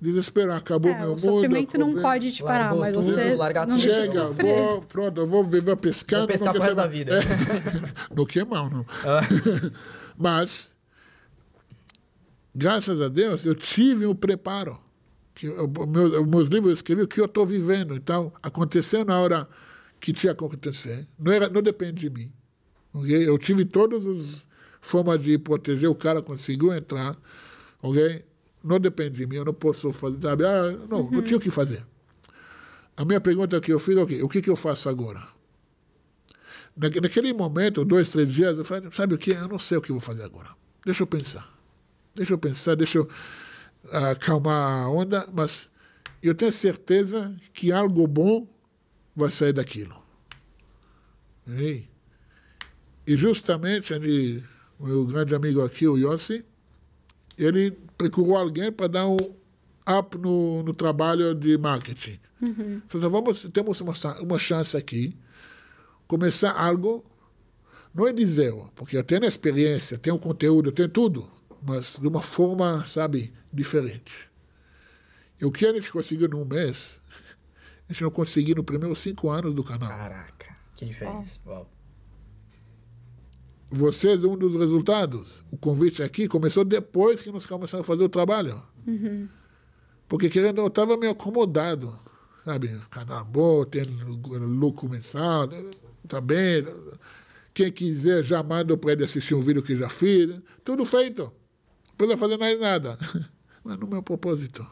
desesperar, acabou é, meu o mundo. O sofrimento não pode te parar, largou mas tudo, você não deixa Chega, vou, pronto, eu vou viver pescando. Vou pescar pro resto da vida. É, (laughs) não que é mal, não. Ah. (laughs) mas graças a Deus, eu tive o um preparo. Que, eu, meus, meus livros eu escrevi o que eu estou vivendo. Então, aconteceu na hora que tinha que acontecer. Não, era, não depende de mim. Okay? Eu tive todas as formas de proteger. O cara conseguiu entrar. Okay? Não depende de mim. Eu não posso fazer. Sabe? Ah, não, uhum. não tinha o que fazer. A minha pergunta que eu fiz é okay, o que, que eu faço agora? Naquele momento, dois, três dias, eu falei, sabe o que? Eu não sei o que vou fazer agora. Deixa eu pensar deixa eu pensar, deixa eu ah, acalmar a onda, mas eu tenho certeza que algo bom vai sair daquilo. E, justamente, ele, meu grande amigo aqui, o Yossi, ele procurou alguém para dar um up no, no trabalho de marketing. Uhum. Então, vamos, temos uma, uma chance aqui, começar algo, não é de zero, porque eu tenho experiência, tenho conteúdo, tenho tudo mas de uma forma, sabe, diferente. E o que a gente conseguiu num mês, a gente não conseguiu nos primeiros cinco anos do canal. Caraca, que diferença. É. Uau. Vocês, um dos resultados, o convite aqui começou depois que nós começamos a fazer o trabalho. Uhum. Porque querendo, eu estava meio acomodado. Sabe, canal bom, tem lucro mensal, né, também. bem Quem quiser já manda para ele assistir um vídeo que já fiz. Tudo feito vai fazer mais nada. (laughs) Mas no meu propósito.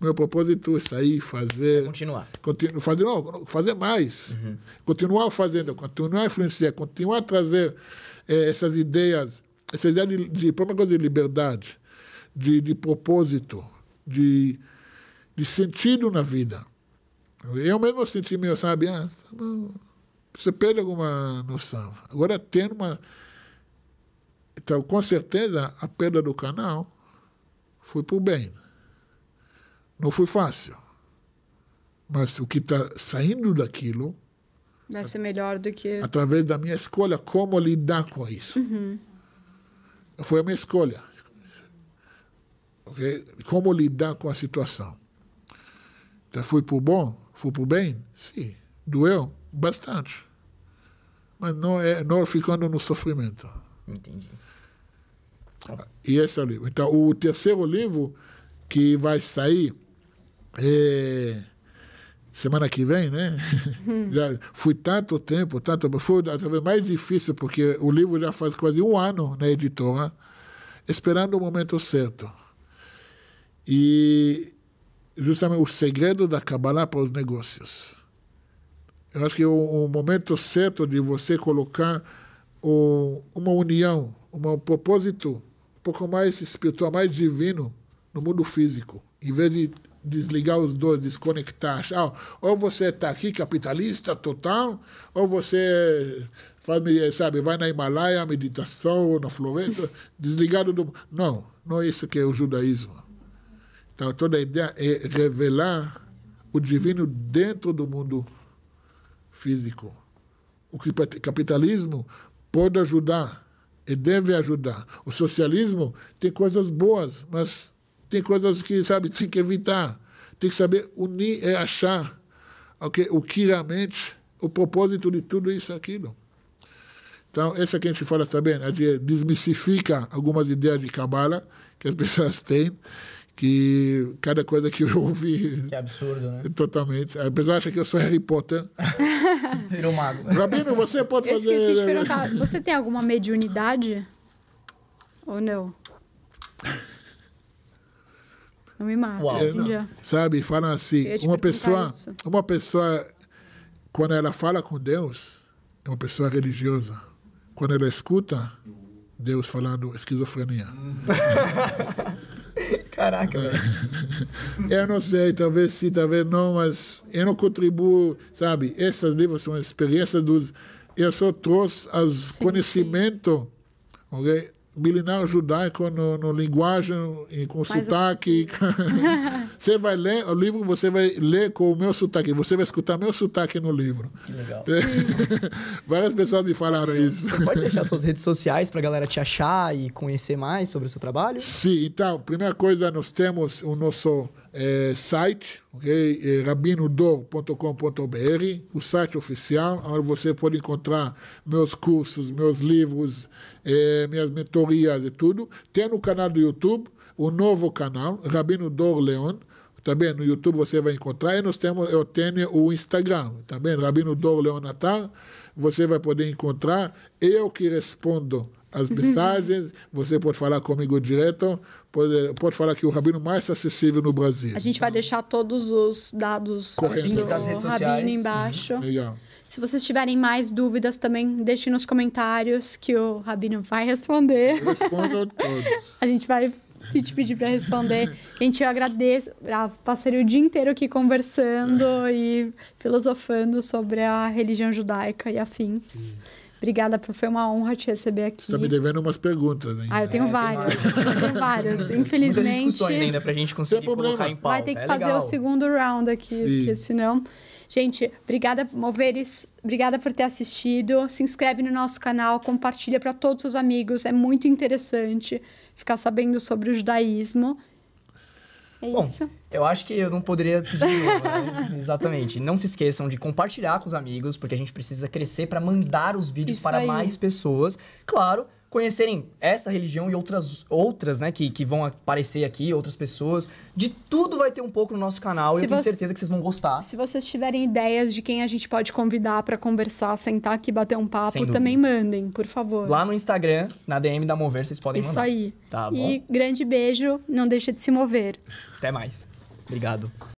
Meu propósito é sair, fazer. É continuar. Continu, fazer, não, fazer mais. Uhum. Continuar fazendo, continuar a influenciar, continuar a trazer é, essas ideias, essa ideia de, de, coisa de liberdade, de, de propósito, de, de sentido na vida. Eu mesmo senti meio, sabe? Ah, você perde alguma noção. Agora, tendo uma então, com certeza, a perda do canal foi por bem. Não foi fácil. Mas o que está saindo daquilo. Vai ser melhor do que. Através da minha escolha, como lidar com isso. Uhum. Foi a minha escolha. Okay? Como lidar com a situação. Então, foi por bom? Foi por bem? Sim. Doeu? Bastante. Mas não, é, não é ficando no sofrimento. Entendi. E esse é o livro. Então, o terceiro livro que vai sair é, semana que vem, né? Uhum. (laughs) Já fui tanto tempo, tanto foi talvez mais difícil porque o livro já faz quase um ano na né, editora, né? esperando o momento certo. E justamente o segredo da Kabbalah para os negócios. Eu acho que o, o momento certo de você colocar o, uma união, um propósito pouco mais espiritual, mais divino no mundo físico. Em vez de desligar os dois, desconectar. Ah, ou você está aqui capitalista total, ou você faz, sabe, vai na Himalaia, meditação, ou na floresta, (laughs) desligado do. Não, não é isso que é o judaísmo. Então, toda a ideia é revelar o divino dentro do mundo físico. O capitalismo pode ajudar e deve ajudar. O socialismo tem coisas boas, mas tem coisas que, sabe, tem que evitar. Tem que saber unir e achar okay, o que realmente, o propósito de tudo isso aquilo. Então, essa que a gente fala também, a né, gente desmistifica algumas ideias de Kabbalah que as (laughs) pessoas têm que cada coisa que eu ouvi. Que absurdo, né? Totalmente. A pessoa acha que eu sou Harry Potter. (laughs) Virou mago. Rabino, você pode eu fazer. Esqueci de né? perguntar. Você tem alguma mediunidade? Ou não? Não me mata. Sabe, falam assim, uma pessoa, uma pessoa quando ela fala com Deus, é uma pessoa religiosa. Quando ela escuta Deus falando esquizofrenia. (laughs) (laughs) Caraca, velho. (laughs) Eu não sei, talvez sim, talvez não, mas eu não contribuo, sabe? Essas livros são experiências dos. Eu só trouxe os conhecimentos, ok? bilinar judaico no, no linguagem e com Faz sotaque. (laughs) você vai ler o livro, você vai ler com o meu sotaque, você vai escutar meu sotaque no livro. Que legal. É. (laughs) Várias pessoas me falaram isso. Você pode deixar suas redes sociais para a galera te achar e conhecer mais sobre o seu trabalho? Sim, então, primeira coisa, nós temos o nosso é, site, okay? é, rabinodor.com.br, o site oficial, onde você pode encontrar meus cursos, meus livros, é, minhas mentorias e tudo. Tem no canal do YouTube, o novo canal, Rabino Dor Leon. Também tá no YouTube você vai encontrar. E nós temos, eu tenho o Instagram, também, tá Rabino Dor Leonatar. Você vai poder encontrar. Eu que respondo as (laughs) mensagens, você pode falar comigo direto pode, pode falar que o rabino mais acessível no Brasil. A gente vai deixar todos os dados links das redes sociais. Rabino embaixo. Uhum. Legal. Se vocês tiverem mais dúvidas também, deixem nos comentários que o Rabino vai responder. Responda todos. (laughs) a gente vai te pedir para responder. Gente, eu agradeço. Ah, passei o dia inteiro aqui conversando é. e filosofando sobre a religião judaica e afins. Sim. Obrigada, foi uma honra te receber aqui. Você está me devendo umas perguntas, hein? Ah, eu tenho é, várias. Eu tenho várias. Infelizmente. Muitas discussões ainda pra gente conseguir colocar em pauta. Vai ter que é fazer legal. o segundo round aqui, Sim. porque senão. Gente, obrigada, Moveres. Obrigada por ter assistido. Se inscreve no nosso canal, compartilha para todos os amigos. É muito interessante ficar sabendo sobre o judaísmo. É Bom, isso. Eu acho que eu não poderia pedir novo, né? (laughs) Exatamente. Não se esqueçam de compartilhar com os amigos, porque a gente precisa crescer para mandar os vídeos Isso para aí. mais pessoas. Claro, conhecerem essa religião e outras, outras né, que, que vão aparecer aqui, outras pessoas. De tudo vai ter um pouco no nosso canal se e eu tenho certeza que vocês vão gostar. Se vocês tiverem ideias de quem a gente pode convidar para conversar, sentar aqui, bater um papo, também mandem, por favor. Lá no Instagram, na DM da Mover, vocês podem Isso mandar. Isso aí. Tá bom? E grande beijo, não deixa de se mover. Até mais. Obrigado.